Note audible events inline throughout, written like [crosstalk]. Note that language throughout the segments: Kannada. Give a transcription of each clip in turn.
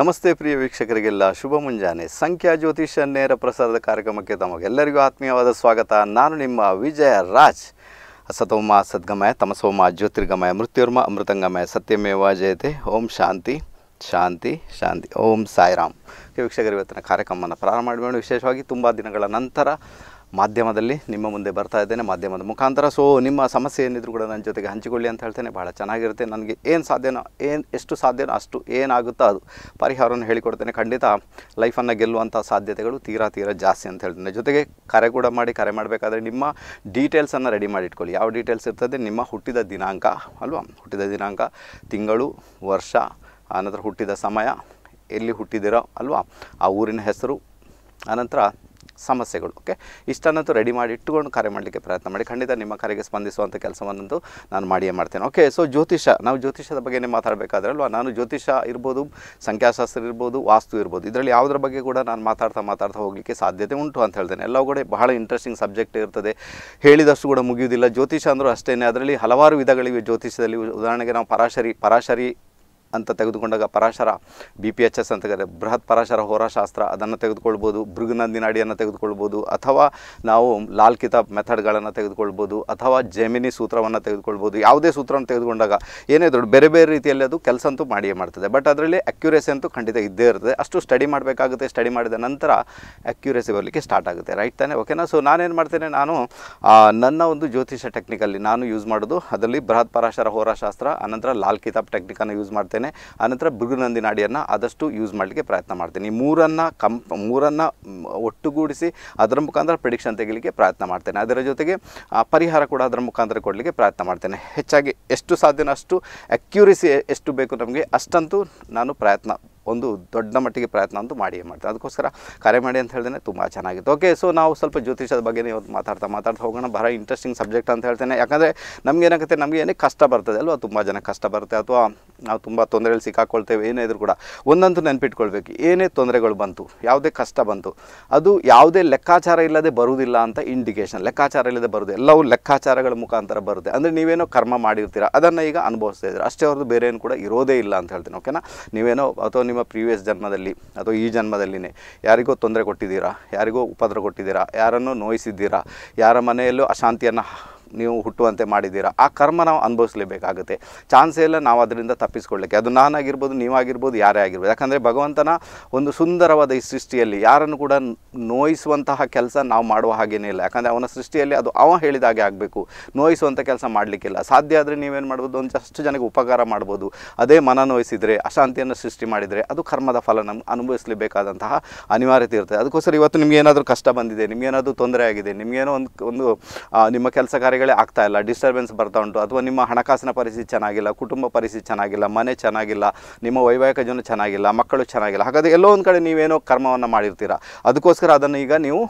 ನಮಸ್ತೆ ಪ್ರಿಯ ವೀಕ್ಷಕರಿಗೆಲ್ಲ ಶುಭ ಮುಂಜಾನೆ ಸಂಖ್ಯಾ ಜ್ಯೋತಿಷ ನೇರ ಪ್ರಸಾರದ ಕಾರ್ಯಕ್ರಮಕ್ಕೆ ತಮಗೆಲ್ಲರಿಗೂ ಆತ್ಮೀಯವಾದ ಸ್ವಾಗತ ನಾನು ನಿಮ್ಮ ವಿಜಯ ರಾಜ್ ಸತೋಮ ಸದ್ಗಮಯ ತಮಸೋಮ ಜ್ಯೋತಿರ್ಗಮಯ ಮೃತ್ಯುರ್ಮ ಅಮೃತಂಗಮಯ ಸತ್ಯಮೇವ ಜಯತೆ ಓಂ ಶಾಂತಿ ಶಾಂತಿ ಶಾಂತಿ ಓಂ ಸಾಯಿರಾಮ್ ವೀಕ್ಷಕರು ಇವತ್ತಿನ ಕಾರ್ಯಕ್ರಮವನ್ನು ಪ್ರಾರಂಭ ಮಾಡಬೇಡ ವಿಶೇಷವಾಗಿ ತುಂಬ ದಿನಗಳ ನಂತರ ಮಾಧ್ಯಮದಲ್ಲಿ ನಿಮ್ಮ ಮುಂದೆ ಬರ್ತಾ ಇದ್ದೇನೆ ಮಾಧ್ಯಮದ ಮುಖಾಂತರ ಸೊ ನಿಮ್ಮ ಸಮಸ್ಯೆ ಏನಿದ್ರು ಕೂಡ ನನ್ನ ಜೊತೆಗೆ ಹಂಚಿಕೊಳ್ಳಿ ಅಂತ ಹೇಳ್ತೇನೆ ಭಾಳ ಚೆನ್ನಾಗಿರುತ್ತೆ ನನಗೆ ಏನು ಸಾಧ್ಯನೋ ಏನು ಎಷ್ಟು ಸಾಧ್ಯನೋ ಅಷ್ಟು ಏನಾಗುತ್ತೋ ಅದು ಪರಿಹಾರವನ್ನು ಹೇಳಿಕೊಡ್ತೇನೆ ಖಂಡಿತ ಲೈಫನ್ನು ಗೆಲ್ಲುವಂಥ ಸಾಧ್ಯತೆಗಳು ತೀರಾ ತೀರಾ ಜಾಸ್ತಿ ಅಂತ ಹೇಳ್ತೇನೆ ಜೊತೆಗೆ ಕರೆ ಕೂಡ ಮಾಡಿ ಕರೆ ಮಾಡಬೇಕಾದ್ರೆ ನಿಮ್ಮ ಡೀಟೇಲ್ಸನ್ನು ರೆಡಿ ಮಾಡಿ ಇಟ್ಕೊಳ್ಳಿ ಯಾವ ಡೀಟೇಲ್ಸ್ ಇರ್ತದೆ ನಿಮ್ಮ ಹುಟ್ಟಿದ ದಿನಾಂಕ ಅಲ್ವಾ ಹುಟ್ಟಿದ ದಿನಾಂಕ ತಿಂಗಳು ವರ್ಷ ಆನಂತರ ಹುಟ್ಟಿದ ಸಮಯ ಎಲ್ಲಿ ಹುಟ್ಟಿದಿರೋ ಅಲ್ವಾ ಆ ಊರಿನ ಹೆಸರು ಆನಂತರ ಸಮಸ್ಯೆಗಳು ಓಕೆ ಇಷ್ಟನ್ನಂತೂ ರೆಡಿ ಮಾಡಿ ಇಟ್ಟುಕೊಂಡು ಕಾರ್ಯ ಮಾಡಲಿಕ್ಕೆ ಪ್ರಯತ್ನ ಮಾಡಿ ಖಂಡಿತ ನಿಮ್ಮ ಕರೆಗೆ ಸ್ಪಂದಿಸುವಂಥ ಕೆಲಸವನ್ನಂತೂ ನಾನು ಮಾಡಿಯೇ ಮಾಡ್ತೇನೆ ಓಕೆ ಸೊ ಜ್ಯೋತಿಷ ನಾವು ಜ್ಯೋತಿಷದ ಬಗ್ಗೆನೇ ಮಾತಾಡಬೇಕಾದ್ರೆ ಅಲ್ವಾ ನಾನು ಜ್ಯೋತಿಷ ಇರ್ಬೋದು ಸಂಖ್ಯಾಶಾಸ್ತ್ರ ಇರ್ಬೋದು ವಾಸ್ತು ಇರ್ಬೋದು ಇದರಲ್ಲಿ ಯಾವುದರ ಬಗ್ಗೆ ಕೂಡ ನಾನು ಮಾತಾಡ್ತಾ ಮಾತಾಡ್ತಾ ಹೋಗಲಿಕ್ಕೆ ಸಾಧ್ಯತೆ ಉಂಟು ಅಂತ ಹೇಳ್ತೇನೆ ಎಲ್ಲವೂ ಕೂಡ ಬಹಳ ಇಂಟ್ರೆಸ್ಟಿಂಗ್ ಸಬ್ಜೆಕ್ಟ್ ಇರ್ತದೆ ಹೇಳಿದಷ್ಟು ಕೂಡ ಮುಗಿಯುವುದಿಲ್ಲ ಜ್ಯೋತಿಷ ಅಂದರೂ ಅಷ್ಟೇ ಅದರಲ್ಲಿ ಹಲವಾರು ವಿಧಗಳಿವೆ ಜ್ಯೋತಿಷದಲ್ಲಿ ಉದಾಹರಣೆಗೆ ನಾವು ಪರಾಶರಿ ಪರಾಶರಿ ಅಂತ ತೆಗೆದುಕೊಂಡಾಗ Parashara B P H S ಅಂತ ಕರೆ ಬೃಹತ್ ಪರಾಶರ ಹೋರಾಶಾಸ್ತ್ರ ಅದನ್ನು ತೆಗೆದುಕೊಳ್ಬೋದು ನಂದಿನಾಡಿಯನ್ನು ತೆಗೆದುಕೊಳ್ಬೋದು ಅಥವಾ ನಾವು ಲಾಲ್ ಕಿತಾಬ್ ಮೆಥಡ್ಗಳನ್ನು ತೆಗೆದುಕೊಳ್ಬೋದು ಅಥವಾ ಜೆಮಿನಿ ಸೂತ್ರವನ್ನು ತೆಗೆದುಕೊಳ್ಬೋದು ಯಾವುದೇ ಸೂತ್ರವನ್ನು ತೆಗೆದುಕೊಂಡಾಗ ಏನೇ ದೊಡ್ಡ ಬೇರೆ ಬೇರೆ ರೀತಿಯಲ್ಲಿ ಅದು ಕೆಲಸ ಅಂತೂ ಮಾಡಿಯೇ ಮಾಡ್ತದೆ ಬಟ್ ಅದರಲ್ಲಿ ಅಕ್ಯುರೇಸಿ ಅಂತೂ ಖಂಡಿತ ಇದ್ದೇ ಇರ್ತದೆ ಅಷ್ಟು ಸ್ಟಡಿ ಮಾಡಬೇಕಾಗುತ್ತೆ ಸ್ಟಡಿ ಮಾಡಿದ ನಂತರ ಅಕ್ಯುರೇಸಿ ಬರಲಿಕ್ಕೆ ಸ್ಟಾರ್ಟ್ ಆಗುತ್ತೆ ರೈಟ್ ತಾನೇ ಓಕೆನಾ ಸೊ ನಾನೇನು ಮಾಡ್ತೇನೆ ನಾನು ನನ್ನ ಒಂದು ಜ್ಯೋತಿಷ ಟೆಕ್ನಿಕಲ್ಲಿ ನಾನು ಯೂಸ್ ಮಾಡೋದು ಅದರಲ್ಲಿ ಬೃಹತ್ ಪರಾಶರ ಹೋರಾಶಾಸ್ತ್ರ ಅನಂತರ ಲಾಲ್ ಕಿತಾಬ್ ಟೆಕ್ನಿಕನ್ನು ಯೂಸ್ ಮಾಡ್ತೇನೆ ಮಾಡ್ತೇನೆ ಆನಂತರ ಭೃಗುನಂದಿ ನಾಡಿಯನ್ನು ಆದಷ್ಟು ಯೂಸ್ ಮಾಡಲಿಕ್ಕೆ ಪ್ರಯತ್ನ ಮಾಡ್ತೇನೆ ಈ ಮೂರನ್ನು ಕಂ ಮೂರನ್ನು ಒಟ್ಟುಗೂಡಿಸಿ ಅದರ ಮುಖಾಂತರ ಪ್ರಿಡಿಕ್ಷನ್ ತೆಗಿಲಿಕ್ಕೆ ಪ್ರಯತ್ನ ಮಾಡ್ತೇನೆ ಅದರ ಜೊತೆಗೆ ಪರಿಹಾರ ಕೂಡ ಅದರ ಮುಖಾಂತರ ಕೊಡಲಿಕ್ಕೆ ಪ್ರಯತ್ನ ಮಾಡ್ತೇನೆ ಹೆಚ್ಚಾಗಿ ಎಷ್ಟು ಸಾಧ್ಯನೋ ಅಷ್ಟು ಅಕ್ಯೂರಿಸಿ ಎಷ್ಟು ಬೇಕು ನಮಗೆ ಅಷ್ಟಂತೂ ನಾನು ಪ್ರಯತ್ನ ಒಂದು ದೊಡ್ಡ ಮಟ್ಟಿಗೆ ಪ್ರಯತ್ನ ಅಂತೂ ಮಾಡಿಯೇ ಮಾಡ್ತಾರೆ ಅದಕ್ಕೋಸ್ಕರ ಕರೆ ಮಾಡಿ ಅಂತ ಹೇಳಿದ್ರೆ ತುಂಬ ಚೆನ್ನಾಗಿತ್ತು ಓಕೆ ಸೊ ನಾವು ಸ್ವಲ್ಪ ಜ್ಯೋತಿಷದ ಬಗ್ಗೆ ಇವತ್ತು ಮಾತಾಡ್ತಾ ಮಾತಾಡ್ತಾ ಹೋಗೋಣ ಬಹಳ ಇಂಟ್ರೆಸ್ಟಿಂಗ್ ಸಬ್ಜೆಕ್ಟ್ ಅಂತ ಹೇಳ್ತೇನೆ ಯಾಕಂದರೆ ನಮ್ಗೆ ಏನಾಗುತ್ತೆ ನಮಗೆ ಏನೇ ಕಷ್ಟ ಬರ್ತದೆ ಅಲ್ವಾ ತುಂಬ ಜನ ಕಷ್ಟ ಬರುತ್ತೆ ಅಥವಾ ನಾವು ತುಂಬ ತೊಂದರೆಗಳು ಸಿಕ್ಕಾಕೊಳ್ತೇವೆ ಏನೇ ಇದ್ರೂ ಕೂಡ ಒಂದಂತೂ ನೆನಪಿಟ್ಕೊಳ್ಬೇಕು ಏನೇ ತೊಂದರೆಗಳು ಬಂತು ಯಾವುದೇ ಕಷ್ಟ ಬಂತು ಅದು ಯಾವುದೇ ಲೆಕ್ಕಾಚಾರ ಇಲ್ಲದೆ ಬರುವುದಿಲ್ಲ ಅಂತ ಇಂಡಿಕೇಶನ್ ಲೆಕ್ಕಾಚಾರ ಇಲ್ಲದೆ ಬರೋದು ಎಲ್ಲವೂ ಲೆಕ್ಕಾಚಾರಗಳ ಮುಖಾಂತರ ಬರುತ್ತೆ ಅಂದರೆ ನೀವೇನೋ ಕರ್ಮ ಮಾಡಿರ್ತೀರ ಅದನ್ನು ಈಗ ಅನುಭವಿಸ್ತಾ ಇದ್ದೀರ ಅಷ್ಟೇ ಅವ್ರದ್ದು ಬೇರೆ ಏನು ಕೂಡ ಇರೋದೇ ಇಲ್ಲ ಅಂತ ಹೇಳ್ತೀನಿ ಓಕೆನಾ ನೀವೇನೋ ಅಥವಾ ನಿಮ್ಮ ನಿಮ್ಮ ಪ್ರೀವಿಯಸ್ ಜನ್ಮದಲ್ಲಿ ಅಥವಾ ಈ ಜನ್ಮದಲ್ಲಿನೇ ಯಾರಿಗೋ ತೊಂದರೆ ಕೊಟ್ಟಿದ್ದೀರಾ ಯಾರಿಗೋ ಉಪದ್ರ ಕೊಟ್ಟಿದ್ದೀರಾ ಯಾರನ್ನು ನೋಯಿಸಿದ್ದೀರಾ ಯಾರ ಮನೆಯಲ್ಲೂ ಅಶಾಂತಿಯನ್ನು ನೀವು ಹುಟ್ಟುವಂತೆ ಮಾಡಿದ್ದೀರಾ ಆ ಕರ್ಮ ನಾವು ಅನುಭವಿಸಲೇಬೇಕಾಗುತ್ತೆ ಚಾನ್ಸೇ ಇಲ್ಲ ನಾವು ಅದರಿಂದ ತಪ್ಪಿಸ್ಕೊಳ್ಳಕ್ಕೆ ಅದು ನಾನಾಗಿರ್ಬೋದು ನೀವಾಗಿರ್ಬೋದು ಯಾರೇ ಆಗಿರ್ಬೋದು ಯಾಕಂದರೆ ಭಗವಂತನ ಒಂದು ಸುಂದರವಾದ ಈ ಸೃಷ್ಟಿಯಲ್ಲಿ ಯಾರನ್ನು ಕೂಡ ನೋಯಿಸುವಂತಹ ಕೆಲಸ ನಾವು ಮಾಡುವ ಹಾಗೇನೇ ಇಲ್ಲ ಯಾಕಂದರೆ ಅವನ ಸೃಷ್ಟಿಯಲ್ಲಿ ಅದು ಅವ ಹೇಳಿದ ಹಾಗೆ ಆಗಬೇಕು ನೋಯಿಸುವಂಥ ಕೆಲಸ ಮಾಡಲಿಕ್ಕಿಲ್ಲ ಸಾಧ್ಯ ಆದರೆ ನೀವೇನು ಮಾಡ್ಬೋದು ಒಂದು ಅಷ್ಟು ಜನಕ್ಕೆ ಉಪಕಾರ ಮಾಡ್ಬೋದು ಅದೇ ಮನ ನೋಯಿಸಿದರೆ ಅಶಾಂತಿಯನ್ನು ಸೃಷ್ಟಿ ಮಾಡಿದರೆ ಅದು ಕರ್ಮದ ಫಲ ನಮ್ಗೆ ಅನುಭವಿಸಲೇಬೇಕಾದಂತಹ ಅನಿವಾರ್ಯತೆ ಇರುತ್ತೆ ಅದಕ್ಕೋಸ್ಕರ ಇವತ್ತು ನಿಮ್ಗೆ ಏನಾದರೂ ಕಷ್ಟ ಬಂದಿದೆ ನಿಮಗೇನಾದರೂ ತೊಂದರೆ ಆಗಿದೆ ನಿಮಗೇನೋ ಒಂದು ಒಂದು ನಿಮ್ಮ ಕೆಲಸ ಕಾರ್ಯ ಕಾರ್ಯಗಳೇ ಆಗ್ತಾ ಇಲ್ಲ ಡಿಸ್ಟರ್ಬೆನ್ಸ್ ಬರ್ತಾ ಉಂಟು ಅಥವಾ ನಿಮ್ಮ ಹಣಕಾಸಿನ ಪರಿಸ್ಥಿತಿ ಚೆನ್ನಾಗಿಲ್ಲ ಕುಟುಂಬ ಪರಿಸ್ಥಿತಿ ಚೆನ್ನಾಗಿಲ್ಲ ಮನೆ ಚೆನ್ನಾಗಿಲ್ಲ ನಿಮ್ಮ ವೈವಾಹಿಕ ಜೀವನ ಚೆನ್ನಾಗಿಲ್ಲ ಮಕ್ಕಳು ಚೆನ್ನಾಗಿಲ್ಲ ಹಾಗಾದರೆ ಎಲ್ಲೋ ಒಂದು ಕಡೆ ನೀವೇನೋ ಕರ್ಮವನ್ನು ಮಾಡಿರ್ತೀರ ಅದಕ್ಕೋಸ್ಕರ ಅದನ್ನು ಈಗ ನೀವು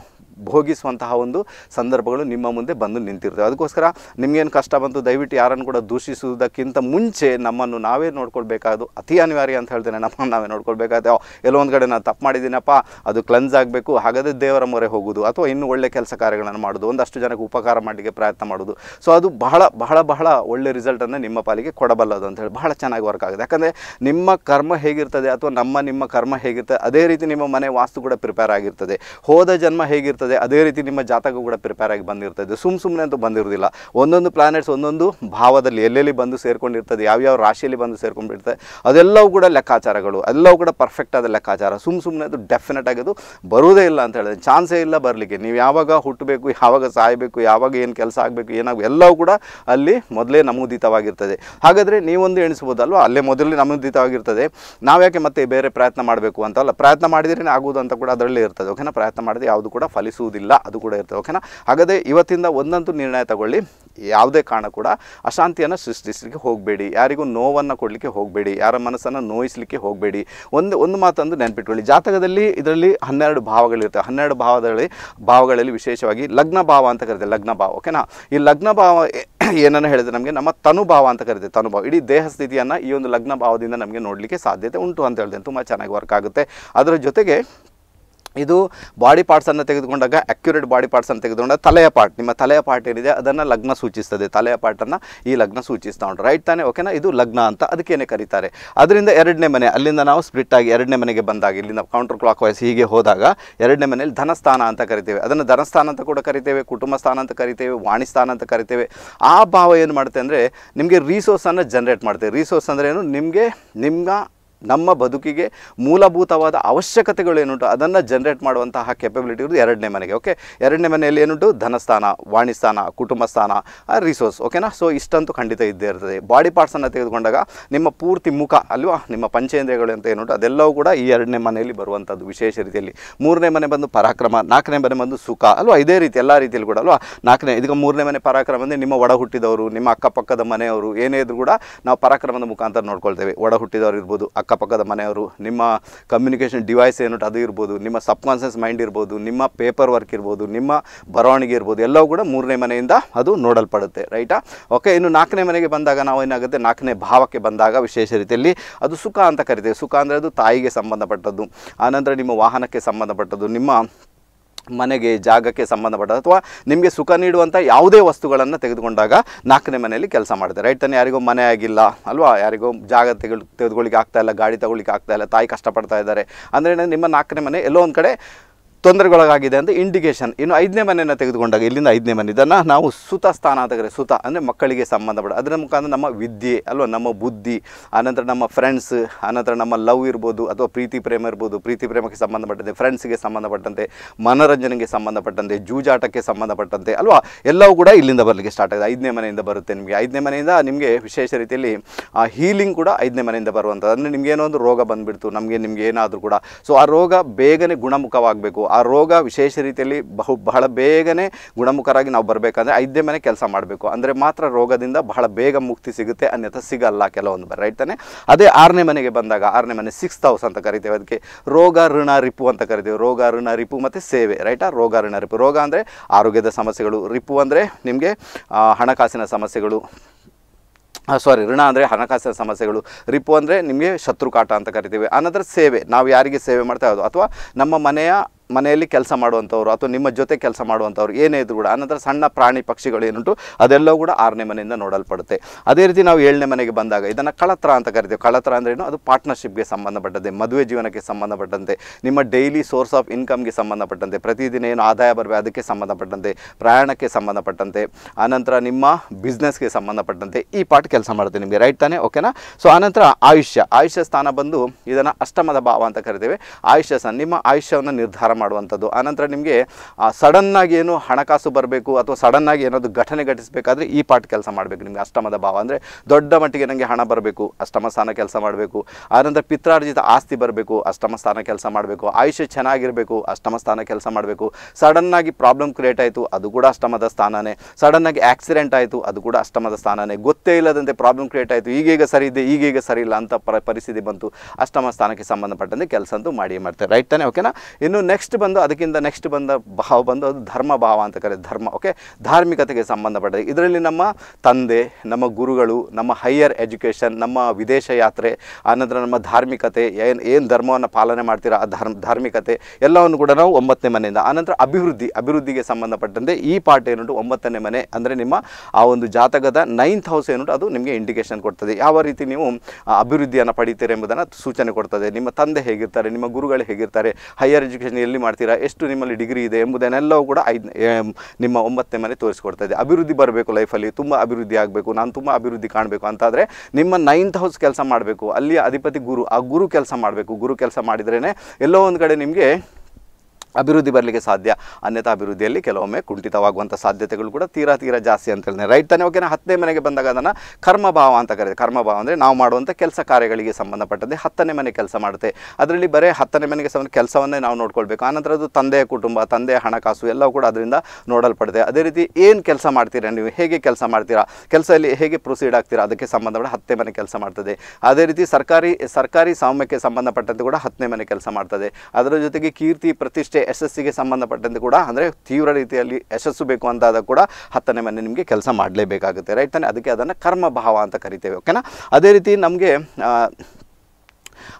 ಭೋಗಿಸುವಂತಹ ಒಂದು ಸಂದರ್ಭಗಳು ನಿಮ್ಮ ಮುಂದೆ ಬಂದು ನಿಂತಿರ್ತವೆ ಅದಕ್ಕೋಸ್ಕರ ನಿಮಗೇನು ಕಷ್ಟ ಬಂತು ದಯವಿಟ್ಟು ಯಾರನ್ನು ಕೂಡ ದೂಷಿಸುವುದಕ್ಕಿಂತ ಮುಂಚೆ ನಮ್ಮನ್ನು ನಾವೇ ನೋಡ್ಕೊಳ್ಬೇಕಾದ್ರು ಅತಿ ಅನಿವಾರ್ಯ ಅಂತ ಹೇಳ್ತೇನೆ ನಮ್ಮನ್ನು ನಾವೇ ನೋಡ್ಕೊಳ್ಬೇಕಾಗುತ್ತೆ ಎಲ್ಲೋ ಒಂದು ಕಡೆ ನಾನು ತಪ್ಪು ಮಾಡಿದ್ದೀನಪ್ಪ ಅದು ಕ್ಲನ್ಸ್ ಆಗಬೇಕು ಹಾಗಾದರೆ ದೇವರ ಮೊರೆ ಹೋಗೋದು ಅಥವಾ ಇನ್ನೂ ಒಳ್ಳೆ ಕೆಲಸ ಕಾರ್ಯಗಳನ್ನು ಮಾಡೋದು ಒಂದಷ್ಟು ಜನಕ್ಕೆ ಉಪಕಾರ ಮಾಡಲಿಕ್ಕೆ ಪ್ರಯತ್ನ ಮಾಡೋದು ಸೊ ಅದು ಬಹಳ ಬಹಳ ಬಹಳ ಒಳ್ಳೆ ರಿಸಲ್ಟನ್ನು ನಿಮ್ಮ ಪಾಲಿಗೆ ಕೊಡಬಲ್ಲದು ಅಂತ ಹೇಳಿ ಬಹಳ ಚೆನ್ನಾಗಿ ವರ್ಕ್ ಆಗುತ್ತೆ ಯಾಕಂದರೆ ನಿಮ್ಮ ಕರ್ಮ ಹೇಗಿರ್ತದೆ ಅಥವಾ ನಮ್ಮ ನಿಮ್ಮ ಕರ್ಮ ಹೇಗಿರ್ತದೆ ಅದೇ ರೀತಿ ನಿಮ್ಮ ಮನೆ ವಾಸ್ತು ಕೂಡ ಪ್ರಿಪೇರ್ ಆಗಿರ್ತದೆ ಹೋದ ಜನ್ಮ ಹೇಗಿರ್ತದೆ ಅದೇ ರೀತಿ ನಿಮ್ಮ ಜಾತಕ ಕೂಡ ಪ್ರಿಪೇರ್ ಆಗಿ ಬಂದಿರ್ತದೆ ಸುಮ್ ಸುಮ್ಮನೆ ಅಂತೂ ಬಂದಿರೋದಿಲ್ಲ ಒಂದೊಂದು ಪ್ಲಾನೆಟ್ಸ್ ಒಂದೊಂದು ಭಾವದಲ್ಲಿ ಎಲ್ಲೆಲ್ಲಿ ಬಂದು ಸೇರ್ಕೊಂಡಿರ್ತದೆ ಯಾವ್ಯಾವ ರಾಶಿಯಲ್ಲಿ ಬಂದು ಸೇರ್ಕೊಂಡಿರ್ತದೆ ಅದೆಲ್ಲವೂ ಕೂಡ ಲೆಕ್ಕಾಚಾರಗಳು ಎಲ್ಲವೂ ಕೂಡ ಪರ್ಫೆಕ್ಟ್ ಆದ ಲೆಕ್ಕಾಚಾರ ಸುಮ್ ಸುಮ್ಮನೆ ಅದು ಡೆಫಿನೆಟ್ ಅದು ಬರೋದೇ ಇಲ್ಲ ಅಂತ ಹೇಳಿದ್ರೆ ಚಾನ್ಸೇ ಇಲ್ಲ ಬರಲಿಕ್ಕೆ ನೀವು ಯಾವಾಗ ಹುಟ್ಟಬೇಕು ಯಾವಾಗ ಸಾಯಬೇಕು ಯಾವಾಗ ಏನು ಕೆಲಸ ಆಗಬೇಕು ಏನಾಗಬೇಕು ಎಲ್ಲವೂ ಕೂಡ ಅಲ್ಲಿ ಮೊದಲೇ ನಮೂದಿತವಾಗಿರ್ತದೆ ಹಾಗಾದರೆ ನೀವೊಂದು ಎಣಿಸ್ಬೋದಲ್ವಾ ಅಲ್ಲೇ ಮೊದಲೇ ನಮೂದಿತವಾಗಿರ್ತದೆ ನಾವು ಯಾಕೆ ಮತ್ತೆ ಬೇರೆ ಪ್ರಯತ್ನ ಮಾಡಬೇಕು ಅಂತಲ್ಲ ಪ್ರಯತ್ನ ಮಾಡಿದ್ರೆ ಆಗುವುದು ಅಂತ ಕೂಡ ಅದರಲ್ಲೇ ಇರ್ತದೆ ಓಕೆನಾ ಪ್ರಯತ್ನ ಮಾಡಿದ್ರೆ ಯಾವುದು ಕೂಡ ಫಲಿಸುತ್ತೆ ಬಯಸುವುದಿಲ್ಲ ಅದು ಕೂಡ ಇರುತ್ತೆ ಓಕೆನಾ ಹಾಗಾದರೆ ಇವತ್ತಿಂದ ಒಂದಂತೂ ನಿರ್ಣಯ ತಗೊಳ್ಳಿ ಯಾವುದೇ ಕಾರಣ ಕೂಡ ಅಶಾಂತಿಯನ್ನು ಸೃಷ್ಟಿಸಲಿಕ್ಕೆ ಹೋಗಬೇಡಿ ಯಾರಿಗೂ ನೋವನ್ನು ಕೊಡಲಿಕ್ಕೆ ಹೋಗಬೇಡಿ ಯಾರ ಮನಸ್ಸನ್ನು ನೋಯಿಸಲಿಕ್ಕೆ ಹೋಗಬೇಡಿ ಒಂದು ಒಂದು ಮಾತಂದು ನೆನಪಿಟ್ಕೊಳ್ಳಿ ಜಾತಕದಲ್ಲಿ ಇದರಲ್ಲಿ ಹನ್ನೆರಡು ಭಾವಗಳಿರ್ತವೆ ಹನ್ನೆರಡು ಭಾವದಲ್ಲಿ ಭಾವಗಳಲ್ಲಿ ವಿಶೇಷವಾಗಿ ಲಗ್ನ ಭಾವ ಅಂತ ಕರೀತಾರೆ ಲಗ್ನ ಭಾವ ಓಕೆನಾ ಈ ಲಗ್ನ ಭಾವ [coughs] ಏನನ್ನು ಹೇಳಿದ್ರೆ ನಮಗೆ ನಮ್ಮ ತನುಭಾವ ಅಂತ ಕರಿತೇವೆ ತನುಭಾವ ಇಡೀ ದೇಹ ಸ್ಥಿತಿಯನ್ನು ಈ ಒಂದು ಲಗ್ನ ಭಾವದಿಂದ ನಮಗೆ ನೋಡಲಿಕ್ಕೆ ಸಾಧ್ಯತೆ ಉಂಟು ಅಂತ ಹೇಳಿದೆ ತುಂಬ ಚೆನ್ನಾಗಿ ವರ್ಕ್ ಆಗುತ್ತೆ ಅದರ ಜೊತೆಗೆ ಇದು ಬಾಡಿ ಪಾರ್ಟ್ಸನ್ನು ತೆಗೆದುಕೊಂಡಾಗ ಅಕ್ಯುರೇಟ್ ಬಾಡಿ ಪಾರ್ಟ್ಸನ್ನು ತೆಗೆದುಕೊಂಡಾಗ ತಲೆಯ ಪಾರ್ಟ್ ನಿಮ್ಮ ತಲೆಯ ಪಾರ್ಟ್ ಏನಿದೆ ಅದನ್ನು ಲಗ್ನ ಸೂಚಿಸ್ತದೆ ತಲೆಯ ಪಾರ್ಟನ್ನು ಈ ಲಗ್ನ ಸೂಚಿಸ್ತಾ ಉಂಟು ರೈಟ್ ತಾನೇ ಓಕೆನಾ ಇದು ಲಗ್ನ ಅಂತ ಅದಕ್ಕೇನೆ ಕರೀತಾರೆ ಅದರಿಂದ ಎರಡನೇ ಮನೆ ಅಲ್ಲಿಂದ ನಾವು ಸ್ಪ್ಲಿಟ್ ಆಗಿ ಎರಡನೇ ಮನೆಗೆ ಬಂದಾಗ ಇಲ್ಲಿಂದ ಕೌಂಟರ್ ಕ್ಲಾಕ್ ವೈಸ್ ಹೀಗೆ ಹೋದಾಗ ಎರಡನೇ ಮನೆಯಲ್ಲಿ ಧನಸ್ಥಾನ ಅಂತ ಕರಿತೇವೆ ಅದನ್ನು ಧನಸ್ಥಾನ ಅಂತ ಕೂಡ ಕರಿತೇವೆ ಕುಟುಂಬ ಸ್ಥಾನ ಅಂತ ಕರಿತೇವೆ ವಾಣಿ ಸ್ಥಾನ ಅಂತ ಕರಿತೇವೆ ಆ ಭಾವ ಏನು ಮಾಡುತ್ತೆ ಅಂದರೆ ನಿಮಗೆ ರಿಸೋರ್ಸನ್ನು ಜನ್ರೇಟ್ ಮಾಡ್ತೇವೆ ರಿಸೋರ್ಸ್ ಏನು ನಿಮಗೆ ನಿಮ್ಮ ನಮ್ಮ ಬದುಕಿಗೆ ಮೂಲಭೂತವಾದ ಅವಶ್ಯಕತೆಗಳು ಏನುಂಟು ಅದನ್ನು ಜನ್ರೇಟ್ ಮಾಡುವಂತಹ ಕೆಪಬಿಲಿಟಿ ಇರೋದು ಎರಡನೇ ಮನೆಗೆ ಓಕೆ ಎರಡನೇ ಮನೆಯಲ್ಲಿ ಏನುಂಟು ಧನಸ್ಥಾನ ವಾಣಿಸ್ಥಾನ ಕುಟುಂಬ ಸ್ಥಾನ ರಿಸೋರ್ಸ್ ಓಕೆನಾ ಸೊ ಇಷ್ಟಂತೂ ಖಂಡಿತ ಇದ್ದೇ ಇರ್ತದೆ ಬಾಡಿ ಪಾರ್ಟ್ಸನ್ನು ತೆಗೆದುಕೊಂಡಾಗ ನಿಮ್ಮ ಪೂರ್ತಿ ಮುಖ ಅಲ್ವಾ ನಿಮ್ಮ ಪಂಚೇಂದ್ರಿಯಗಳು ಅಂತ ಏನುಂಟು ಅದೆಲ್ಲವೂ ಕೂಡ ಈ ಎರಡನೇ ಮನೆಯಲ್ಲಿ ಬರುವಂಥದ್ದು ವಿಶೇಷ ರೀತಿಯಲ್ಲಿ ಮೂರನೇ ಮನೆ ಬಂದು ಪರಾಕ್ರಮ ನಾಲ್ಕನೇ ಮನೆ ಬಂದು ಸುಖ ಅಲ್ವಾ ಇದೇ ರೀತಿ ಎಲ್ಲ ರೀತಿಯಲ್ಲಿ ಕೂಡ ಅಲ್ವಾ ನಾಲ್ಕನೇ ಇದಕ್ಕೆ ಮೂರನೇ ಮನೆ ಪರಾಕ್ರಮ ಅಂದರೆ ನಿಮ್ಮ ಒಡ ಹುಟ್ಟಿದವರು ನಿಮ್ಮ ಅಕ್ಕಪಕ್ಕದ ಮನೆಯವರು ಏನೇ ಇದ್ರು ಕೂಡ ನಾವು ಪರಾಕ್ರಮದ ಮುಖಾಂತರ ನೋಡ್ಕೊಳ್ತೇವೆ ಒಡ ಹುಟ್ಟಿದವರು ಇರ್ಬೋದು ಅಕ್ಕ ಅಕ್ಕಪಕ್ಕದ ಮನೆಯವರು ನಿಮ್ಮ ಕಮ್ಯುನಿಕೇಷನ್ ಡಿವೈಸ್ ಏನುಂಟು ಅದು ಇರ್ಬೋದು ನಿಮ್ಮ ಸಬ್ ಕಾನ್ಸಿಯಸ್ ಮೈಂಡ್ ಇರ್ಬೋದು ನಿಮ್ಮ ಪೇಪರ್ ವರ್ಕ್ ಇರ್ಬೋದು ನಿಮ್ಮ ಬರವಣಿಗೆ ಇರ್ಬೋದು ಎಲ್ಲವೂ ಕೂಡ ಮೂರನೇ ಮನೆಯಿಂದ ಅದು ನೋಡಲ್ಪಡುತ್ತೆ ರೈಟಾ ಓಕೆ ಇನ್ನು ನಾಲ್ಕನೇ ಮನೆಗೆ ಬಂದಾಗ ನಾವು ಏನಾಗುತ್ತೆ ನಾಲ್ಕನೇ ಭಾವಕ್ಕೆ ಬಂದಾಗ ವಿಶೇಷ ರೀತಿಯಲ್ಲಿ ಅದು ಸುಖ ಅಂತ ಕರಿತೇವೆ ಸುಖ ಅಂದರೆ ಅದು ತಾಯಿಗೆ ಸಂಬಂಧಪಟ್ಟದ್ದು ಆನಂತರ ನಿಮ್ಮ ವಾಹನಕ್ಕೆ ಸಂಬಂಧಪಟ್ಟದ್ದು ನಿಮ್ಮ ಮನೆಗೆ ಜಾಗಕ್ಕೆ ಸಂಬಂಧಪಟ್ಟ ಅಥವಾ ನಿಮಗೆ ಸುಖ ನೀಡುವಂಥ ಯಾವುದೇ ವಸ್ತುಗಳನ್ನು ತೆಗೆದುಕೊಂಡಾಗ ನಾಲ್ಕನೇ ಮನೆಯಲ್ಲಿ ಕೆಲಸ ಮಾಡಿದೆ ರೈಟ್ ತಾನೆ ಯಾರಿಗೂ ಮನೆ ಆಗಿಲ್ಲ ಅಲ್ವಾ ಯಾರಿಗೋ ಜಾಗ ತೆಗೆದು ತೆಗೆದುಕೊಳ್ಳಿಕ್ಕೆ ಆಗ್ತಾಯಿಲ್ಲ ಗಾಡಿ ತಗೊಳ್ಳಿಕ್ಕೆ ಆಗ್ತಾಯಿಲ್ಲ ತಾಯಿ ಕಷ್ಟಪಡ್ತಾ ಇದ್ದಾರೆ ಅಂದರೆ ನಿಮ್ಮ ನಾಲ್ಕನೇ ಮನೆ ಎಲ್ಲೋ ಒಂದು ಕಡೆ ತೊಂದರೆಗೊಳಗಾಗಿದೆ ಅಂತ ಇಂಡಿಕೇಶನ್ ಇನ್ನು ಐದನೇ ಮನೆಯನ್ನು ತೆಗೆದುಕೊಂಡಾಗ ಇಲ್ಲಿಂದ ಐದನೇ ಮನೆ ಇದನ್ನು ನಾವು ಸುತ ಸ್ಥಾನ ಅಂತ ಕರೆ ಸುತ ಅಂದರೆ ಮಕ್ಕಳಿಗೆ ಸಂಬಂಧಪಡ ಅದರ ಮುಖಾಂತರ ನಮ್ಮ ವಿದ್ಯೆ ಅಲ್ವಾ ನಮ್ಮ ಬುದ್ಧಿ ಆನಂತರ ನಮ್ಮ ಫ್ರೆಂಡ್ಸ್ ಆನಂತರ ನಮ್ಮ ಲವ್ ಇರ್ಬೋದು ಅಥವಾ ಪ್ರೀತಿ ಪ್ರೇಮ ಇರ್ಬೋದು ಪ್ರೀತಿ ಪ್ರೇಮಕ್ಕೆ ಸಂಬಂಧಪಟ್ಟಂತೆ ಫ್ರೆಂಡ್ಸ್ಗೆ ಸಂಬಂಧಪಟ್ಟಂತೆ ಮನೋರಂಜನೆಗೆ ಸಂಬಂಧಪಟ್ಟಂತೆ ಜೂಜಾಟಕ್ಕೆ ಸಂಬಂಧಪಟ್ಟಂತೆ ಅಲ್ವಾ ಎಲ್ಲವೂ ಕೂಡ ಇಲ್ಲಿಂದ ಬರಲಿಕ್ಕೆ ಸ್ಟಾರ್ಟ್ ಆಗಿದೆ ಐದನೇ ಮನೆಯಿಂದ ಬರುತ್ತೆ ನಿಮಗೆ ಐದನೇ ಮನೆಯಿಂದ ನಿಮಗೆ ವಿಶೇಷ ರೀತಿಯಲ್ಲಿ ಆ ಹೀಲಿಂಗ್ ಕೂಡ ಐದನೇ ಮನೆಯಿಂದ ಬರುವಂಥದ್ದು ಅಂದರೆ ನಿಮಗೇನೋ ಒಂದು ರೋಗ ಬಂದುಬಿಡ್ತು ನಮಗೆ ನಿಮಗೆ ಏನಾದರೂ ಕೂಡ ಸೊ ಆ ರೋಗ ಬೇಗನೆ ಗುಣಮುಖವಾಗಬೇಕು ಆ ರೋಗ ವಿಶೇಷ ರೀತಿಯಲ್ಲಿ ಬಹು ಬಹಳ ಬೇಗನೆ ಗುಣಮುಖರಾಗಿ ನಾವು ಬರಬೇಕಂದ್ರೆ ಐದೇ ಮನೆ ಕೆಲಸ ಮಾಡಬೇಕು ಅಂದರೆ ಮಾತ್ರ ರೋಗದಿಂದ ಬಹಳ ಬೇಗ ಮುಕ್ತಿ ಸಿಗುತ್ತೆ ಅನ್ಯಥ ಸಿಗಲ್ಲ ಕೆಲವೊಂದು ಬರ ರೈಟ್ ತಾನೆ ಅದೇ ಆರನೇ ಮನೆಗೆ ಬಂದಾಗ ಆರನೇ ಮನೆ ಸಿಕ್ಸ್ತ್ ಹೌಸ್ ಅಂತ ಕರಿತೇವೆ ಅದಕ್ಕೆ ರೋಗ ಋಣ ರಿಪು ಅಂತ ಕರಿತೇವೆ ರೋಗ ಋಣ ರಿಪು ಮತ್ತು ಸೇವೆ ರೈಟಾ ರೋಗ ಋಣ ರಿಪು ರೋಗ ಅಂದರೆ ಆರೋಗ್ಯದ ಸಮಸ್ಯೆಗಳು ರಿಪು ಅಂದರೆ ನಿಮಗೆ ಹಣಕಾಸಿನ ಸಮಸ್ಯೆಗಳು ಸಾರಿ ಋಣ ಅಂದರೆ ಹಣಕಾಸಿನ ಸಮಸ್ಯೆಗಳು ರಿಪು ಅಂದರೆ ನಿಮಗೆ ಶತ್ರು ಕಾಟ ಅಂತ ಕರಿತೀವಿ ಅನಂತರ ಸೇವೆ ನಾವು ಯಾರಿಗೆ ಸೇವೆ ಮಾಡ್ತಾ ಇರೋದು ಅಥವಾ ನಮ್ಮ ಮನೆಯ ಮನೆಯಲ್ಲಿ ಕೆಲಸ ಮಾಡುವಂಥವ್ರು ಅಥವಾ ನಿಮ್ಮ ಜೊತೆ ಕೆಲಸ ಮಾಡುವಂಥವ್ರು ಏನೇ ಇದ್ರು ಕೂಡ ಆನಂತರ ಸಣ್ಣ ಪ್ರಾಣಿ ಪಕ್ಷಿಗಳು ಏನುಂಟು ಅದೆಲ್ಲವೂ ಕೂಡ ಆರನೇ ಮನೆಯಿಂದ ನೋಡಲ್ಪಡುತ್ತೆ ಅದೇ ರೀತಿ ನಾವು ಏಳನೇ ಮನೆಗೆ ಬಂದಾಗ ಇದನ್ನು ಕಳತ್ರ ಅಂತ ಕರಿತೀವಿ ಕಳತ್ರ ಅಂದರೆ ಏನು ಅದು ಪಾರ್ಟ್ನರ್ಶಿಪ್ಗೆ ಸಂಬಂಧಪಟ್ಟಂತೆ ಮದುವೆ ಜೀವನಕ್ಕೆ ಸಂಬಂಧಪಟ್ಟಂತೆ ನಿಮ್ಮ ಡೈಲಿ ಸೋರ್ಸ್ ಆಫ್ ಇನ್ಕಮ್ಗೆ ಸಂಬಂಧಪಟ್ಟಂತೆ ಪ್ರತಿದಿನ ಏನು ಆದಾಯ ಬರಬೇಕು ಅದಕ್ಕೆ ಸಂಬಂಧಪಟ್ಟಂತೆ ಪ್ರಯಾಣಕ್ಕೆ ಸಂಬಂಧಪಟ್ಟಂತೆ ಆನಂತರ ನಿಮ್ಮ ಬಿಸ್ನೆಸ್ಗೆ ಸಂಬಂಧಪಟ್ಟಂತೆ ಈ ಪಾರ್ಟ್ ಕೆಲಸ ಮಾಡುತ್ತೆ ನಿಮಗೆ ರೈಟ್ ತಾನೇ ಓಕೆನಾ ಸೊ ಆನಂತರ ಆಯುಷ್ಯ ಆಯುಷ್ಯ ಸ್ಥಾನ ಬಂದು ಇದನ್ನು ಅಷ್ಟಮದ ಭಾವ ಅಂತ ಕರಿತೇವೆ ಆಯುಷ್ಯ ಸಹ ನಿಮ್ಮ ಆಯುಷ್ಯವನ್ನು ನಿರ್ಧಾರ ಮಾಡುವಂಥದ್ದು ಆನಂತರ ನಿಮಗೆ ಸಡನ್ನಾಗಿ ಏನು ಹಣಕಾಸು ಬರಬೇಕು ಅಥವಾ ಸಡನ್ನಾಗಿ ಏನಾದರೂ ಘಟನೆ ಘಟಿಸಬೇಕಾದ್ರೆ ಈ ಪಾಠ ಕೆಲಸ ಮಾಡಬೇಕು ನಿಮಗೆ ಅಷ್ಟಮದ ಭಾವ ಅಂದರೆ ದೊಡ್ಡ ಮಟ್ಟಿಗೆ ನನಗೆ ಹಣ ಬರಬೇಕು ಅಷ್ಟಮ ಸ್ಥಾನ ಕೆಲಸ ಮಾಡಬೇಕು ಆನಂತರ ಪಿತ್ರಾರ್ಜಿತ ಆಸ್ತಿ ಬರಬೇಕು ಅಷ್ಟಮ ಸ್ಥಾನ ಕೆಲಸ ಮಾಡಬೇಕು ಆಯುಷ್ಯ ಚೆನ್ನಾಗಿರಬೇಕು ಅಷ್ಟಮ ಸ್ಥಾನ ಕೆಲಸ ಮಾಡಬೇಕು ಸಡನ್ನಾಗಿ ಪ್ರಾಬ್ಲಮ್ ಕ್ರಿಯೇಟ್ ಆಯಿತು ಅದು ಕೂಡ ಅಷ್ಟಮದ ಸ್ಥಾನನೇ ಸಡನ್ನಾಗಿ ಆಕ್ಸಿಡೆಂಟ್ ಆಯಿತು ಅದು ಕೂಡ ಅಷ್ಟಮದ ಸ್ಥಾನನೇ ಗೊತ್ತೇ ಇಲ್ಲದಂತೆ ಪ್ರಾಬ್ಲಮ್ ಕ್ರಿಯೇಟ್ ಆಯಿತು ಈಗೀಗ ಸರಿ ಇದೆ ಈಗೀಗ ಸರಿ ಇಲ್ಲ ಅಂತ ಪರಿಸ್ಥಿತಿ ಬಂತು ಅಷ್ಟಮ ಸ್ಥಾನಕ್ಕೆ ಸಂಬಂಧಪಟ್ಟಂತೆ ಕೆಲಸ ಅಂತೂ ಮಾಡಿ ಮಾಡ್ತಾರೆ ರೈಟ್ ತಾನೆ ಓಕೆನಾ ಇನ್ನು ನೆಕ್ಸ್ಟ್ ನೆಕ್ಸ್ಟ್ ಬಂದು ಅದಕ್ಕಿಂತ ನೆಕ್ಸ್ಟ್ ಬಂದ ಭಾವ ಬಂದು ಅದು ಧರ್ಮ ಭಾವ ಅಂತ ಕರೆ ಧರ್ಮ ಓಕೆ ಧಾರ್ಮಿಕತೆಗೆ ಸಂಬಂಧಪಟ್ಟಿದೆ ಇದರಲ್ಲಿ ನಮ್ಮ ತಂದೆ ನಮ್ಮ ಗುರುಗಳು ನಮ್ಮ ಹೈಯರ್ ಎಜುಕೇಷನ್ ನಮ್ಮ ವಿದೇಶ ಯಾತ್ರೆ ಆನಂತರ ನಮ್ಮ ಧಾರ್ಮಿಕತೆ ಏನು ಏನು ಧರ್ಮವನ್ನು ಪಾಲನೆ ಮಾಡ್ತೀರಾ ಆ ಧರ್ಮ ಧಾರ್ಮಿಕತೆ ಎಲ್ಲವನ್ನು ಕೂಡ ನಾವು ಒಂಬತ್ತನೇ ಮನೆಯಿಂದ ಆನಂತರ ಅಭಿವೃದ್ಧಿ ಅಭಿವೃದ್ಧಿಗೆ ಸಂಬಂಧಪಟ್ಟಂತೆ ಈ ಪಾಠ ಏನುಂಟು ಒಂಬತ್ತನೇ ಮನೆ ಅಂದರೆ ನಿಮ್ಮ ಆ ಒಂದು ಜಾತಕದ ನೈನ್ತ್ ಹೌಸ್ ಏನುಂಟು ಅದು ನಿಮಗೆ ಇಂಡಿಕೇಷನ್ ಕೊಡ್ತದೆ ಯಾವ ರೀತಿ ನೀವು ಅಭಿವೃದ್ಧಿಯನ್ನು ಪಡಿತೀರಿ ಎಂಬುದನ್ನು ಸೂಚನೆ ಕೊಡ್ತದೆ ನಿಮ್ಮ ತಂದೆ ಹೇಗಿರ್ತಾರೆ ನಿಮ್ಮ ಗುರುಗಳು ಹೇಗಿರ್ತಾರೆ ಹೈಯರ್ ಎಜುಕೇಷನ್ ಎಲ್ಲಿ ಮಾಡ್ತೀರಾ ಎಷ್ಟು ನಿಮ್ಮಲ್ಲಿ ಡಿಗ್ರಿ ಇದೆ ಎಂಬುದನ್ನೆಲ್ಲವೂ ಕೂಡ ಐದು ನಿಮ್ಮ ಒಂಬತ್ತನೇ ಮನೆ ತೋರಿಸ್ಕೊಡ್ತಾ ಇದೆ ಅಭಿವೃದ್ಧಿ ಬರಬೇಕು ಲೈಫಲ್ಲಿ ತುಂಬ ಅಭಿವೃದ್ಧಿ ಆಗಬೇಕು ನಾನು ತುಂಬ ಅಭಿವೃದ್ಧಿ ಕಾಣಬೇಕು ಅಂತಾದರೆ ನಿಮ್ಮ ನೈನ್ತ್ ಹೌಸ್ ಕೆಲಸ ಮಾಡಬೇಕು ಅಲ್ಲಿಯ ಅಧಿಪತಿ ಗುರು ಆ ಗುರು ಕೆಲಸ ಮಾಡಬೇಕು ಗುರು ಕೆಲಸ ಮಾಡಿದ್ರೇ ಎಲ್ಲೋ ಒಂದು ಕಡೆ ನಿಮಗೆ ಅಭಿವೃದ್ಧಿ ಬರಲಿಕ್ಕೆ ಸಾಧ್ಯ ಅನ್ಯತಾ ಅಭಿವೃದ್ಧಿಯಲ್ಲಿ ಕೆಲವೊಮ್ಮೆ ಕುಂಠಿತವಾಗುವಂಥ ಸಾಧ್ಯತೆಗಳು ಕೂಡ ತೀರಾ ತೀರಾ ಜಾಸ್ತಿ ಅಂತ ಹೇಳ್ತಾರೆ ರೈಟ್ ತಾನೇ ಓಕೆನ ಹತ್ತನೇ ಮನೆಗೆ ಬಂದಾಗ ಅದನ್ನು ಕರ್ಮಭಾವ ಅಂತ ಕರೀತಾರೆ ಕರ್ಮಭಾವ ಅಂದರೆ ನಾವು ಮಾಡುವಂಥ ಕೆಲಸ ಕಾರ್ಯಗಳಿಗೆ ಸಂಬಂಧಪಟ್ಟಂತೆ ಹತ್ತನೇ ಮನೆ ಕೆಲಸ ಮಾಡುತ್ತೆ ಅದರಲ್ಲಿ ಬರೀ ಹತ್ತನೇ ಮನೆಗೆ ಸಂಬಂಧ ಕೆಲಸವನ್ನೇ ನಾವು ನೋಡ್ಕೊಳ್ಬೇಕು ಆನಂತರ ಅದು ತಂದೆಯ ಕುಟುಂಬ ತಂದೆಯ ಹಣಕಾಸು ಎಲ್ಲವೂ ಕೂಡ ಅದರಿಂದ ನೋಡಲ್ಪಡುತ್ತೆ ಅದೇ ರೀತಿ ಏನು ಕೆಲಸ ಮಾಡ್ತೀರಾ ನೀವು ಹೇಗೆ ಕೆಲಸ ಮಾಡ್ತೀರಾ ಕೆಲಸದಲ್ಲಿ ಹೇಗೆ ಪ್ರೊಸೀಡ್ ಆಗ್ತೀರಾ ಅದಕ್ಕೆ ಸಂಬಂಧಪಟ್ಟ ಹತ್ತನೇ ಮನೆ ಕೆಲಸ ಮಾಡ್ತದೆ ಅದೇ ರೀತಿ ಸರ್ಕಾರಿ ಸರ್ಕಾರಿ ಸಾಮ್ಯಕ್ಕೆ ಸಂಬಂಧಪಟ್ಟಂತೆ ಕೂಡ ಹತ್ತನೇ ಮನೆ ಕೆಲಸ ಮಾಡ್ತದೆ ಅದರ ಜೊತೆಗೆ ಕೀರ್ತಿ ಪ್ರತಿಷ್ಠೆ ಯಶಸ್ಸಿಗೆ ಸಂಬಂಧಪಟ್ಟಂತೆ ಕೂಡ ಅಂದರೆ ತೀವ್ರ ರೀತಿಯಲ್ಲಿ ಯಶಸ್ಸು ಬೇಕು ಅಂತಾದ ಕೂಡ ಹತ್ತನೇ ಮನೆ ನಿಮಗೆ ಕೆಲಸ ಮಾಡಲೇಬೇಕಾಗುತ್ತೆ ರೈಟ್ ತಾನೆ ಅದಕ್ಕೆ ಅದನ್ನು ಭಾವ ಅಂತ ಕರಿತೇವೆ ಓಕೆನಾ ಅದೇ ರೀತಿ ನಮಗೆ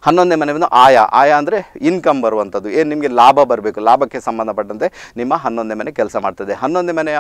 ಹನ್ನೊಂದನೇ ಮನೆ ಬಂದು ಆಯಾ ಆಯಾ ಅಂದರೆ ಇನ್ಕಮ್ ಬರುವಂಥದ್ದು ಏನು ನಿಮಗೆ ಲಾಭ ಬರಬೇಕು ಲಾಭಕ್ಕೆ ಸಂಬಂಧಪಟ್ಟಂತೆ ನಿಮ್ಮ ಹನ್ನೊಂದನೇ ಮನೆ ಕೆಲಸ ಮಾಡ್ತದೆ ಹನ್ನೊಂದನೇ ಮನೆಯ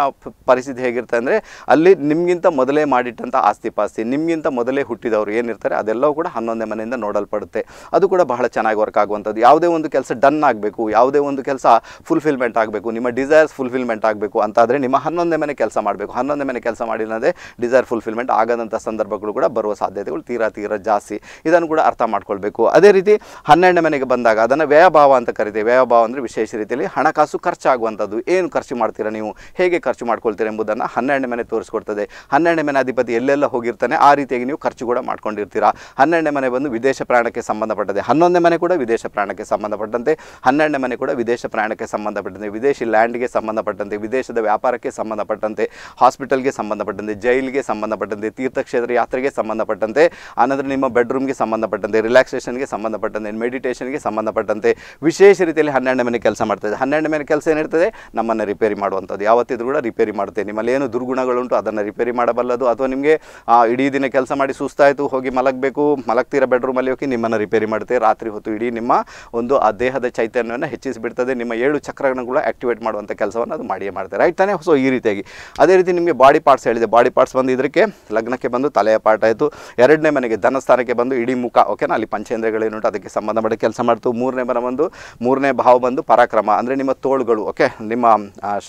ಪರಿಸ್ಥಿತಿ ಹೇಗಿರುತ್ತೆ ಅಂದರೆ ಅಲ್ಲಿ ನಿಮಗಿಂತ ಮೊದಲೇ ಮಾಡಿಟ್ಟಂಥ ಆಸ್ತಿ ಪಾಸ್ತಿ ನಿಮಗಿಂತ ಮೊದಲೇ ಹುಟ್ಟಿದವರು ಏನಿರ್ತಾರೆ ಅದೆಲ್ಲವೂ ಕೂಡ ಹನ್ನೊಂದನೇ ಮನೆಯಿಂದ ನೋಡಲ್ಪಡುತ್ತೆ ಅದು ಕೂಡ ಬಹಳ ಚೆನ್ನಾಗಿ ವರ್ಕ್ ಆಗುವಂಥದ್ದು ಯಾವುದೇ ಒಂದು ಕೆಲಸ ಡನ್ ಆಗಬೇಕು ಯಾವುದೇ ಒಂದು ಕೆಲಸ ಫುಲ್ಫಿಲ್ಮೆಂಟ್ ಆಗಬೇಕು ನಿಮ್ಮ ಡಿಸೈರ್ಸ್ ಫುಲ್ಫಿಲ್ಮೆಂಟ್ ಆಗಬೇಕು ಅಂತಾದರೆ ನಿಮ್ಮ ಹನ್ನೊಂದನೇ ಮನೆ ಕೆಲಸ ಮಾಡಬೇಕು ಹನ್ನೊಂದನೇ ಮನೆ ಕೆಲಸ ಮಾಡಿಲ್ಲದೆ ಡಿಸೈರ್ ಫುಲ್ಫಿಲ್ಮೆಂಟ್ ಆಗದಂಥ ಸಂದರ್ಭಗಳು ಕೂಡ ಬರುವ ಸಾಧ್ಯತೆಗಳು ತೀರಾ ತೀರಾ ಜಾಸ್ತಿ ಇದನ್ನು ಕೂಡ ಅರ್ಥ ಮಾಡ್ಕೊಳ್ಬೇಕು ಮಾಡಬೇಕು ಅದೇ ರೀತಿ ಹನ್ನೆರಡನೇ ಮನೆಗೆ ಬಂದಾಗ ಅದನ್ನು ವ್ಯಯಭಾವ ಅಂತ ಕರಿತೀವಿ ವ್ಯಯಭಾವ ಅಂದರೆ ವಿಶೇಷ ರೀತಿಯಲ್ಲಿ ಹಣಕಾಸು ಖರ್ಚಾಗುವಂಥದ್ದು ಏನು ಖರ್ಚು ಮಾಡ್ತೀರಾ ನೀವು ಹೇಗೆ ಖರ್ಚು ಮಾಡ್ಕೊಳ್ತೀರಾ ಎಂಬುದನ್ನು ಹನ್ನೆರಡನೇ ಮನೆ ತೋರಿಸ್ಕೊಡ್ತದೆ ಹನ್ನೆರಡನೇ ಮನೆ ಅಧಿಪತಿ ಎಲ್ಲೆಲ್ಲ ಹೋಗಿರ್ತಾನೆ ಆ ರೀತಿಯಾಗಿ ನೀವು ಖರ್ಚು ಕೂಡ ಮಾಡ್ಕೊಂಡಿರ್ತೀರಾ ಹನ್ನೆರಡನೇ ಮನೆ ಬಂದು ವಿದೇಶ ಪ್ರಯಾಣಕ್ಕೆ ಸಂಬಂಧಪಟ್ಟದೆ ಹನ್ನೊಂದನೇ ಮನೆ ಕೂಡ ವಿದೇಶ ಪ್ರಯಾಣಕ್ಕೆ ಸಂಬಂಧಪಟ್ಟಂತೆ ಹನ್ನೆರಡನೇ ಮನೆ ಕೂಡ ವಿದೇಶ ಪ್ರಯಾಣಕ್ಕೆ ಸಂಬಂಧಪಟ್ಟಂತೆ ವಿದೇಶಿ ಲ್ಯಾಂಡ್ಗೆ ಸಂಬಂಧಪಟ್ಟಂತೆ ವಿದೇಶದ ವ್ಯಾಪಾರಕ್ಕೆ ಸಂಬಂಧಪಟ್ಟಂತೆ ಹಾಸ್ಪಿಟಲ್ಗೆ ಸಂಬಂಧಪಟ್ಟಂತೆ ಜೈಲಿಗೆ ಸಂಬಂಧಪಟ್ಟಂತೆ ತೀರ್ಥಕ್ಷೇತ್ರ ಯಾತ್ರೆಗೆ ಸಂಬಂಧಪಟ್ಟಂತೆ ಆನಂತರ ನಿಮ್ಮ ಬೆಡ್ರೂಮ್ಗೆ ಸಂಬಂಧಪಟ್ಟಂತೆ ರಿಲ್ಯಾಕ್ಸೇಷನ್ ಮೆಡಿಟೇಷನ್ಗೆ ಸಂಬಂಧಪಟ್ಟಂತೆ ಮೆಡಿಟೇಷನ್ಗೆ ಸಂಬಂಧಪಟ್ಟಂತೆ ವಿಶೇಷ ರೀತಿಯಲ್ಲಿ ಹನ್ನೆರಡು ಮನೆ ಕೆಲಸ ಮಾಡ್ತದೆ ಹನ್ನೆರಡು ಮನೆ ಕೆಲಸ ಏನಿರ್ತದೆ ನಮ್ಮನ್ನು ರಿಪೇರಿ ಮಾಡುವಂಥದ್ದು ಯಾವತ್ತಿದ್ರು ಕೂಡ ರಿಪೇರಿ ಮಾಡುತ್ತೆ ನಿಮ್ಮಲ್ಲಿ ಏನು ದುರ್ಗುಣಗಳುಂಟು ಅದನ್ನು ರಿಪೇರಿ ಮಾಡಬಲ್ಲದು ಅಥವಾ ನಿಮಗೆ ಇಡೀ ದಿನ ಕೆಲಸ ಮಾಡಿ ಸುಸ್ತಾಯಿತು ಹೋಗಿ ಮಲಗಬೇಕು ಮಲಗ್ತೀರ ಬೆಡ್ರೂಮಲ್ಲಿ ಹೋಗಿ ನಿಮ್ಮನ್ನು ರಿಪೇರಿ ಮಾಡುತ್ತೆ ರಾತ್ರಿ ಹೊತ್ತು ಇಡೀ ನಿಮ್ಮ ಒಂದು ಆ ದೇಹದ ಚೈತನ್ಯವನ್ನು ಹೆಚ್ಚಿಸಿಬಿಡ್ತದೆ ನಿಮ್ಮ ಏಳು ಚಕ್ರಗಳನ್ನು ಕೂಡ ಆಕ್ಟಿವೇಟ್ ಮಾಡುವಂಥ ಕೆಲಸವನ್ನು ಅದು ಮಾಡಿಯೇ ಮಾಡ್ತಾರೆ ರೈಟ್ ತಾನೇ ಸೊ ಈ ರೀತಿಯಾಗಿ ಅದೇ ರೀತಿ ನಿಮಗೆ ಬಾಡಿ ಪಾರ್ಟ್ಸ್ ಹೇಳಿದೆ ಬಾಡಿ ಪಾರ್ಟ್ಸ್ ಬಂದು ಇದಕ್ಕೆ ಲಗ್ನಕ್ಕೆ ಬಂದು ತಲೆಯ ಪಾರ್ಟ್ ಆಯಿತು ಎರಡನೇ ಮನೆಗೆ ಧನಸ್ಥಾನಕ್ಕೆ ಬಂದು ಇಡೀ ಮುಖ ಓಕೆನಾ ಅಲ್ಲಿ ಪಂಚೇಂದ್ರಗಳೇನುಂಟು ಅದಕ್ಕೆ ಸಂಬಂಧಪಟ್ಟ ಕೆಲಸ ಮಾಡ್ತು ಮೂರನೇ ಮನೆ ಬಂದು ಮೂರನೇ ಭಾವ ಬಂದು ಪರಾಕ್ರಮ ಅಂದರೆ ನಿಮ್ಮ ತೋಳುಗಳು ಓಕೆ ನಿಮ್ಮ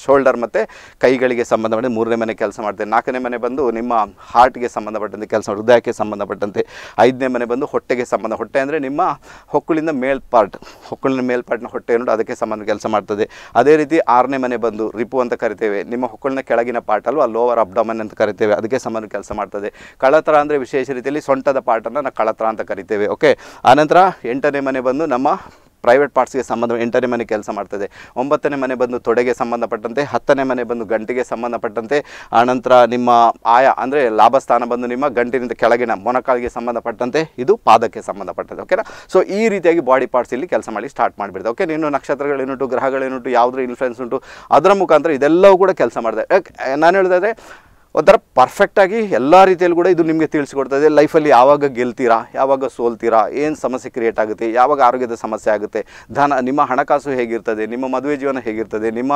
ಶೋಲ್ಡರ್ ಮತ್ತು ಕೈಗಳಿಗೆ ಸಂಬಂಧಪಟ್ಟಂತೆ ಮೂರನೇ ಮನೆ ಕೆಲಸ ಮಾಡ್ತೇವೆ ನಾಲ್ಕನೇ ಮನೆ ಬಂದು ನಿಮ್ಮ ಹಾರ್ಟ್ಗೆ ಸಂಬಂಧಪಟ್ಟಂತೆ ಕೆಲಸ ಹೃದಯಕ್ಕೆ ಸಂಬಂಧಪಟ್ಟಂತೆ ಐದನೇ ಮನೆ ಬಂದು ಹೊಟ್ಟೆಗೆ ಸಂಬಂಧ ಹೊಟ್ಟೆ ಅಂದರೆ ನಿಮ್ಮ ಹೊಕ್ಕುಳಿನ ಮೇಲ್ ಪಾರ್ಟ್ ಹೊಕ್ಕುಳಿನ ಪಾರ್ಟ್ನ ಹೊಟ್ಟೆ ಉಂಟು ಅದಕ್ಕೆ ಸಂಬಂಧ ಕೆಲಸ ಮಾಡ್ತದೆ ಅದೇ ರೀತಿ ಆರನೇ ಮನೆ ಬಂದು ರಿಪು ಅಂತ ಕರಿತೇವೆ ನಿಮ್ಮ ಹೊಕ್ಕುಳಿನ ಕೆಳಗಿನ ಪಾರ್ಟ್ ಅಲ್ವಾ ಲೋವರ್ ಅಬ್ಡಮನ್ ಅಂತ ಕರಿತೇವೆ ಅದಕ್ಕೆ ಸಂಬಂಧ ಕೆಲಸ ಮಾಡ್ತದೆ ಕಳತರ ಅಂದರೆ ವಿಶೇಷ ರೀತಿಯಲ್ಲಿ ಸೊಂಟದ ಪಾರ್ಟನ್ನು ನಾವು ಕಳತರ ಅಂತ ಕರಿತೇವೆ ಓಕೆ ಆನಂತರ ಎಂಟನೇ ಮನೆ ಬಂದು ನಮ್ಮ ಪ್ರೈವೇಟ್ ಪಾರ್ಟ್ಸ್ಗೆ ಸಂಬಂಧ ಎಂಟನೇ ಮನೆ ಕೆಲಸ ಮಾಡ್ತದೆ ಒಂಬತ್ತನೇ ಮನೆ ಬಂದು ತೊಡೆಗೆ ಸಂಬಂಧಪಟ್ಟಂತೆ ಹತ್ತನೇ ಮನೆ ಬಂದು ಗಂಟಿಗೆ ಸಂಬಂಧಪಟ್ಟಂತೆ ಆನಂತರ ನಿಮ್ಮ ಆಯ ಅಂದರೆ ಲಾಭಸ್ಥಾನ ಬಂದು ನಿಮ್ಮ ಗಂಟಿನಿಂದ ಕೆಳಗಿನ ಮೊಣಕಾಲಿಗೆ ಸಂಬಂಧಪಟ್ಟಂತೆ ಇದು ಪಾದಕ್ಕೆ ಸಂಬಂಧಪಟ್ಟಂತೆ ಓಕೆನಾ ಸೊ ಈ ರೀತಿಯಾಗಿ ಬಾಡಿ ಪಾರ್ಟ್ಸ್ ಇಲ್ಲಿ ಕೆಲಸ ಮಾಡಿ ಸ್ಟಾರ್ಟ್ ಮಾಡಿಬಿಡ್ತು ಓಕೆ ನೀನು ನಕ್ಷತ್ರಗಳೇನುಂಟು ಗ್ರಹಗಳೇನುಂಟು ಯಾವುದ್ರ ಇನ್ಫ್ಲುಯೆನ್ಸ್ ಉಂಟು ಅದರ ಮುಖಾಂತರ ಇದೆಲ್ಲವೂ ಕೂಡ ಕೆಲಸ ಮಾಡಿದೆ ನಾನು ಹೇಳಿದ್ರೆ ಒಂಥರ ಪರ್ಫೆಕ್ಟಾಗಿ ಎಲ್ಲ ರೀತಿಯಲ್ಲಿ ಕೂಡ ಇದು ನಿಮಗೆ ತಿಳಿಸ್ಕೊಡ್ತದೆ ಲೈಫಲ್ಲಿ ಯಾವಾಗ ಗೆಲ್ತೀರಾ ಯಾವಾಗ ಸೋಲ್ತೀರಾ ಏನು ಸಮಸ್ಯೆ ಕ್ರಿಯೇಟ್ ಆಗುತ್ತೆ ಯಾವಾಗ ಆರೋಗ್ಯದ ಸಮಸ್ಯೆ ಆಗುತ್ತೆ ಧನ ನಿಮ್ಮ ಹಣಕಾಸು ಹೇಗಿರ್ತದೆ ನಿಮ್ಮ ಮದುವೆ ಜೀವನ ಹೇಗಿರ್ತದೆ ನಿಮ್ಮ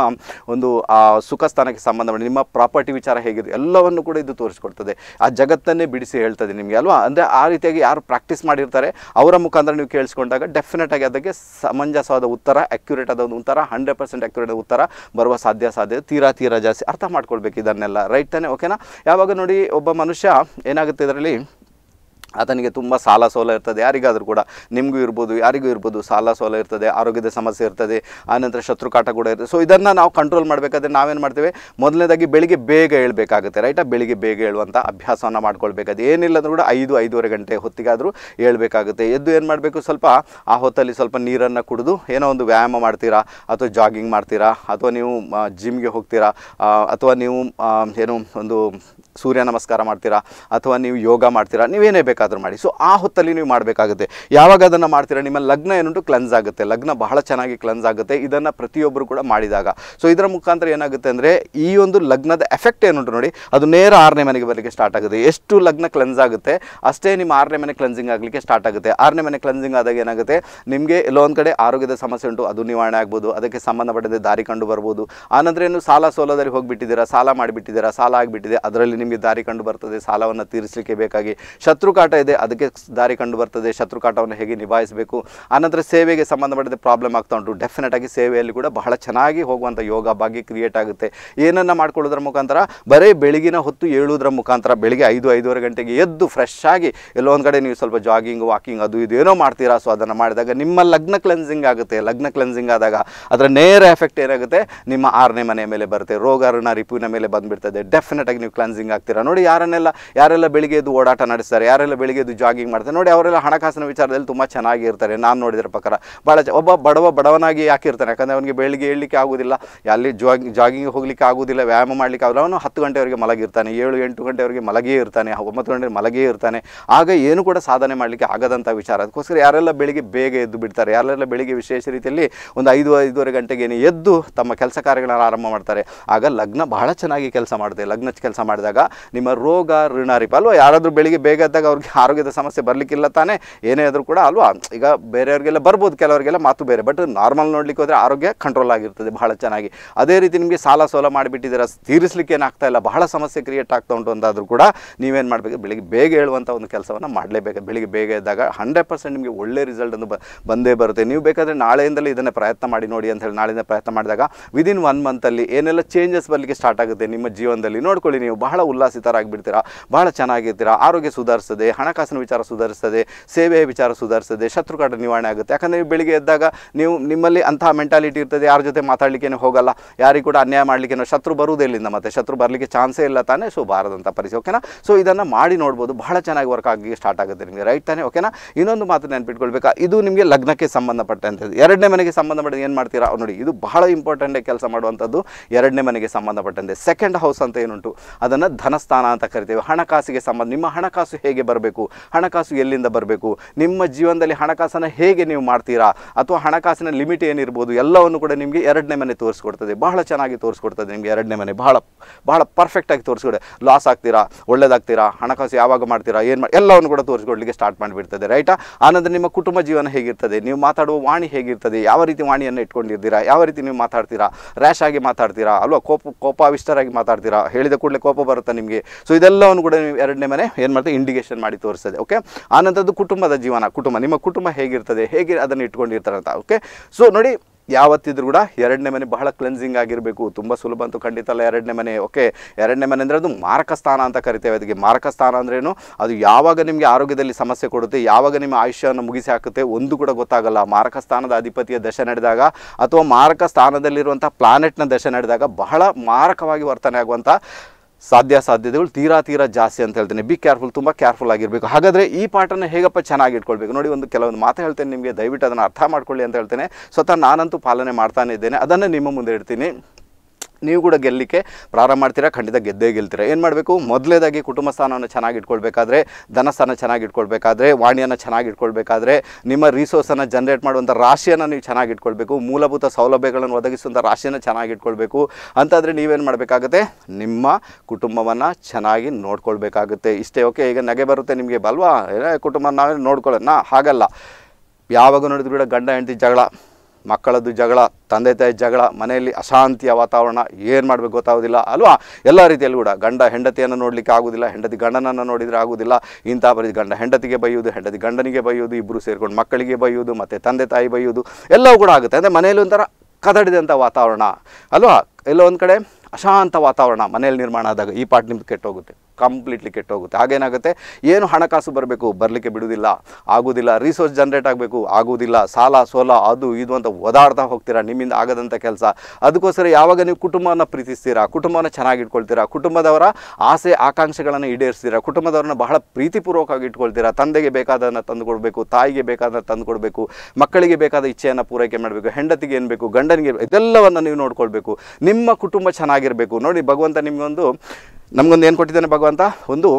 ಒಂದು ಆ ಸುಖ ಸ್ಥಾನಕ್ಕೆ ಸಂಬಂಧಪಟ್ಟ ನಿಮ್ಮ ಪ್ರಾಪರ್ಟಿ ವಿಚಾರ ಹೇಗಿದೆ ಎಲ್ಲವನ್ನು ಕೂಡ ಇದು ತೋರಿಸ್ಕೊಡ್ತದೆ ಆ ಜಗತ್ತನ್ನೇ ಬಿಡಿಸಿ ಹೇಳ್ತದೆ ನಿಮಗೆ ಅಲ್ವಾ ಅಂದರೆ ಆ ರೀತಿಯಾಗಿ ಯಾರು ಪ್ರಾಕ್ಟೀಸ್ ಮಾಡಿರ್ತಾರೆ ಅವರ ಮುಖಾಂತರ ನೀವು ಕೇಳಿಸ್ಕೊಂಡಾಗ ಡೆಫಿನೆಟಾಗಿ ಆಗಿ ಅದಕ್ಕೆ ಸಮಂಜಸವಾದ ಉತ್ತರ ಅಕ್ಯುರೇಟ್ ಆದ ಒಂದು ಉತ್ತರ ಹಂಡ್ರೆಡ್ ಪರ್ಸೆಂಟ್ ಅಕ್ಯುರೇಟ್ ಉತ್ತರ ಬರುವ ಸಾಧ್ಯ ಸಾಧ್ಯ ತೀರಾ ತೀರಾ ಜಾಸ್ತಿ ಅರ್ಥ ಮಾಡ್ಕೊಳ್ಬೇಕು ಇದನ್ನೆಲ್ಲ ರೈಟ್ ತಾನೆ ಓಕೆ ಓಕೆನಾ ಯಾವಾಗ ನೋಡಿ ಒಬ್ಬ ಮನುಷ್ಯ ಏನಾಗುತ್ತೆ ಇದರಲ್ಲಿ ಆತನಿಗೆ ತುಂಬ ಸಾಲ ಸೋಲ ಇರ್ತದೆ ಯಾರಿಗಾದರೂ ಕೂಡ ನಿಮಗೂ ಇರ್ಬೋದು ಯಾರಿಗೂ ಇರ್ಬೋದು ಸಾಲ ಸೋಲ ಇರ್ತದೆ ಆರೋಗ್ಯದ ಸಮಸ್ಯೆ ಇರ್ತದೆ ಆನಂತರ ಶತ್ರು ಕಾಟ ಕೂಡ ಇರ್ತದೆ ಸೊ ಇದನ್ನು ನಾವು ಕಂಟ್ರೋಲ್ ಮಾಡಬೇಕಾದ್ರೆ ನಾವೇನು ಮಾಡ್ತೇವೆ ಮೊದಲನೇದಾಗಿ ಬೆಳಿಗ್ಗೆ ಬೇಗ ಹೇಳಬೇಕಾಗುತ್ತೆ ರೈಟಾ ಬೆಳಿಗ್ಗೆ ಬೇಗ ಹೇಳುವಂಥ ಅಭ್ಯಾಸವನ್ನು ಮಾಡ್ಕೊಳ್ಬೇಕಾದ್ರೆ ಏನಿಲ್ಲ ಅಂದರೂ ಕೂಡ ಐದು ಐದೂವರೆ ಗಂಟೆ ಹೊತ್ತಿಗಾದರೂ ಹೇಳಬೇಕಾಗುತ್ತೆ ಎದ್ದು ಏನು ಮಾಡಬೇಕು ಸ್ವಲ್ಪ ಆ ಹೊತ್ತಲ್ಲಿ ಸ್ವಲ್ಪ ನೀರನ್ನು ಕುಡಿದು ಏನೋ ಒಂದು ವ್ಯಾಯಾಮ ಮಾಡ್ತೀರಾ ಅಥವಾ ಜಾಗಿಂಗ್ ಮಾಡ್ತೀರಾ ಅಥವಾ ನೀವು ಜಿಮ್ಗೆ ಹೋಗ್ತೀರಾ ಅಥವಾ ನೀವು ಏನು ಒಂದು ಸೂರ್ಯ ನಮಸ್ಕಾರ ಮಾಡ್ತೀರಾ ಅಥವಾ ನೀವು ಯೋಗ ಮಾಡ್ತೀರಾ ನೀವೇನೇ ಬೇಕಾದರೂ ಮಾಡಿ ಸೊ ಆ ಹೊತ್ತಲ್ಲಿ ನೀವು ಮಾಡಬೇಕಾಗುತ್ತೆ ಯಾವಾಗ ಅದನ್ನು ಮಾಡ್ತೀರಾ ನಿಮ್ಮ ಲಗ್ನ ಏನುಂಟು ಕ್ಲನ್ಸ್ ಆಗುತ್ತೆ ಲಗ್ನ ಬಹಳ ಚೆನ್ನಾಗಿ ಕ್ಲನ್ಸ್ ಆಗುತ್ತೆ ಇದನ್ನು ಪ್ರತಿಯೊಬ್ಬರು ಕೂಡ ಮಾಡಿದಾಗ ಸೊ ಇದರ ಮುಖಾಂತರ ಏನಾಗುತ್ತೆ ಅಂದರೆ ಈ ಒಂದು ಲಗ್ನದ ಎಫೆಕ್ಟ್ ಏನುಂಟು ನೋಡಿ ಅದು ನೇರ ಆರನೇ ಮನೆಗೆ ಬರಲಿಕ್ಕೆ ಸ್ಟಾರ್ಟ್ ಆಗುತ್ತೆ ಎಷ್ಟು ಲಗ್ನ ಕ್ಲನ್ಸ್ ಆಗುತ್ತೆ ಅಷ್ಟೇ ನಿಮ್ಮ ಆರನೇ ಮನೆ ಕ್ಲೆನ್ಸಿಂಗ್ ಆಗಲಿಕ್ಕೆ ಸ್ಟಾರ್ಟ್ ಆಗುತ್ತೆ ಆರನೇ ಮನೆ ಕ್ಲೆನ್ಸಿಂಗ್ ಆದಾಗ ಏನಾಗುತ್ತೆ ನಿಮಗೆ ಎಲ್ಲೋ ಒಂದು ಕಡೆ ಆರೋಗ್ಯದ ಸಮಸ್ಯೆ ಉಂಟು ಅದು ನಿವಾರಣೆ ಆಗ್ಬೋದು ಅದಕ್ಕೆ ಸಂಬಂಧಪಟ್ಟಂತೆ ದಾರಿ ಕಂಡು ಬರ್ಬೋದು ಆನಂತರ ಏನು ಸಾಲ ಸೋಲದಲ್ಲಿ ಹೋಗಿಬಿಟ್ಟಿದ್ದೀರಾ ಸಾಲ ಮಾಡಿಬಿಟ್ಟಿದ್ದೀರಾ ಸಾಲ ಆಗಿಬಿಟ್ಟಿದೆ ಅದರಲ್ಲಿ ನಿಮಗೆ ದಾರಿ ಕಂಡು ಬರ್ತದೆ ಸಾಲವನ್ನು ತೀರಿಸಲಿಕ್ಕೆ ಬೇಕಾಗಿ ಶತ್ರುಕಾಟ ಇದೆ ಅದಕ್ಕೆ ದಾರಿ ಕಂಡು ಬರ್ತದೆ ಕಾಟವನ್ನು ಹೇಗೆ ನಿಭಾಯಿಸಬೇಕು ಆನಂತರ ಸೇವೆಗೆ ಸಂಬಂಧಪಟ್ಟಿದ ಪ್ರಾಬ್ಲಮ್ ಆಗ್ತಾ ಉಂಟು ಡೆಫಿನೆಟ್ ಆಗಿ ಸೇವೆಯಲ್ಲಿ ಕೂಡ ಬಹಳ ಚೆನ್ನಾಗಿ ಹೋಗುವಂಥ ಯೋಗ ಭಾಗ್ಯ ಕ್ರಿಯೇಟ್ ಆಗುತ್ತೆ ಏನನ್ನು ಮಾಡ್ಕೊಳ್ಳೋದ್ರ ಮುಖಾಂತರ ಬರೀ ಬೆಳಗಿನ ಹೊತ್ತು ಏಳುವುದರ ಮುಖಾಂತರ ಬೆಳಿಗ್ಗೆ ಐದು ಐದುವರೆ ಗಂಟೆಗೆ ಎದ್ದು ಫ್ರೆಶ್ ಆಗಿ ಎಲ್ಲೊಂದು ಕಡೆ ನೀವು ಸ್ವಲ್ಪ ಜಾಗಿಂಗ್ ವಾಕಿಂಗ್ ಅದು ಇದು ಏನೋ ಮಾಡ್ತೀರಾ ಸೊ ಅದನ್ನು ಮಾಡಿದಾಗ ನಿಮ್ಮ ಲಗ್ನ ಕ್ಲೆನ್ಸಿಂಗ್ ಆಗುತ್ತೆ ಲಗ್ನ ಕ್ಲೆನ್ಸಿಂಗ್ ಆದಾಗ ಅದರ ನೇರ ಎಫೆಕ್ಟ್ ಏನಾಗುತ್ತೆ ನಿಮ್ಮ ಆರನೇ ಮನೆ ಮೇಲೆ ಬರುತ್ತೆ ರೋಗ ಋಣ ರಿಪುವಿನ ಮೇಲೆ ಬಂದುಬಿಡ್ತದೆ ಡೆಫಿನೆಟ್ ಆಗಿ ನೀವು ಕ್ಲೆನ್ಸಿಂಗ್ ಆಗ್ತೀರಾ ನೋಡಿ ಯಾರನ್ನೆಲ್ಲ ಯಾರೆಲ್ಲ ಬೆಳಿಗ್ಗೆ ಎದ್ದು ಓಡಾಟ ನಡೆಸ್ತಾರೆ ಯಾರೆಲ್ಲ ಬೆಳಿಗ್ಗೆ ಎದ್ದು ಜಾಗಿಂಗ್ ಮಾಡ್ತಾರೆ ನೋಡಿ ಅವರೆಲ್ಲ ಹಣಕಾಸಿನ ವಿಚಾರದಲ್ಲಿ ತುಂಬ ಚೆನ್ನಾಗಿರ್ತಾರೆ ನಾನು ನೋಡಿದ್ರ ಪ್ರಕಾರ ಭಾಳ ಒಬ್ಬ ಬಡವ ಬಡವನಾಗಿ ಯಾಕಿರ್ತಾನೆ ಯಾಕಂದರೆ ಅವನಿಗೆ ಬೆಳಿಗ್ಗೆ ಹೇಳಲಿಕ್ಕೆ ಆಗೋದಿಲ್ಲ ಅಲ್ಲಿ ಜಾಗಿ ಜಾಗಿಂಗ್ ಹೋಗ್ಲಿಕ್ಕೆ ಆಗೋದಿಲ್ಲ ವ್ಯಾಯಾಮ ಮಾಡಲಿಕ್ಕೆ ಆಗಲ್ಲ ಅವನು ಹತ್ತು ಗಂಟೆವರೆಗೆ ಮಲಗಿರ್ತಾನೆ ಏಳು ಎಂಟು ಗಂಟೆವರೆಗೆ ಮಲಗೇ ಇರ್ತಾನೆ ಒಂಬತ್ತು ಗಂಟೆ ಮಲಗೇ ಇರ್ತಾನೆ ಆಗ ಏನು ಕೂಡ ಸಾಧನೆ ಮಾಡಲಿಕ್ಕೆ ಆಗದಂಥ ವಿಚಾರ ಅದಕ್ಕೋಸ್ಕರ ಯಾರೆಲ್ಲ ಬೆಳಿಗ್ಗೆ ಬೇಗ ಎದ್ದು ಬಿಡ್ತಾರೆ ಯಾರೆಲ್ಲ ಬೆಳಿಗ್ಗೆ ವಿಶೇಷ ರೀತಿಯಲ್ಲಿ ಒಂದು ಐದು ಐದೂವರೆ ಗಂಟೆಗೆ ಎದ್ದು ತಮ್ಮ ಕೆಲಸ ಕಾರ್ಯಗಳನ್ನು ಆರಂಭ ಮಾಡ್ತಾರೆ ಆಗ ಲಗ್ನ ಬಹಳ ಚೆನ್ನಾಗಿ ಕೆಲಸ ಮಾಡುತ್ತೆ ಲಗ್ನ ಕೆಲಸ ಮಾಡಿದಾಗ ನಿಮ್ಮ ರೋಗ ಋಣಾರಿಪ ಅಲ್ವಾ ಯಾರಾದರೂ ಬೆಳಿಗ್ಗೆ ಬೇಗ ಎದ್ದಾಗ ಅವ್ರಿಗೆ ಆರೋಗ್ಯದ ಸಮಸ್ಯೆ ಬರಲಿಕ್ಕಿಲ್ಲ ತಾನೇ ಏನೇ ಆದರೂ ಕೂಡ ಅಲ್ವಾ ಈಗ ಬೇರೆಯವರಿಗೆಲ್ಲ ಬರ್ಬೋದು ಕೆಲವರಿಗೆಲ್ಲ ಮಾತು ಬೇರೆ ಬಟ್ ನಾರ್ಮಲ್ ನೋಡಲಿಕ್ಕೆ ಹೋದರೆ ಆರೋಗ್ಯ ಕಂಟ್ರೋಲ್ ಆಗಿರ್ತದೆ ಬಹಳ ಚೆನ್ನಾಗಿ ಅದೇ ರೀತಿ ನಿಮಗೆ ಸಾಲ ಸೋಲ ಮಾಡಿಬಿಟ್ಟಿದ್ದೀರ ತೀರಿಸಲಿಕ್ಕೆ ಏನಾಗ್ತಾ ಇಲ್ಲ ಬಹಳ ಸಮಸ್ಯೆ ಕ್ರಿಯೇಟ್ ಆಗ್ತಾ ಉಂಟು ಅಂದಾದರೂ ಕೂಡ ನೀವೇನು ಮಾಡಬೇಕು ಬೆಳಿಗ್ಗೆ ಬೇಗ ಹೇಳುವಂಥ ಒಂದು ಕೆಲಸವನ್ನು ಮಾಡಲೇಬೇಕು ಬೆಳಿಗ್ಗೆ ಬೇಗ ಇದ್ದಾಗ ಹಂಡ್ರೆಡ್ ಪರ್ಸೆಂಟ್ ನಿಮಗೆ ಒಳ್ಳೆ ರಿಸಲ್ಟ್ ಅಂತ ಬಂದೇ ಬರುತ್ತೆ ನೀವು ಬೇಕಾದರೆ ನಾಳೆಯಿಂದಲೇ ಇದನ್ನು ಪ್ರಯತ್ನ ಮಾಡಿ ನೋಡಿ ಅಂತ ಹೇಳಿ ನಾಳೆಯಿಂದ ಪ್ರಯತ್ನ ಮಾಡಿದಾಗ ವಿದಿನ್ ಒನ್ ಮಂತಲ್ಲಿ ಏನೆಲ್ಲ ಚೇಂಜಸ್ ಬರಲಿಕ್ಕೆ ಸ್ಟಾರ್ಟ್ ಆಗುತ್ತೆ ನಿಮ್ಮ ಜೀವನದಲ್ಲಿ ನೋಡ್ಕೊಳ್ಳಿ ನೀವು ಬಹಳ ಉಲ್ಲಾಸಿತರಾಗಿಬಿಡ್ತೀರಾ ಬಹಳ ಚೆನ್ನಾಗಿರ್ತೀರಾ ಆರೋಗ್ಯ ಸುಧಾರಿಸ್ತದೆ ಹಣಕಾಸಿನ ವಿಚಾರ ಸುಧಾರಿಸ್ತದೆ ಸೇವೆಯ ವಿಚಾರ ಸುಧಾರಿಸ್ತದೆ ಶತ್ರುಕಾಟ ನಿವಾರಣೆ ಆಗುತ್ತೆ ಯಾಕಂದರೆ ನೀವು ಬೆಳಿಗ್ಗೆ ಎದ್ದಾಗ ನೀವು ನಿಮ್ಮಲ್ಲಿ ಅಂತಹ ಮೆಂಟಾಲಿಟಿ ಇರ್ತದೆ ಯಾರ ಜೊತೆ ಮಾತಾಡಲಿಕ್ಕೇನು ಹೋಗಲ್ಲ ಯಾರಿಗೂ ಕೂಡ ಅನ್ಯಾಯ ಮಾಡಲಿಕ್ಕೇನೋ ಶತ್ರು ಬರುವುದೇ ಇಲ್ಲಿಂದ ಮತ್ತೆ ಶತ್ರು ಬರಲಿಕ್ಕೆ ಚಾನ್ಸೇ ಇಲ್ಲ ತಾನೇ ಸೊ ಬಾರದಂಥ ಪರಿಸ್ಥಿತಿ ಓಕೆನಾ ಸೊ ಇದನ್ನು ಮಾಡಿ ನೋಡ್ಬೋದು ಬಹಳ ಚೆನ್ನಾಗಿ ವರ್ಕ್ ಆಗಿ ಸ್ಟಾರ್ಟ್ ಆಗುತ್ತೆ ನಿಮಗೆ ರೈಟ್ ತಾನೇ ಓಕೆನಾ ಇನ್ನೊಂದು ಮಾತು ನೆನ್ಪಿಟ್ಕೊಳ್ಬೇಕಾ ಇದು ನಿಮಗೆ ಲಗ್ನಕ್ಕೆ ಸಂಬಂಧಪಟ್ಟಂಥದ್ದು ಎರಡನೇ ಮನೆಗೆ ಸಂಬಂಧಪಟ್ಟ ಏನು ಮಾಡ್ತೀರಾ ನೋಡಿ ಇದು ಬಹಳ ಇಂಪಾರ್ಟೆಂಟ್ ಕೆಲಸ ಮಾಡುವಂಥದ್ದು ಎರಡನೇ ಮನೆಗೆ ಸಂಬಂಧಪಟ್ಟಂತೆ ಸೆಕೆಂಡ್ ಹೌಸ್ ಅಂತ ಏನುಂಟು ಅದನ್ನು ಧನಸ್ಥಾನ ಅಂತ ಕರಿತೇವೆ ಹಣಕಾಸಿಗೆ ಸಂಬಂಧ ನಿಮ್ಮ ಹಣಕಾಸು ಹೇಗೆ ಬರಬೇಕು ಹಣಕಾಸು ಎಲ್ಲಿಂದ ಬರಬೇಕು ನಿಮ್ಮ ಜೀವನದಲ್ಲಿ ಹಣಕಾಸನ್ನು ಹೇಗೆ ನೀವು ಮಾಡ್ತೀರಾ ಅಥವಾ ಹಣಕಾಸಿನ ಲಿಮಿಟ್ ಏನಿರ್ಬೋದು ಎಲ್ಲವನ್ನು ಕೂಡ ನಿಮಗೆ ಎರಡನೇ ಮನೆ ತೋರಿಸ್ಕೊಡ್ತದೆ ಬಹಳ ಚೆನ್ನಾಗಿ ತೋರಿಸ್ಕೊಡ್ತದೆ ನಿಮಗೆ ಎರಡನೇ ಮನೆ ಬಹಳ ಬಹಳ ಪರ್ಫೆಕ್ಟಾಗಿ ತೋರಿಸ್ಕೊಡೆ ಲಾಸ್ ಆಗ್ತೀರಾ ಒಳ್ಳೇದಾಗ್ತೀರಾ ಹಣಕಾಸು ಯಾವಾಗ ಮಾಡ್ತೀರಾ ಏನು ಮಾಡಿ ಎಲ್ಲವನ್ನು ಕೂಡ ತೋರಿಸ್ಕೊಡ್ಲಿಕ್ಕೆ ಸ್ಟಾರ್ಟ್ ಮಾಡಿಬಿಡ್ತದೆ ರೈಟಾ ಆನಂತರ ನಿಮ್ಮ ಕುಟುಂಬ ಜೀವನ ಹೇಗಿರ್ತದೆ ನೀವು ಮಾತಾಡುವ ವಾಣಿ ಹೇಗಿರ್ತದೆ ಯಾವ ರೀತಿ ವಾಣಿಯನ್ನು ಇಟ್ಕೊಂಡಿರ್ತೀರಾ ಯಾವ ರೀತಿ ನೀವು ಮಾತಾಡ್ತೀರಾ ರ್ಯಾಶ್ ಆಗಿ ಮಾತಾಡ್ತೀರಾ ಅಲ್ವಾ ಕೋಪ ಕೋಪಾವಿಷ್ಟರಾಗಿ ಮಾತಾಡ್ತೀರಾ ಹೇಳಿದ ಕೂಡಲೇ ಕೋಪ ಬರುತ್ತೆ ನಿಮಗೆ ಸೊ ಇದೆಲ್ಲವನ್ನು ಕೂಡ ನೀವು ಎರಡನೇ ಮನೆ ಏನು ಮಾಡ್ತೀವಿ ಇಂಡಿಕೇಶನ್ ಮಾಡಿ ತೋರಿಸ್ತದೆ ಓಕೆ ಆನಂತರದ್ದು ಕುಟುಂಬದ ಜೀವನ ಕುಟುಂಬ ನಿಮ್ಮ ಕುಟುಂಬ ಹೇಗಿರ್ತದೆ ಹೇಗೆ ಅದನ್ನು ಇಟ್ಕೊಂಡಿರ್ತಾರೆ ಅಂತ ಓಕೆ ಸೊ ನೋಡಿ ಯಾವತ್ತಿದ್ರು ಕೂಡ ಎರಡನೇ ಮನೆ ಬಹಳ ಕ್ಲೆನ್ಸಿಂಗ್ ಆಗಿರಬೇಕು ತುಂಬ ಸುಲಭ ಅಂತೂ ಖಂಡಿತ ಅಲ್ಲ ಎರಡನೇ ಮನೆ ಓಕೆ ಎರಡನೇ ಮನೆ ಅಂದರೆ ಅದು ಮಾರಕ ಸ್ಥಾನ ಅಂತ ಕರಿತೇವೆ ಅದಕ್ಕೆ ಮಾರಕ ಸ್ಥಾನ ಅಂದ್ರೇನು ಅದು ಯಾವಾಗ ನಿಮಗೆ ಆರೋಗ್ಯದಲ್ಲಿ ಸಮಸ್ಯೆ ಕೊಡುತ್ತೆ ಯಾವಾಗ ನಿಮ್ಮ ಆಯುಷ್ಯವನ್ನು ಮುಗಿಸಿ ಹಾಕುತ್ತೆ ಒಂದು ಕೂಡ ಗೊತ್ತಾಗಲ್ಲ ಮಾರಕ ಸ್ಥಾನದ ಅಧಿಪತಿಯ ದಶೆ ನಡೆದಾಗ ಅಥವಾ ಮಾರಕ ಸ್ಥಾನದಲ್ಲಿರುವಂಥ ಪ್ಲಾನೆಟ್ನ ದಶೆ ನಡೆದಾಗ ಬಹಳ ಮಾರಕವಾಗಿ ವರ್ತನೆ ಆಗುವಂಥ ಸಾಧ್ಯ ಸಾಧ್ಯತೆಗಳು ತೀರಾ ತೀರಾ ಜಾಸ್ತಿ ಅಂತ ಹೇಳ್ತೇನೆ ಬಿ ಕೇರ್ಫುಲ್ ತುಂಬ ಕೇರ್ಫುಲ್ ಆಗಿರಬೇಕು ಹಾಗಾದರೆ ಈ ಪಾಠನ ಹೇಗಪ್ಪ ಚೆನ್ನಾಗಿ ಇಟ್ಕೊಳ್ಬೇಕು ನೋಡಿ ಒಂದು ಕೆಲವೊಂದು ಮಾತು ಹೇಳ್ತೇನೆ ನಿಮಗೆ ದಯವಿಟ್ಟು ಅದನ್ನು ಅರ್ಥ ಮಾಡ್ಕೊಳ್ಳಿ ಅಂತ ಹೇಳ್ತೇನೆ ಸ್ವತಃ ನಾನಂತೂ ಪಾಲನೆ ಮಾಡ್ತಾನೆ ಇದ್ದೇನೆ ಅದನ್ನು ನಿಮ್ಮ ಮುಂದೆ ಇಡ್ತೀನಿ ನೀವು ಕೂಡ ಗೆಲ್ಲಲಿಕ್ಕೆ ಪ್ರಾರಂಭ ಮಾಡ್ತೀರಾ ಖಂಡಿತ ಗೆದ್ದೇ ಗೆಲ್ತೀರಾ ಏನು ಮಾಡಬೇಕು ಮೊದಲೇದಾಗಿ ಕುಟುಂಬ ಸ್ಥಾನವನ್ನು ಚೆನ್ನಾಗಿ ಇಟ್ಕೊಳ್ಬೇಕಾದ್ರೆ ಧನಸ್ಥಾನ ಚೆನ್ನಾಗಿ ಇಟ್ಕೊಳ್ಬೇಕಾದ್ರೆ ವಾಣಿಯನ್ನು ಚೆನ್ನಾಗಿ ಇಟ್ಕೊಳ್ಬೇಕಾದ್ರೆ ನಿಮ್ಮ ರಿಸೋರ್ಸನ್ನು ಜನ್ರೇಟ್ ಮಾಡುವಂಥ ರಾಶಿಯನ್ನು ನೀವು ಚೆನ್ನಾಗಿ ಇಟ್ಕೊಳ್ಬೇಕು ಮೂಲಭೂತ ಸೌಲಭ್ಯಗಳನ್ನು ಒದಗಿಸುವಂಥ ರಾಶಿಯನ್ನು ಚೆನ್ನಾಗಿ ಇಟ್ಕೊಳ್ಬೇಕು ಅಂತಾದರೆ ನೀವೇನು ಮಾಡಬೇಕಾಗುತ್ತೆ ನಿಮ್ಮ ಕುಟುಂಬವನ್ನು ಚೆನ್ನಾಗಿ ನೋಡ್ಕೊಳ್ಬೇಕಾಗುತ್ತೆ ಇಷ್ಟೇ ಓಕೆ ಈಗ ನಗೆ ಬರುತ್ತೆ ನಿಮಗೆ ಬಲ್ವಾ ಕುಟುಂಬ ನಾವೇ ನೋಡ್ಕೊಳ್ಳೋಣ ಹಾಗಲ್ಲ ಯಾವಾಗ ನೋಡಿದ್ರು ಕೂಡ ಗಂಡ ಹೆಂಡತಿ ಜಗಳ ಮಕ್ಕಳದ್ದು ಜಗಳ ತಂದೆ ತಾಯಿ ಜಗಳ ಮನೆಯಲ್ಲಿ ಅಶಾಂತಿಯ ವಾತಾವರಣ ಏನು ಮಾಡಬೇಕು ಗೊತ್ತಾಗೋದಿಲ್ಲ ಅಲ್ವಾ ಎಲ್ಲ ರೀತಿಯಲ್ಲೂ ಕೂಡ ಗಂಡ ಹೆಂಡತಿಯನ್ನು ನೋಡಲಿಕ್ಕೆ ಆಗೋದಿಲ್ಲ ಹೆಂಡತಿ ಗಂಡನನ್ನು ನೋಡಿದರೆ ಆಗೋದಿಲ್ಲ ಇಂಥ ಬರೀ ಗಂಡ ಹೆಂಡತಿಗೆ ಬೈಯೋದು ಹೆಂಡತಿ ಗಂಡನಿಗೆ ಬೈಯೋದು ಇಬ್ಬರು ಸೇರಿಕೊಂಡು ಮಕ್ಕಳಿಗೆ ಬೈಯೋದು ಮತ್ತು ತಂದೆ ತಾಯಿ ಬೈಯೋದು ಎಲ್ಲವೂ ಕೂಡ ಆಗುತ್ತೆ ಅಂದರೆ ಮನೆಯಲ್ಲಿ ಒಂಥರ ಕದಡಿದಂಥ ವಾತಾವರಣ ಅಲ್ವಾ ಎಲ್ಲೋ ಒಂದು ಕಡೆ ಅಶಾಂತ ವಾತಾವರಣ ಮನೆಯಲ್ಲಿ ನಿರ್ಮಾಣ ಆದಾಗ ಈ ಪಾಠ ನಿಮ್ದು ಕೆಟ್ಟೋಗುತ್ತೆ ಕಂಪ್ಲೀಟ್ಲಿ ಕೆಟ್ಟೋಗುತ್ತೆ ಹಾಗೇನಾಗುತ್ತೆ ಏನು ಹಣಕಾಸು ಬರಬೇಕು ಬರಲಿಕ್ಕೆ ಬಿಡುವುದಿಲ್ಲ ಆಗೋದಿಲ್ಲ ರಿಸೋರ್ಸ್ ಜನ್ರೇಟ್ ಆಗಬೇಕು ಆಗೋದಿಲ್ಲ ಸಾಲ ಸೋಲ ಅದು ಇದು ಅಂತ ಓದಾಡ್ತಾ ಹೋಗ್ತೀರಾ ನಿಮ್ಮಿಂದ ಆಗದಂಥ ಕೆಲಸ ಅದಕ್ಕೋಸ್ಕರ ಯಾವಾಗ ನೀವು ಕುಟುಂಬವನ್ನು ಪ್ರೀತಿಸ್ತೀರಾ ಕುಟುಂಬನ ಚೆನ್ನಾಗಿ ಇಟ್ಕೊಳ್ತೀರಾ ಕುಟುಂಬದವರ ಆಸೆ ಆಕಾಂಕ್ಷೆಗಳನ್ನು ಈಡೇರಿಸ್ತೀರಾ ಕುಟುಂಬದವ್ರನ್ನ ಬಹಳ ಪ್ರೀತಿಪೂರ್ವಕವಾಗಿ ಇಟ್ಕೊಳ್ತೀರಾ ತಂದೆಗೆ ಬೇಕಾದನ್ನು ತಂದುಕೊಡಬೇಕು ತಾಯಿಗೆ ಬೇಕಾದನ್ನು ತಂದುಕೊಡಬೇಕು ಮಕ್ಕಳಿಗೆ ಬೇಕಾದ ಇಚ್ಛೆಯನ್ನು ಪೂರೈಕೆ ಮಾಡಬೇಕು ಹೆಂಡತಿಗೆ ಏನು ಬೇಕು ಗಂಡನಿಗೆ ಇದೆಲ್ಲವನ್ನು ನೀವು ನೋಡ್ಕೊಳ್ಬೇಕು ನಿಮ್ಮ ಕುಟುಂಬ ಚೆನ್ನಾಗಿರಬೇಕು ನೋಡಿ ಭಗವಂತ ನಿಮಗೊಂದು ನಮಗೊಂದು ಏನು ಕೊಟ್ಟಿದ್ದಾನೆ ಭಗವಂತ ಒಂದು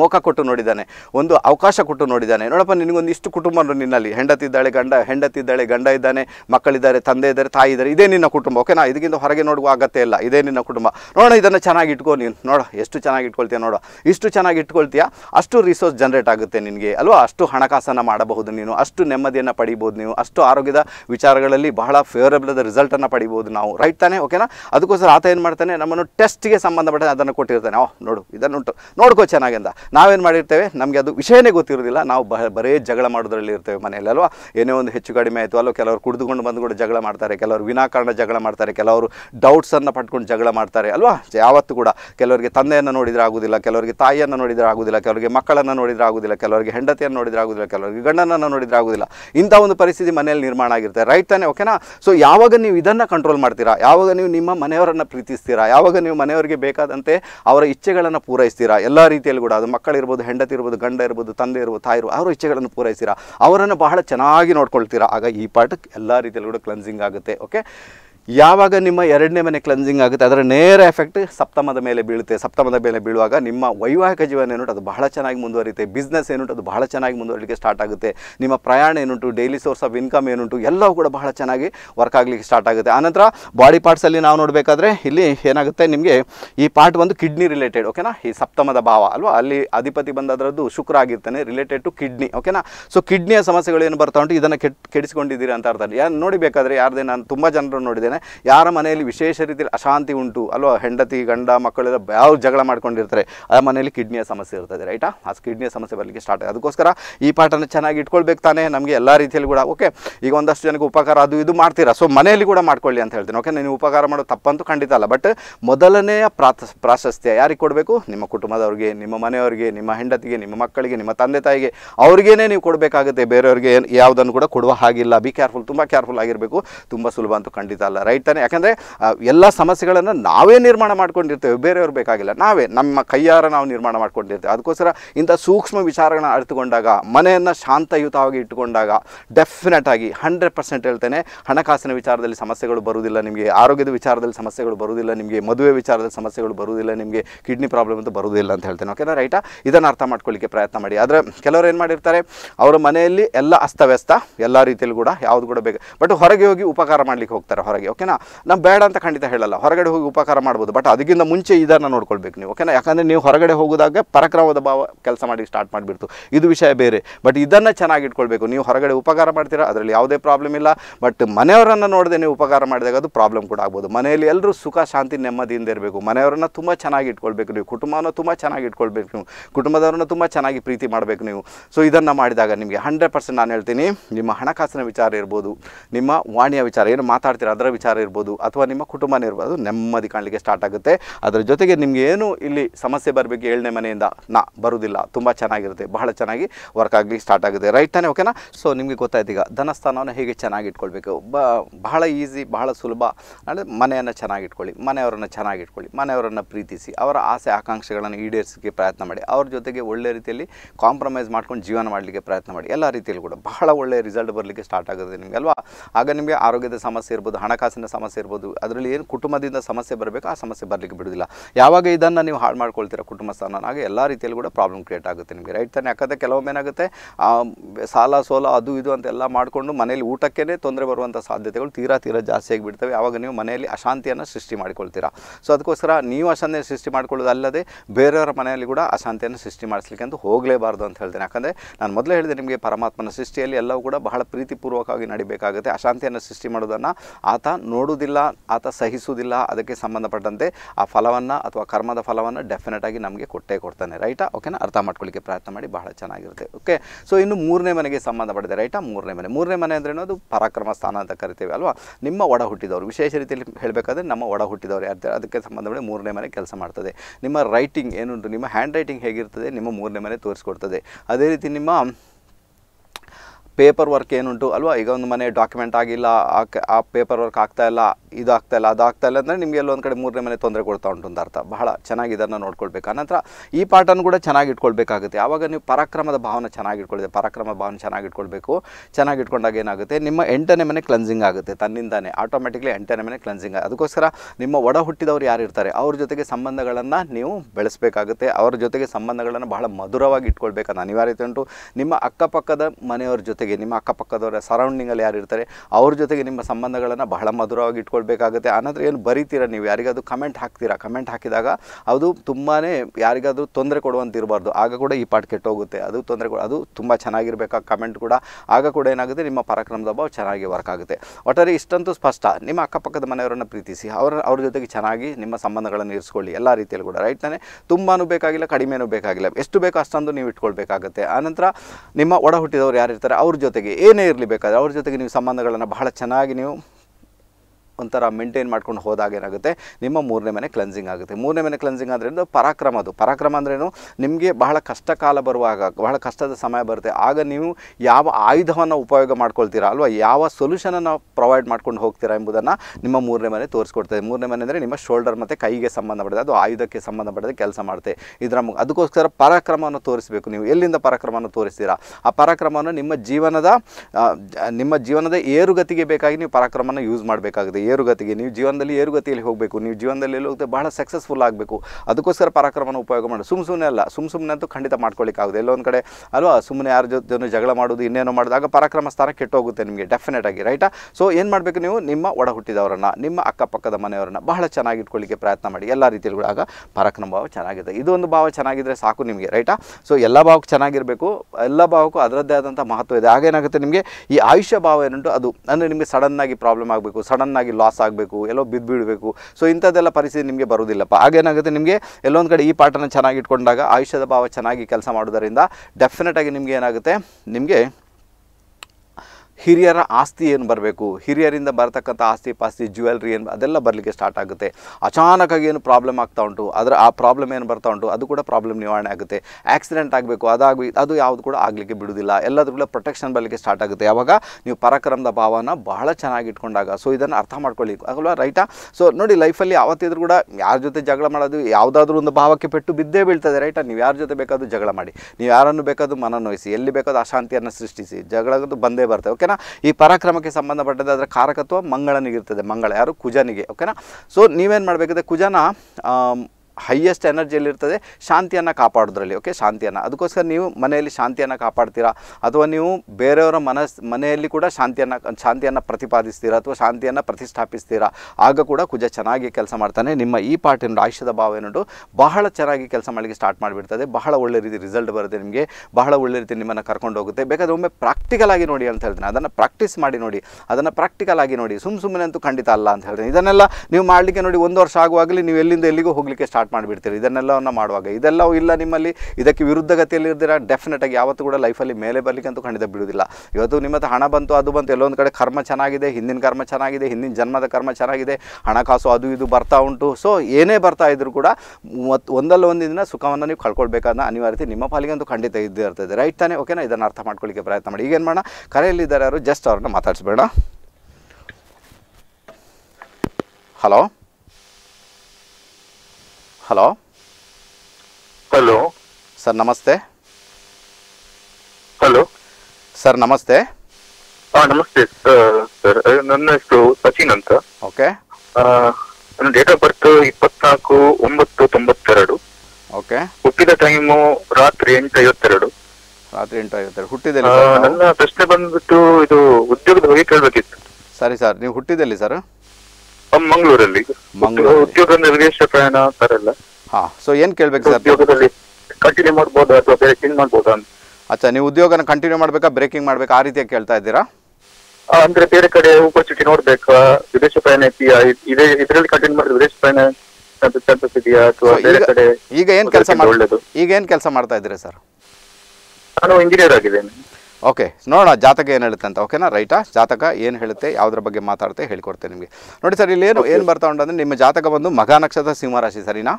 ಮೋಕ ಕೊಟ್ಟು ನೋಡಿದ್ದಾನೆ ಒಂದು ಅವಕಾಶ ಕೊಟ್ಟು ನೋಡಿದ್ದಾನೆ ನೋಡಪ್ಪ ನಿನಗೊಂದು ಇಷ್ಟು ಕುಟುಂಬ ನಿನ್ನಲ್ಲಿ ಇದ್ದಾಳೆ ಗಂಡ ಇದ್ದಾಳೆ ಗಂಡ ಇದ್ದಾನೆ ಮಕ್ಕಳಿದ್ದಾರೆ ತಂದೆ ಇದ್ದಾರೆ ತಾಯಿ ಇದ್ದಾರೆ ಇದೇ ನಿನ್ನ ಕುಟುಂಬ ಓಕೆನಾ ಇದಕ್ಕಿಂತ ಹೊರಗೆ ನೋಡುವ ಅಗತ್ಯ ಇಲ್ಲ ಇದೇ ನಿನ್ನ ಕುಟುಂಬ ನೋಡೋಣ ಇದನ್ನು ಚೆನ್ನಾಗಿ ಇಟ್ಕೋ ನೀನು ನೋಡ ಎಷ್ಟು ಚೆನ್ನಾಗಿ ಇಟ್ಕೊಳ್ತೀಯ ನೋಡ ಇಷ್ಟು ಚೆನ್ನಾಗಿ ಇಟ್ಕೊಳ್ತೀಯ ಅಷ್ಟು ರಿಸೋರ್ಸ್ ಜನರೇಟ್ ಆಗುತ್ತೆ ನಿನಗೆ ಅಲ್ವಾ ಅಷ್ಟು ಹಣಕಾಸನ್ನು ಮಾಡಬಹುದು ನೀನು ಅಷ್ಟು ನೆಮ್ಮದಿಯನ್ನು ಪಡಿಬೋದು ನೀವು ಅಷ್ಟು ಆರೋಗ್ಯದ ವಿಚಾರಗಳಲ್ಲಿ ಬಹಳ ಫೇವರಬಲ್ ಆದ ರಿಸಲ್ಟನ್ನು ಪಡಿಬೋದು ನಾವು ರೈಟ್ ತಾನೆ ಓಕೆನಾ ಅದಕ್ಕೋಸ್ಕರ ಆತ ಏನು ಮಾಡ್ತಾನೆ ನಮ್ಮನ್ನು ಟೆಸ್ಟ್ಗೆ ಸಂಬಂಧಪಟ್ಟ ಅದನ್ನು ಕೊಟ್ಟಿರ್ತಾನೆ ಓ ನೋಡು ಇದನ್ನು ನೋಡ್ಕೋ ಚೆನ್ನಾಗಿಂದ ನಾವೇನು ಮಾಡಿರ್ತೇವೆ ನಮಗೆ ಅದು ವಿಷಯನೇ ಗೊತ್ತಿರೋದಿಲ್ಲ ನಾವು ಬರೇ ಜಗಳ ಮಾಡೋದ್ರಲ್ಲಿ ಇರ್ತೇವೆ ಮನೆಯಲ್ಲಿ ಅಲ್ವಾ ಏನೇ ಒಂದು ಹೆಚ್ಚು ಕಡಿಮೆ ಆಯಿತು ಅಲ್ಲೋ ಕೆಲವರು ಕುಡಿದುಕೊಂಡು ಕೂಡ ಜಗಳ ಮಾಡ್ತಾರೆ ಕೆಲವರು ವಿನಾಕಾರಣ ಜಗಳ ಮಾಡ್ತಾರೆ ಕೆಲವರು ಡೌಟ್ಸನ್ನು ಪಟ್ಕೊಂಡು ಜಗಳ ಮಾಡ್ತಾರೆ ಅಲ್ವಾ ಯಾವತ್ತೂ ಕೂಡ ಕೆಲವರಿಗೆ ತಂದೆಯನ್ನು ನೋಡಿದರೆ ಆಗೋದಿಲ್ಲ ಕೆಲವರಿಗೆ ತಾಯಿಯನ್ನು ನೋಡಿದರೆ ಆಗೋದಿಲ್ಲ ಕೆಲವರಿಗೆ ಮಕ್ಕಳನ್ನು ನೋಡಿದರೆ ಆಗೋದಿಲ್ಲ ಕೆಲವರಿಗೆ ಹೆಂಡತಿಯನ್ನು ನೋಡಿದರೆ ಆಗೋದಿಲ್ಲ ಕೆಲವರಿಗೆ ಗಂಡನನ್ನು ನೋಡಿದರೆ ಆಗೋದಿಲ್ಲ ಇಂಥ ಒಂದು ಪರಿಸ್ಥಿತಿ ಮನೆಯಲ್ಲಿ ನಿರ್ಮಾಣ ಆಗಿರುತ್ತೆ ರೈಟ್ ತಾನೇ ಓಕೆನಾ ಸೊ ಯಾವಾಗ ನೀವು ಇದನ್ನು ಕಂಟ್ರೋಲ್ ಮಾಡ್ತೀರಾ ಯಾವಾಗ ನೀವು ನಿಮ್ಮ ಮನೆಯವರನ್ನು ಪ್ರೀತಿಸ್ತೀರಾ ಯಾವಾಗ ನೀವು ಮನೆಯವರಿಗೆ ಬೇಕಾದಂತೆ ಅವರ ಇಚ್ಛೆಗಳನ್ನು ಪೂರೈಸ್ತೀರಾ ಎಲ್ಲ ರೀತಿ ರೀತಿಯಲ್ಲಿ ಕೂಡ ಅದು ಮಕ್ಕಳಿರ್ಬೋದು ಹೆಂಡತಿ ಇರ್ಬೋದು ಗಂಡ ಇರ್ಬೋದು ತಂದೆ ಇರ್ಬೋದು ತಾಯಿ ಇರ್ಬೋದು ಅವರ ಇಚ್ಛೆಗಳನ್ನು ಪೂರೈಸಿರ ಅವರನ್ನು ಬಹಳ ಚೆನ್ನಾಗಿ ನೋಡ್ಕೊಳ್ತೀರಾ ಆಗ ಈ ಪಾಠಕ್ಕೆ ಎಲ್ಲ ರೀತಿಯಲ್ಲಿ ಕೂಡ ಕ್ಲೆನ್ಸಿಂಗ್ ಆಗುತ್ತೆ ಓಕೆ ಯಾವಾಗ ನಿಮ್ಮ ಎರಡನೇ ಮನೆ ಕ್ಲನ್ಸಿಂಗ್ ಆಗುತ್ತೆ ಅದರ ನೇರ ಎಫೆಕ್ಟ್ ಸಪ್ತಮದ ಮೇಲೆ ಬೀಳುತ್ತೆ ಸಪ್ತಮದ ಮೇಲೆ ಬೀಳುವಾಗ ನಿಮ್ಮ ವೈವಾಹಿಕ ಜೀವನ ಏನುಂಟು ಅದು ಬಹಳ ಚೆನ್ನಾಗಿ ಮುಂದುವರಿಯುತ್ತೆ ಬಿಸ್ನೆಸ್ ಏನುಂಟು ಅದು ಬಹಳ ಚೆನ್ನಾಗಿ ಮುಂದುವರಿಕೆ ಸ್ಟಾರ್ಟ್ ಆಗುತ್ತೆ ನಿಮ್ಮ ಪ್ರಯಾಣ ಏನುಂಟು ಡೈಲಿ ಸೋರ್ಸ್ ಆಫ್ ಇನ್ಕಮ್ ಏನುಂಟು ಎಲ್ಲವೂ ಕೂಡ ಬಹಳ ಚೆನ್ನಾಗಿ ವರ್ಕ್ ಆಗಲಿಕ್ಕೆ ಸ್ಟಾರ್ಟ್ ಆಗುತ್ತೆ ಆನಂತರ ಬಾಡಿ ಪಾರ್ಟ್ಸಲ್ಲಿ ನಾವು ನೋಡಬೇಕಾದ್ರೆ ಇಲ್ಲಿ ಏನಾಗುತ್ತೆ ನಿಮಗೆ ಈ ಪಾರ್ಟ್ ಒಂದು ಕಿಡ್ನಿ ರಿಲೇಟೆಡ್ ಓಕೆನಾ ಈ ಸಪ್ತಮದ ಭಾವ ಅಲ್ವಾ ಅಲ್ಲಿ ಅಧಿಪತಿ ಬಂದದ್ರದ್ದು ಶುಕ್ರ ಆಗಿರ್ತಾನೆ ರಿಲೇಟೆಡ್ ಟು ಕಿಡ್ನಿ ಓಕೆನಾ ಸೊ ಕಿಡ್ನಿಯ ಸಮಸ್ಯೆಗಳು ಏನು ಬರ್ತಾ ಉಂಟು ಇದನ್ನು ಕೆಟ್ಟ ಕೆಡಿಸಿಕೊಂಡಿದ್ದೀರಾ ಅಂತ ಅರ್ಥ ಯಾರು ನೋಡಿಬೇಕಾದ್ರೆ ಯಾರದೇ ನಾನು ತುಂಬ ಜನರು ನೋಡಿದ್ದೇನೆ ಯಾರ ಮನೆಯಲ್ಲಿ ವಿಶೇಷ ರೀತಿಯಲ್ಲಿ ಅಶಾಂತಿ ಉಂಟು ಅಲ್ವಾ ಹೆಂಡತಿ ಗಂಡ ಮಕ್ಕಳೆಲ್ಲ ಯಾವ ಜಗಳ ಮಾಡ್ಕೊಂಡಿರ್ತಾರೆ ಆ ಮನೆಯಲ್ಲಿ ಕಿಡ್ನಿಯ ಸಮಸ್ಯೆ ಇರ್ತದೆ ರೈಟಾ ಆ ಕಿಡ್ನಿಯ ಸಮಸ್ಯೆ ಬರಲಿಕ್ಕೆ ಸ್ಟಾರ್ಟ್ ಆಗಿದೆ ಅದಕ್ಕೋಸ್ಕರ ಈ ಪಾಠನ ಚೆನ್ನಾಗಿ ಇಟ್ಕೊಳ್ಬೇಕು ತಾನೇ ನಮಗೆ ಎಲ್ಲ ರೀತಿಯಲ್ಲಿ ಕೂಡ ಓಕೆ ಈಗ ಒಂದಷ್ಟು ಜನಕ್ಕೆ ಉಪಕಾರ ಅದು ಇದು ಮಾಡ್ತೀರಾ ಸೊ ಮನೆಯಲ್ಲಿ ಕೂಡ ಮಾಡ್ಕೊಳ್ಳಿ ಅಂತ ಹೇಳ್ತೀನಿ ಓಕೆ ನೀವು ಉಪಕಾರ ಮಾಡೋ ತಪ್ಪಂತೂ ಖಂಡಿತ ಅಲ್ಲ ಬಟ್ ಮೊದಲನೆಯ ಪ್ರಾತ ಪ್ರಾಶಸ್ತ್ಯ ಯಾರಿಗೆ ಕೊಡಬೇಕು ನಿಮ್ಮ ಕುಟುಂಬದವ್ರಿಗೆ ನಿಮ್ಮ ಮನೆಯವರಿಗೆ ನಿಮ್ಮ ಹೆಂಡತಿಗೆ ನಿಮ್ಮ ಮಕ್ಕಳಿಗೆ ನಿಮ್ಮ ತಂದೆ ತಾಯಿಗೆ ಅವ್ರಿಗೇನೆ ನೀವು ಕೊಡಬೇಕಾಗುತ್ತೆ ಬೇರೆಯವ್ರಿಗೆ ಯಾವುದನ್ನು ಕೂಡ ಕೊಡುವ ಹಾಗಿಲ್ಲ ಬಿ ಕೇರ್ಫುಲ್ ತುಂಬ ಕೇರ್ಫುಲ್ ಆಗಿರಬೇಕು ತುಂಬ ಸುಲಭ ಅಂತೂ ಖಂಡಿತ ಅಲ್ಲ ರೈಟ್ ತಾನೆ ಯಾಕಂದರೆ ಎಲ್ಲ ಸಮಸ್ಯೆಗಳನ್ನು ನಾವೇ ನಿರ್ಮಾಣ ಮಾಡ್ಕೊಂಡಿರ್ತೇವೆ ಬೇರೆಯವ್ರು ಬೇಕಾಗಿಲ್ಲ ನಾವೇ ನಮ್ಮ ಕೈಯಾರ ನಾವು ನಿರ್ಮಾಣ ಮಾಡ್ಕೊಂಡಿರ್ತೇವೆ ಅದಕ್ಕೋಸ್ಕರ ಇಂಥ ಸೂಕ್ಷ್ಮ ವಿಚಾರಗಳನ್ನ ಅರಿತುಕೊಂಡಾಗ ಮನೆಯನ್ನು ಶಾಂತಯುತವಾಗಿ ಇಟ್ಟುಕೊಂಡಾಗ ಡೆಫಿನೆಟ್ ಆಗಿ ಹಂಡ್ರೆಡ್ ಪರ್ಸೆಂಟ್ ಹೇಳ್ತೇನೆ ಹಣಕಾಸಿನ ವಿಚಾರದಲ್ಲಿ ಸಮಸ್ಯೆಗಳು ಬರುವುದಿಲ್ಲ ನಿಮಗೆ ಆರೋಗ್ಯದ ವಿಚಾರದಲ್ಲಿ ಸಮಸ್ಯೆಗಳು ಬರುವುದಿಲ್ಲ ನಿಮಗೆ ಮದುವೆ ವಿಚಾರದಲ್ಲಿ ಸಮಸ್ಯೆಗಳು ಬರುವುದಿಲ್ಲ ನಿಮಗೆ ಕಿಡ್ನಿ ಪ್ರಾಬ್ಲಮ್ ಅಂತ ಬರುವುದಿಲ್ಲ ಅಂತ ಹೇಳ್ತೇನೆ ಓಕೆನಾ ರೈಟಾ ಇದನ್ನು ಅರ್ಥ ಮಾಡ್ಕೊಳ್ಳಿಕ್ಕೆ ಪ್ರಯತ್ನ ಮಾಡಿ ಆದರೆ ಕೆಲವರು ಏನು ಮಾಡಿರ್ತಾರೆ ಅವರ ಮನೆಯಲ್ಲಿ ಎಲ್ಲ ಅಸ್ತವ್ಯಸ್ತ ಎಲ್ಲ ರೀತಿಯಲ್ಲಿ ಕೂಡ ಯಾವುದು ಕೂಡ ಬೇಕು ಬಟ್ ಹೊರಗೆ ಹೋಗಿ ಉಪಕಾರ ಮಾಡಲಿಕ್ಕೆ ಹೋಗ್ತಾರೆ ಹೊರಗೆ ಓಕೆನಾ ನಾವು ಬೇಡ ಅಂತ ಖಂಡಿತ ಹೇಳಲ್ಲ ಹೊರಗಡೆ ಹೋಗಿ ಉಪಕಾರ ಮಾಡ್ಬೋದು ಬಟ್ ಅದಕ್ಕಿಂತ ಮುಂಚೆ ಇದನ್ನು ನೋಡ್ಕೊಳ್ಬೇಕು ನೀವು ಓಕೆನಾ ಯಾಕಂದರೆ ನೀವು ಹೊರಗಡೆ ಹೋಗೋದಾಗ ಪರಕ್ರಮದ ಭಾವ ಕೆಲಸ ಮಾಡಿ ಸ್ಟಾರ್ಟ್ ಮಾಡಿಬಿಡ್ತು ಇದು ವಿಷಯ ಬೇರೆ ಬಟ್ ಇದನ್ನು ಚೆನ್ನಾಗಿ ಇಟ್ಕೊಳ್ಬೇಕು ನೀವು ಹೊರಗಡೆ ಉಪಕಾರ ಮಾಡ್ತೀರಾ ಅದರಲ್ಲಿ ಯಾವುದೇ ಪ್ರಾಬ್ಲಮ್ ಇಲ್ಲ ಬಟ್ ಮನೆಯವರನ್ನು ನೋಡದೆ ನೀವು ಉಪಕಾರ ಮಾಡಿದಾಗ ಅದು ಪ್ರಾಬ್ಲಮ್ ಕೂಡ ಆಗ್ಬೋದು ಮನೆಯಲ್ಲಿ ಎಲ್ಲರೂ ಸುಖ ಶಾಂತಿ ನೆಮ್ಮದಿಯಿಂದ ಇರಬೇಕು ಮನೆಯವರನ್ನು ತುಂಬ ಚೆನ್ನಾಗಿ ಇಟ್ಕೊಳ್ಬೇಕು ನೀವು ಕುಟುಂಬನ ತುಂಬ ಚೆನ್ನಾಗಿ ಇಟ್ಕೊಳ್ಬೇಕು ನೀವು ಕುಟುಂಬದವ್ರನ್ನ ತುಂಬ ಚೆನ್ನಾಗಿ ಪ್ರೀತಿ ಮಾಡಬೇಕು ನೀವು ಸೊ ಇದನ್ನು ಮಾಡಿದಾಗ ನಿಮಗೆ ಹಂಡ್ರೆಡ್ ಪರ್ಸೆಂಟ್ ನಾನು ಹೇಳ್ತೀನಿ ನಿಮ್ಮ ಹಣಕಾಸಿನ ವಿಚಾರ ಇರ್ಬೋದು ನಿಮ್ಮ ವಾಣಿಯ ವಿಚಾರ ಏನು ಮಾತಾಡ್ತೀರಾ ಅದರ ವಿಚಾರ ವಿಚಾರ ಇರ್ಬೋದು ಅಥವಾ ನಿಮ್ಮ ಕುಟುಂಬನೇ ಇರ್ಬೋದು ನೆಮ್ಮದಿ ಕಾಣಲಿಕ್ಕೆ ಸ್ಟಾರ್ಟ್ ಆಗುತ್ತೆ ಅದರ ಜೊತೆಗೆ ನಿಮಗೆ ಏನು ಇಲ್ಲಿ ಸಮಸ್ಯೆ ಬರಬೇಕು ಏಳನೇ ಮನೆಯಿಂದ ನಾ ಬರುವುದಿಲ್ಲ ತುಂಬ ಚೆನ್ನಾಗಿರುತ್ತೆ ಬಹಳ ಚೆನ್ನಾಗಿ ವರ್ಕ್ ಆಗಲಿ ಸ್ಟಾರ್ಟ್ ಆಗುತ್ತೆ ರೈಟ್ ತಾನೇ ಓಕೆನಾ ಸೊ ನಿಮಗೆ ಗೊತ್ತಾಯ್ತು ಈಗ ಧನಸ್ಥಾನವನ್ನು ಹೇಗೆ ಚೆನ್ನಾಗಿ ಇಟ್ಕೊಳ್ಬೇಕು ಬ ಬಹಳ ಈಸಿ ಬಹಳ ಸುಲಭ ಅಂದರೆ ಮನೆಯನ್ನು ಚೆನ್ನಾಗಿಟ್ಕೊಳ್ಳಿ ಮನೆಯವರನ್ನು ಚೆನ್ನಾಗಿಟ್ಕೊಳ್ಳಿ ಮನೆಯವರನ್ನು ಪ್ರೀತಿಸಿ ಅವರ ಆಸೆ ಆಕಾಂಕ್ಷೆಗಳನ್ನು ಈಡೇರಿಸೋಕ್ಕೆ ಪ್ರಯತ್ನ ಮಾಡಿ ಅವ್ರ ಜೊತೆಗೆ ಒಳ್ಳೆ ರೀತಿಯಲ್ಲಿ ಕಾಂಪ್ರಮೈಸ್ ಮಾಡ್ಕೊಂಡು ಜೀವನ ಮಾಡಲಿಕ್ಕೆ ಪ್ರಯತ್ನ ಮಾಡಿ ಎಲ್ಲ ರೀತಿಯಲ್ಲಿ ಕೂಡ ಬಹಳ ಒಳ್ಳೆಯ ರಿಸಲ್ಟ್ ಬರಲಿಕ್ಕೆ ಸ್ಟಾರ್ಟ್ ಆಗುತ್ತೆ ನಿಮಗೆ ಅಲ್ವಾ ಆಗ ನಿಮಗೆ ಆರೋಗ್ಯದ ಸಮಸ್ಯೆ ಇರ್ಬೋದು ಹಣಕಾಸು ಹಣಕಾಸಿನ ಸಮಸ್ಯೆ ಇರ್ಬೋದು ಅದರಲ್ಲಿ ಏನು ಕುಟುಂಬದಿಂದ ಸಮಸ್ಯೆ ಬರಬೇಕು ಆ ಸಮಸ್ಯೆ ಬರಲಿಕ್ಕೆ ಬಿಡೋದಿಲ್ಲ ಯಾವಾಗ ಇದನ್ನು ನೀವು ಹಾಳು ಮಾಡ್ಕೊಳ್ತೀರ ಕುಟುಂಬ ಹಾಗೆ ಎಲ್ಲ ರೀತಿಯಲ್ಲಿ ಕೂಡ ಪ್ರಾಬ್ಲಮ್ ಕ್ರಿಯೇಟ್ ಆಗುತ್ತೆ ನಿಮಗೆ ರೈಟ್ ತಾನೆ ಯಾಕಂದರೆ ಕೆಲವೊಮ್ಮೆ ಏನಾಗುತ್ತೆ ಸಾಲ ಸೋಲ ಅದು ಇದು ಅಂತ ಮಾಡಿಕೊಂಡು ಮನೆಯಲ್ಲಿ ಊಟಕ್ಕೇ ತೊಂದರೆ ಬರುವಂಥ ಸಾಧ್ಯತೆಗಳು ತೀರಾ ತೀರಾ ಜಾಸ್ತಿ ಆಗಿಬಿಡ್ತವೆ ಆವಾಗ ನೀವು ಮನೆಯಲ್ಲಿ ಅಶಾಂತಿಯನ್ನು ಸೃಷ್ಟಿ ಮಾಡ್ಕೊಳ್ತೀರಾ ಸೊ ಅದಕ್ಕೋಸ್ಕರ ನೀವು ಅಶಾಂತಿ ಸೃಷ್ಟಿ ಮಾಡ್ಕೊಳ್ಳೋದಲ್ಲದೆ ಬೇರೆಯವರ ಮನೆಯಲ್ಲಿ ಕೂಡ ಅಶಾಂತಿಯನ್ನು ಸೃಷ್ಟಿ ಮಾಡಿಸ್ಲಿಕ್ಕೆ ಅಂತ ಹೋಗಲೇಬಾರ್ದು ಅಂತ ಹೇಳ್ತೇನೆ ಯಾಕಂದರೆ ನಾನು ಮೊದಲೇ ಹೇಳಿದೆ ನಿಮಗೆ ಪರಮಾತ್ಮನ ಸೃಷ್ಟಿಯಲ್ಲಿ ಎಲ್ಲವೂ ಕೂಡ ಬಹಳ ಪ್ರೀತಿಪೂರ್ವಕವಾಗಿ ನಡಿಬೇಕಾಗುತ್ತೆ ಅಶಾಂತಿಯನ್ನು ಸೃಷ್ಟಿ ಮಾಡೋದನ್ನು ಆತ ನೋಡುವುದಿಲ್ಲ ಆತ ಸಹಿಸುವುದಿಲ್ಲ ಅದಕ್ಕೆ ಸಂಬಂಧಪಟ್ಟಂತೆ ಆ ಫಲವನ್ನು ಅಥವಾ ಕರ್ಮದ ಫಲವನ್ನು ಡೆಫಿನೆಟಾಗಿ ನಮಗೆ ಕೊಟ್ಟೇ ಕೊಡ್ತಾನೆ ರೈಟಾ ಓಕೆನಾ ಅರ್ಥ ಮಾಡ್ಕೊಳ್ಳಿಕ್ಕೆ ಪ್ರಯತ್ನ ಮಾಡಿ ಬಹಳ ಚೆನ್ನಾಗಿರುತ್ತೆ ಓಕೆ ಸೊ ಇನ್ನು ಮೂರನೇ ಮನೆಗೆ ಸಂಬಂಧಪಟ್ಟಿದೆ ರೈಟಾ ಮೂರನೇ ಮನೆ ಮೂರನೇ ಮನೆ ಅಂದ್ರೆ ಅದು ಪರಾಕ್ರಮ ಸ್ಥಾನ ಅಂತ ಕರಿತೀವಿ ಅಲ್ವಾ ನಿಮ್ಮ ಒಡ ಹುಟ್ಟಿದವರು ವಿಶೇಷ ರೀತಿಯಲ್ಲಿ ಹೇಳಬೇಕಾದ್ರೆ ನಮ್ಮ ಒಡ ಹುಟ್ಟಿದವರು ಯಾರು ಅದಕ್ಕೆ ಸಂಬಂಧಪಟ್ಟ ಮೂರನೇ ಮನೆ ಕೆಲಸ ಮಾಡ್ತದೆ ನಿಮ್ಮ ರೈಟಿಂಗ್ ಏನುಂಟು ನಿಮ್ಮ ಹ್ಯಾಂಡ್ ರೈಟಿಂಗ್ ಹೇಗಿರ್ತದೆ ನಿಮ್ಮ ಮೂರನೇ ಮನೆ ತೋರಿಸ್ಕೊಡ್ತದೆ ಅದೇ ರೀತಿ ನಿಮ್ಮ ಪೇಪರ್ ವರ್ಕ್ ಏನುಂಟು ಅಲ್ವಾ ಈಗ ಒಂದು ಮನೆ ಡಾಕ್ಯುಮೆಂಟ್ ಆಗಿಲ್ಲ ಆ ಪೇಪರ್ ವರ್ಕ್ ಆಗ್ತಾ ಇಲ್ಲ ಇದಾಗ್ತಾ ಇಲ್ಲ ಅದಾಗ್ತಾ ಇಲ್ಲ ಅಂದರೆ ನಿಮಗೆ ಎಲ್ಲೊಂದು ಕಡೆ ಮೂರನೇ ಮನೆ ತೊಂದರೆ ಕೊಡ್ತಾ ಉಂಟು ಅಂತ ಅರ್ಥ ಬಹಳ ಚೆನ್ನಾಗಿ ಇದನ್ನು ನೋಡ್ಕೊಳ್ಬೇಕು ಅನಂತರ ಈ ಪಾಠನ ಕೂಡ ಚೆನ್ನಾಗಿ ಇಟ್ಕೊಳ್ಬೇಕಾಗುತ್ತೆ ಆವಾಗ ನೀವು ಪರಾಕ್ರಮದ ಭಾವನೆ ಚೆನ್ನಾಗಿ ಇಟ್ಕೊಳ್ಳಿ ಪರಾಕ್ರಮ ಭಾವನೆ ಚೆನ್ನಾಗಿ ಇಟ್ಕೊಳ್ಬೇಕು ಚೆನ್ನಾಗಿ ಇಟ್ಕೊಂಡಾಗ ಏನಾಗುತ್ತೆ ನಿಮ್ಮ ಎಂಟನೇ ಮನೆ ಕ್ಲೆನ್ಸಿಂಗ್ ಆಗುತ್ತೆ ತನ್ನಿಂದಾನೆ ಆಟೋಮೆಟಿಕ್ಲಿ ಎಂಟನೇ ಮನೆ ಕ್ಲನ್ಸಿಂಗ್ ಅದಕ್ಕೋಸ್ಕರ ನಿಮ್ಮ ಒಡ ಹುಟ್ಟಿದವರು ಯಾರು ಇರ್ತಾರೆ ಅವ್ರ ಜೊತೆಗೆ ಸಂಬಂಧಗಳನ್ನು ನೀವು ಬೆಳೆಸಬೇಕಾಗುತ್ತೆ ಅವ್ರ ಜೊತೆಗೆ ಸಂಬಂಧಗಳನ್ನು ಬಹಳ ಮಧುರವಾಗಿ ಇಟ್ಕೊಳ್ಬೇಕನ್ನ ಅನಿವಾರ್ಯತೆ ಉಂಟು ನಿಮ್ಮ ಅಕ್ಕಪಕ್ಕದ ಮನೆಯವ್ರ ಜೊತೆ ಜೊತೆಗೆ ನಿಮ್ಮ ಅಕ್ಕಪಕ್ಕದವರ ಸರೌಂಡಿಂಗಲ್ಲಿ ಯಾರು ಇರ್ತಾರೆ ಅವ್ರ ಜೊತೆಗೆ ನಿಮ್ಮ ಸಂಬಂಧಗಳನ್ನು ಬಹಳ ಮಧುರವಾಗಿ ಇಟ್ಕೊಳ್ಬೇಕಾಗುತ್ತೆ ಅನ್ನೋದ್ರ ಏನು ಬರೀತೀರಾ ನೀವು ಯಾರಿಗಾದರೂ ಕಮೆಂಟ್ ಹಾಕ್ತೀರಾ ಕಮೆಂಟ್ ಹಾಕಿದಾಗ ಅದು ತುಂಬಾ ಯಾರಿಗಾದರೂ ತೊಂದರೆ ಕೊಡುವಂತಿರಬಾರ್ದು ಆಗ ಕೂಡ ಈ ಪಾಠ ಕೆಟ್ಟೋಗುತ್ತೆ ಅದು ತೊಂದರೆ ಕೊಡ ಅದು ತುಂಬ ಚೆನ್ನಾಗಿರಬೇಕು ಕಮೆಂಟ್ ಕೂಡ ಆಗ ಕೂಡ ಏನಾಗುತ್ತೆ ನಿಮ್ಮ ಪರಾಕ್ರಮದ ಭಾವ ಚೆನ್ನಾಗಿ ವರ್ಕ್ ಆಗುತ್ತೆ ಒಟ್ಟಾರೆ ಇಷ್ಟಂತೂ ಸ್ಪಷ್ಟ ನಿಮ್ಮ ಅಕ್ಕಪಕ್ಕದ ಮನೆಯವರನ್ನು ಪ್ರೀತಿಸಿ ಅವರ ಅವ್ರ ಜೊತೆಗೆ ಚೆನ್ನಾಗಿ ನಿಮ್ಮ ಸಂಬಂಧಗಳನ್ನು ಇರಿಸ್ಕೊಳ್ಳಿ ಎಲ್ಲ ರೀತಿಯಲ್ಲಿ ಕೂಡ ರೈಟ್ ತಾನೆ ತುಂಬಾ ಬೇಕಾಗಿಲ್ಲ ಕಡಿಮೆನೂ ಬೇಕಾಗಿಲ್ಲ ಎಷ್ಟು ಬೇಕೋ ಅಷ್ಟೊಂದು ನೀವು ಇಟ್ಕೊಳ್ಬೇಕಾಗುತ್ತೆ ಆನಂತರ ನಿಮ್ಮ ಒಡ ಹುಟ್ಟಿದವರು ಯಾರಿರ್ತಾರೆ ಅವರು ಅವ್ರ ಜೊತೆಗೆ ಏನೇ ಇರಲಿ ಬೇಕಾದರೆ ಅವ್ರ ಜೊತೆಗೆ ನೀವು ಸಂಬಂಧಗಳನ್ನು ಬಹಳ ಚೆನ್ನಾಗಿ ನೀವು ಒಂಥರ ಮೇಂಟೈನ್ ಮಾಡ್ಕೊಂಡು ಏನಾಗುತ್ತೆ ನಿಮ್ಮ ಮೂರನೇ ಮನೆ ಕ್ಲೆನ್ಸಿಂಗ್ ಆಗುತ್ತೆ ಮೂರನೇ ಮನೆ ಕ್ಲೆನ್ಸಿಂಗ್ ಅಂದರೆ ಪರಾಕ್ರಮ ಅದು ಪರಾಕ್ರಮ ಅಂದ್ರೇನು ನಿಮಗೆ ಬಹಳ ಕಷ್ಟ ಕಾಲ ಬರುವಾಗ ಬಹಳ ಕಷ್ಟದ ಸಮಯ ಬರುತ್ತೆ ಆಗ ನೀವು ಯಾವ ಆಯುಧವನ್ನು ಉಪಯೋಗ ಮಾಡ್ಕೊಳ್ತೀರಾ ಅಲ್ವಾ ಯಾವ ಸೊಲ್ಯೂಷನನ್ನು ಪ್ರೊವೈಡ್ ಮಾಡ್ಕೊಂಡು ಹೋಗ್ತೀರಾ ಎಂಬುದನ್ನು ನಿಮ್ಮ ಮೂರನೇ ಮನೆ ತೋರಿಸ್ಕೊಡ್ತದೆ ಮೂರನೇ ಮನೆ ಅಂದರೆ ನಿಮ್ಮ ಶೋಲ್ಡರ್ ಮತ್ತು ಕೈಗೆ ಸಂಬಂಧಪಟ್ಟಿದೆ ಅದು ಆಯುಧಕ್ಕೆ ಸಂಬಂಧಪಡದೆ ಕೆಲಸ ಮಾಡುತ್ತೆ ಇದರ ಅದಕ್ಕೋಸ್ಕರ ಪರಾಕ್ರಮವನ್ನು ತೋರಿಸಬೇಕು ನೀವು ಎಲ್ಲಿಂದ ಪರಾಕ್ರಮವನ್ನು ತೋರಿಸ್ತೀರಾ ಆ ಪರಾಕ್ರಮವನ್ನು ನಿಮ್ಮ ಜೀವನದ ನಿಮ್ಮ ಜೀವನದ ಏರುಗತಿಗೆ ಬೇಕಾಗಿ ನೀವು ಪರಾಕ್ರಮನ ಯೂಸ್ ಮಾಡಬೇಕಾಗಿದೆ ಏರುಗತಿಗೆ ನೀವು ಜೀವನದಲ್ಲಿ ಏರುಗತಿಯಲ್ಲಿ ಹೋಗಬೇಕು ನೀವು ಜೀವನದಲ್ಲಿ ಎಲ್ಲಿ ಹೋಗುತ್ತೆ ಬಹಳ ಸಕ್ಸಸ್ಫುಲ್ ಆಗಬೇಕು ಅದಕ್ಕೋಸ್ಕರ ಪರಾಕ್ರಮನ ಉಪಯೋಗ ಮಾಡಿ ಸುಮ್ಮ ಸುಮ್ಮನೆ ಅಲ್ಲ ಸುಮ್ಮ ಸುಮ್ಮನೆ ಅಂತೂ ಖಂಡಿತ ಮಾಡ್ಕೊಳ್ಳಿಕ್ಕಾಗೋದು ಎಲ್ಲೊಂದು ಕಡೆ ಅಲ್ವಾ ಸುಮ್ಮನೆ ಯಾರ ಜೊತೆ ಜಗಳ ಮಾಡೋದು ಇನ್ನೇನೋ ಮಾಡಿದಾಗ ಪರಾಕ್ರಮ ಸ್ಥಾನ ಕೆಟ್ಟೋಗುತ್ತೆ ನಿಮಗೆ ಡೆಫಿನೆಟ್ ಆಗಿ ರೈಟಾ ಸೊ ಏನು ಮಾಡಬೇಕು ನೀವು ನಿಮ್ಮ ಒಡ ಹುಟ್ಟಿದವರನ್ನು ನಿಮ್ಮ ಅಕ್ಕಪಕ್ಕದ ಮನೆಯವರನ್ನ ಬಹಳ ಚೆನ್ನಾಗಿ ಇಟ್ಕೊಳ್ಳಿಕ್ಕೆ ಪ್ರಯತ್ನ ಮಾಡಿ ಎಲ್ಲ ರೀತಿಯಲ್ಲಿ ಕೂಡ ಪರಾಕ್ರಮ ಭಾವ ಚೆನ್ನಾಗಿದೆ ಇದೊಂದು ಭಾವ ಚೆನ್ನಾಗಿದ್ರೆ ಸಾಕು ನಿಮಗೆ ರೈಟಾ ಸೊ ಎಲ್ಲ ಭಾವಕ್ಕೂ ಚೆನ್ನಾಗಿರಬೇಕು ಎಲ್ಲ ಭಾವಕ್ಕೂ ಅದರದ್ದೇ ಆದಂಥ ಮಹತ್ವ ಇದೆ ಹಾಗೇನಾಗುತ್ತೆ ನಿಮಗೆ ಈ ಆಯುಷ್ಯ ಭಾವ ಏನುಂಟು ಅದು ಅಂದರೆ ನಿಮಗೆ ಸಡನ್ನಾಗಿ ಪ್ರಾಬ್ಲಮ್ ಆಗಬೇಕು ಸಡನ್ನಾಗಿ ಲಾಸ್ ಆಗಬೇಕು ಎಲ್ಲೋ ಬಿದ್ದು ಬಿಡಬೇಕು ಸೊ ಇಂಥದ್ದೆಲ್ಲ ಪರಿಸ್ಥಿತಿ ನಿಮಗೆ ಬರೋದಿಲ್ಲಪ್ಪ ಹಾಗೇನಾಗುತ್ತೆ ನಿಮಗೆ ಎಲ್ಲೊಂದು ಕಡೆ ಈ ಪಾಠನ ಚೆನ್ನಾಗಿ ಇಟ್ಕೊಂಡಾಗ ಆಯುಷ್ಯದ ಭಾವ ಚೆನ್ನಾಗಿ ಕೆಲಸ ಮಾಡೋದರಿಂದ ಡೆಫಿನೆಟಾಗಿ ನಿಮಗೆ ಏನಾಗುತ್ತೆ ನಿಮಗೆ ಹಿರಿಯರ ಆಸ್ತಿ ಏನು ಬರಬೇಕು ಹಿರಿಯರಿಂದ ಬರತಕ್ಕಂಥ ಆಸ್ತಿ ಪಾಸ್ತಿ ಜ್ಯುವೆಲ್ರಿ ಏನು ಅದೆಲ್ಲ ಬರಲಿಕ್ಕೆ ಸ್ಟಾರ್ಟ್ ಆಗುತ್ತೆ ಅಚಾನಕ್ಕಾಗಿ ಏನು ಪ್ರಾಬ್ಲಮ್ ಆಗ್ತಾ ಉಂಟು ಅದರ ಆ ಪ್ರಾಬ್ಲಮ್ ಏನು ಬರ್ತಾ ಉಂಟು ಅದು ಕೂಡ ಪ್ರಾಬ್ಲಮ್ ನಿವಾರಣೆ ಆಗುತ್ತೆ ಆಕ್ಸಿಡೆಂಟ್ ಆಗಬೇಕು ಅದಾಗಿ ಅದು ಯಾವುದು ಕೂಡ ಆಗಲಿಕ್ಕೆ ಬಿಡುವುದಿಲ್ಲ ಎಲ್ಲದರ ಕೂಡ ಪ್ರೊಟೆಕ್ಷನ್ ಬರಲಿಕ್ಕೆ ಸ್ಟಾರ್ಟ್ ಆಗುತ್ತೆ ಯಾವಾಗ ನೀವು ಪರಾಕ್ರಮದ ಭಾವನ ಬಹಳ ಚೆನ್ನಾಗಿ ಇಟ್ಕೊಂಡಾಗ ಸೊ ಇದನ್ನು ಅರ್ಥ ಮಾಡ್ಕೊಳ್ಳಿ ಅಲ್ವ ರೈಟಾ ಸೊ ನೋಡಿ ಲೈಫಲ್ಲಿ ಯಾವತ್ತಿದ್ರು ಕೂಡ ಯಾರ ಜೊತೆ ಜಗಳ ಮಾಡೋದು ಯಾವುದಾದ್ರೂ ಒಂದು ಭಾವಕ್ಕೆ ಪೆಟ್ಟು ಬಿದ್ದೇ ಬೀಳ್ತದೆ ರೈಟಾ ನೀವು ಯಾರ ಜೊತೆ ಬೇಕಾದರೂ ಜಗಳ ಮಾಡಿ ನೀವು ಯಾರನ್ನು ಬೇಕಾದರೂ ಮನನೋಯಿಸಿ ಎಲ್ಲಿ ಬೇಕಾದ್ರೂ ಅಶಾಂತಿಯನ್ನು ಸೃಷ್ಟಿಸಿ ಜಗಳದ್ದು ಬಂದೇ ಬರ್ತದೆ ಓಕೆ ಓಕೆನಾ ಈ ಪರಾಕ್ರಮಕ್ಕೆ ಸಂಬಂಧಪಟ್ಟದ್ದು ಅದರ ಕಾರಕತ್ವ ಮಂಗಳನಿಗಿರ್ತದೆ ಮಂಗಳ ಯಾರು ಕುಜನಿಗೆ ಓಕೆನಾ ಸೊ ನೀವೇನು ಮಾಡಬೇಕಾದ್ರೆ ಕುಜನ ಹೈಯೆಸ್ಟ್ ಎನರ್ಜಿಯಲ್ಲಿರ್ತದೆ ಶಾಂತಿಯನ್ನು ಕಾಪಾಡೋದ್ರಲ್ಲಿ ಓಕೆ ಶಾಂತಿಯನ್ನು ಅದಕ್ಕೋಸ್ಕರ ನೀವು ಮನೆಯಲ್ಲಿ ಶಾಂತಿಯನ್ನು ಕಾಪಾಡ್ತೀರಾ ಅಥವಾ ನೀವು ಬೇರೆಯವರ ಮನಸ್ ಮನೆಯಲ್ಲಿ ಕೂಡ ಶಾಂತಿಯನ್ನು ಶಾಂತಿಯನ್ನು ಪ್ರತಿಪಾದಿಸ್ತೀರಾ ಅಥವಾ ಶಾಂತಿಯನ್ನು ಪ್ರತಿಷ್ಠಾಪಿಸ್ತೀರಾ ಆಗ ಕೂಡ ಕುಜ ಚೆನ್ನಾಗಿ ಕೆಲಸ ಮಾಡ್ತಾನೆ ನಿಮ್ಮ ಈ ಪಾರ್ಟ್ ಏನು ಆಯುಷ್ಯದ ಭಾವ ಏನುಂಟು ಬಹಳ ಚೆನ್ನಾಗಿ ಕೆಲಸ ಮಾಡಲಿಕ್ಕೆ ಸ್ಟಾರ್ಟ್ ಮಾಡಿಬಿಡ್ತದೆ ಬಹಳ ಒಳ್ಳೆ ರೀತಿ ರಿಸಲ್ಟ್ ಬರುತ್ತೆ ನಿಮಗೆ ಬಹಳ ಒಳ್ಳೆ ರೀತಿ ನಿಮ್ಮನ್ನು ಕರ್ಕೊಂಡು ಹೋಗುತ್ತೆ ಬೇಕಾದರೆ ಒಮ್ಮೆ ಪ್ರಾಕ್ಟಿಕಲ್ ಆಗಿ ನೋಡಿ ಅಂತ ಹೇಳ್ತೀನಿ ಅದನ್ನು ಪ್ರಾಕ್ಟೀಸ್ ಮಾಡಿ ನೋಡಿ ಅದನ್ನು ಪ್ರಾಕ್ಟಿಕಲ್ ಆಗಿ ನೋಡಿ ಸುಮ್ಮ ಸುಮ್ಮನೆ ಅಂತೂ ಖಂಡಿತ ಅಲ್ಲ ಅಂತ ಹೇಳ್ತೀನಿ ಇದನ್ನೆಲ್ಲ ನೀವು ಮಾಡಲಿಕ್ಕೆ ನೋಡಿ ಒಂದು ವರ್ಷ ಆಗುವಾಗಲಿ ನೀವು ಎಲ್ಲಿಂದ ಎಲ್ಲಿಗೂ ಹೋಗಲಿಕ್ಕೆ ಸ್ಟಾರ್ಟ್ ಸ್ಟಾರ್ಟ್ ಮಾಡಿಬಿಡ್ತೀರಿ ಇದನ್ನೆಲ್ಲವನ್ನ ಮಾಡುವಾಗ ಇದೆಲ್ಲವೂ ಇಲ್ಲ ನಿಮ್ಮಲ್ಲಿ ಇದಕ್ಕೆ ವಿರುದ್ಧ ಗತಿಯಲ್ಲಿ ಡೆಫಿನೆಟ್ ಆಗಿ ಯಾವತ್ತೂ ಕೂಡ ಲೈಫಲ್ಲಿ ಮೇಲೆ ಬರಲಿಕ್ಕೆ ಅಂತೂ ಖಂಡಿತ ಬಿಡುವುದಿಲ್ಲ ಇವತ್ತು ನಿಮ್ಮ ಹಣ ಬಂತು ಅದು ಬಂತು ಎಲ್ಲೊಂದು ಕಡೆ ಕರ್ಮ ಚೆನ್ನಾಗಿದೆ ಹಿಂದಿನ ಕರ್ಮ ಚೆನ್ನಾಗಿದೆ ಹಿಂದಿನ ಜನ್ಮದ ಕರ್ಮ ಚೆನ್ನಾಗಿದೆ ಹಣಕಾಸು ಅದು ಇದು ಬರ್ತಾ ಉಂಟು ಸೊ ಏನೇ ಬರ್ತಾ ಇದ್ರೂ ಕೂಡ ಮತ್ತು ಒಂದಲ್ಲ ಒಂದು ದಿನ ಸುಖವನ್ನು ನೀವು ಕಳ್ಕೊಳ್ಬೇಕಾದ ಅನಿವಾರ್ಯತೆ ನಿಮ್ಮ ಪಾಲಿಗೆ ಖಂಡಿತ ಇದ್ದೇ ಇರ್ತದೆ ರೈಟ್ ತಾನೇ ಓಕೆನಾ ಇದನ್ನು ಅರ್ಥ ಮಾಡ್ಕೊಳ್ಳಿಕ್ಕೆ ಪ್ರಯತ್ನ ಮಾಡಿ ಈಗೇನು ಮಾಡೋಣ ಕರೆಯಲ್ಲಿದ್ದಾರೆ ಯಾರು ಜಸ್ಟ್ ಅವ್ರನ್ನ ಮಾತಾಡಿಸ್ಬೇಡ ಹಲೋ ಹಲೋ ಹಲೋ ಸರ್ ನಮಸ್ತೆ ಹಲೋ ಸರ್ ನಮಸ್ತೆ ಹಾ ನಮಸ್ತೆ ಸರ್ ನನ್ನ ಹೆಸರು ಸಚಿನ್ ಅಂತ ಓಕೆ ನನ್ನ ಡೇಟ್ ಆಫ್ ಬರ್ತ್ ಇಪ್ಪತ್ನಾಲ್ಕು ಒಂಬತ್ತು ತೊಂಬತ್ತೆರಡು ಓಕೆ ಹುಟ್ಟಿದ ಟೈಮು ರಾತ್ರಿ ಎಂಟು ಐವತ್ತೆರಡು ರಾತ್ರಿ ಎಂಟು ಐವತ್ತೆರಡು ಹುಟ್ಟಿದೆಲ್ಲಿ ನನ್ನ ಪ್ರಶ್ನೆ ಬಂದ್ಬಿಟ್ಟು ಇದು ಉದ್ಯೋಗದ ಬಗ್ಗೆ ಕೇಳಬೇಕಿತ್ತು ಸರಿ ಸರ್ ನೀವು ಹುಟ್ಟಿದೆಲ್ಲಿ ಸರ್ ಮಂಗಳೂರಲ್ಲಿ ಉದ್ಯೋಗ ವಿದೇಶ ಪ್ರಯಾಣ ತರಲ್ಲ ಹಾ ಸೊ ಏನ್ ಕೇಳ್ಬೇಕು ಸರ್ ಉದ್ಯೋಗದಲ್ಲಿ ಕಂಟಿನ್ಯೂ ಮಾಡ್ಬೋದಾ ಅಥವಾ ಬೇರೆ ಚೇಂಜ್ ಅಂತ ಅಚ್ಚಾ ನೀವು ಉದ್ಯೋಗನ ಕಂಟಿನ್ಯೂ ಮಾಡ್ಬೇಕಾ ಬ್ರೇಕಿಂಗ್ ಮಾಡ್ಬೇಕಾ ಆ ರೀತಿಯಾಗಿ ಕೇಳ್ತಾ ಇದ್ದೀರಾ ಅಂದ್ರೆ ಬೇರೆ ಕಡೆ ಉಪಸ್ಥಿತಿ ನೋಡ್ಬೇಕಾ ವಿದೇಶ ಪ್ರಯಾಣ ಇದೆಯಾ ಇದೇ ಇದರಲ್ಲಿ ಕಂಟಿನ್ಯೂ ಮಾಡಿ ವಿದೇಶ ಪ್ರಯಾಣ ಚಾನ್ಸಸ್ ಇದೆಯಾ ಅಥವಾ ಬೇರೆ ಕಡೆ ಈಗ ಏನ್ ಕೆಲಸ ಒಳ್ಳೇದು ಈಗ ಏನ್ ಕೆಲಸ ಮಾಡ್ತಾ ಇದ್ದೀರಾ ಸರ್ ನಾನು ಇಂಜಿನಿಯರ್ ಆಗಿದ್ದೇನೆ ಓಕೆ ನೋಡೋಣ ಜಾತಕ ಏನು ಹೇಳುತ್ತೆ ಅಂತ ಓಕೆನಾ ರೈಟಾ ಜಾತಕ ಏನು ಹೇಳುತ್ತೆ ಯಾವುದ್ರ ಬಗ್ಗೆ ಮಾತಾಡುತ್ತೆ ಹೇಳ್ಕೊಡ್ತೇನೆ ನಿಮಗೆ ನೋಡಿ ಸರ್ ಇಲ್ಲಿ ಏನು ಏನು ಬರ್ತಾ ಉಂಟಂದ್ರೆ ನಿಮ್ಮ ಜಾತಕ ಬಂದು ಮಗ ನಕ್ಷತ್ರ ಸಿಂಹರಾಶಿ ಸರಿನಾ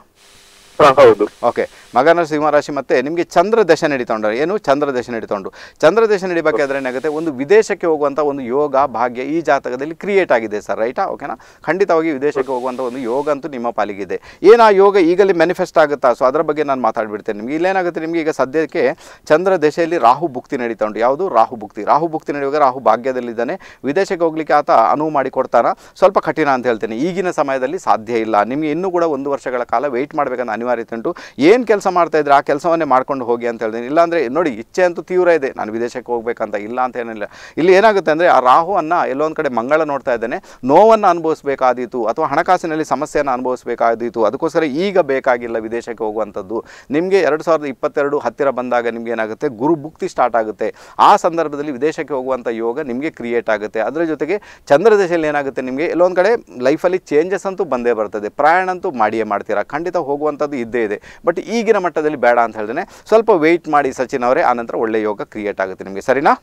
ಓಕೆ ಮಗನ ಸಿಂಹರಾಶಿ ಮತ್ತೆ ನಿಮಗೆ ಚಂದ್ರ ದಶೆ ನಡೀತಾ ಏನು ಚಂದ್ರ ದಶೆ ನಡೀತಾ ಉಂಟು ಚಂದ್ರ ದಶೆ ನಡಿಬೇಕಾದ್ರೆ ಏನಾಗುತ್ತೆ ಒಂದು ವಿದೇಶಕ್ಕೆ ಹೋಗುವಂಥ ಒಂದು ಯೋಗ ಭಾಗ್ಯ ಈ ಜಾತಕದಲ್ಲಿ ಕ್ರಿಯೇಟ್ ಆಗಿದೆ ಸರ್ ರೈಟಾ ಓಕೆನಾ ಖಂಡಿತವಾಗಿ ವಿದೇಶಕ್ಕೆ ಹೋಗುವಂಥ ಒಂದು ಯೋಗ ಅಂತೂ ನಿಮ್ಮ ಪಾಲಿಗಿದೆ ಏನು ಆ ಯೋಗ ಈಗಲೇ ಮ್ಯಾನಿಫೆಸ್ಟ್ ಆಗುತ್ತಾ ಸೊ ಅದರ ಬಗ್ಗೆ ನಾನು ಮಾತಾಡ್ಬಿಡ್ತೇನೆ ನಿಮಗೆ ಇಲ್ಲೇನಾಗುತ್ತೆ ನಿಮಗೆ ಈಗ ಸದ್ಯಕ್ಕೆ ಚಂದ್ರ ದಶೆಯಲ್ಲಿ ರಾಹು ಭುಕ್ತಿ ನಡೀತಾ ಉಂಟು ಯಾವುದು ರಾಹು ಭುಕ್ತಿ ರಾಹು ಭುಕ್ತಿ ನಡೆಯುವಾಗ ರಾಹು ಭಾಗ್ಯದಲ್ಲಿದ್ದಾನೆ ವಿದೇಶಕ್ಕೆ ಹೋಗ್ಲಿಕ್ಕೆ ಆತ ಅನುವು ಮಾಡಿಕೊಡ್ತಾನ ಸ್ವಲ್ಪ ಕಠಿಣ ಅಂತ ಹೇಳ್ತೇನೆ ಈಗಿನ ಸಮಯದಲ್ಲಿ ಸಾಧ್ಯ ಇಲ್ಲ ನಿಮಗೆ ಇನ್ನೂ ಕೂಡ ಒಂದು ವರ್ಷಗಳ ಕಾಲ ವೆಯ್ಟ್ ಮಾಡಬೇಕಂತ ಅನಿವಾರ್ಯತೆ ಉಂಟು ಏನು ಕೆಲಸ ಮಾಡ್ತಾ ಇದ್ರೆ ಆ ಕೆಲಸವನ್ನೇ ಮಾಡ್ಕೊಂಡು ಹೋಗಿ ಅಂತ ಹೇಳ್ತೀನಿ ಇಲ್ಲಾಂದ್ರೆ ನೋಡಿ ಇಚ್ಛೆ ಅಂತೂ ತೀವ್ರ ಇದೆ ನಾನು ವಿದೇಶಕ್ಕೆ ಹೋಗ್ಬೇಕಂತ ಇಲ್ಲ ಅಂತ ಏನಿಲ್ಲ ಇಲ್ಲಿ ಏನಾಗುತ್ತೆ ಅಂದರೆ ಆ ರಾಹುವನ್ನು ಎಲ್ಲೊಂದು ಕಡೆ ಮಂಗಳ ನೋಡ್ತಾ ಇದ್ದೇನೆ ನೋವನ್ನು ಅನುಭವಿಸಬೇಕಾದೀತು ಅಥವಾ ಹಣಕಾಸಿನಲ್ಲಿ ಸಮಸ್ಯೆಯನ್ನು ಅನುಭವಿಸಬೇಕಾದೀತು ಅದಕ್ಕೋಸ್ಕರ ಈಗ ಬೇಕಾಗಿಲ್ಲ ವಿದೇಶಕ್ಕೆ ಹೋಗುವಂಥದ್ದು ನಿಮಗೆ ಎರಡು ಸಾವಿರದ ಇಪ್ಪತ್ತೆರಡು ಹತ್ತಿರ ಬಂದಾಗ ನಿಮ್ಗೆ ಏನಾಗುತ್ತೆ ಗುರು ಭುಕ್ತಿ ಸ್ಟಾರ್ಟ್ ಆಗುತ್ತೆ ಆ ಸಂದರ್ಭದಲ್ಲಿ ವಿದೇಶಕ್ಕೆ ಹೋಗುವಂಥ ಯೋಗ ನಿಮಗೆ ಕ್ರಿಯೇಟ್ ಆಗುತ್ತೆ ಅದರ ಜೊತೆಗೆ ಚಂದ್ರ ದಶೆಯಲ್ಲಿ ಏನಾಗುತ್ತೆ ನಿಮಗೆ ಎಲ್ಲೊಂದು ಕಡೆ ಲೈಫಲ್ಲಿ ಚೇಂಜಸ್ ಅಂತೂ ಬಂದೇ ಬರ್ತದೆ ಪ್ರಯಾಣ ಅಂತೂ ಮಾಡಿಯೇ ಮಾಡ್ತೀರಾ ಖಂಡಿತ ಹೋಗುವಂಥದ್ದು ಅನ್ನೋದು ಇದ್ದೇ ಇದೆ ಬಟ್ ಈಗಿನ ಮಟ್ಟದಲ್ಲಿ ಬೇಡ ಅಂತ ಹೇಳಿದ್ರೆ ಸ್ವಲ್ಪ ವೆಯ್ಟ್ ಮಾಡಿ ಸಚಿನ್ ಅವರೇ ಆನಂತರ ಒಳ್ಳೆ ಯೋಗ ಕ್ರಿಯೇಟ್ ಆಗುತ್ತೆ ನಿಮಗೆ ಸರಿನಾ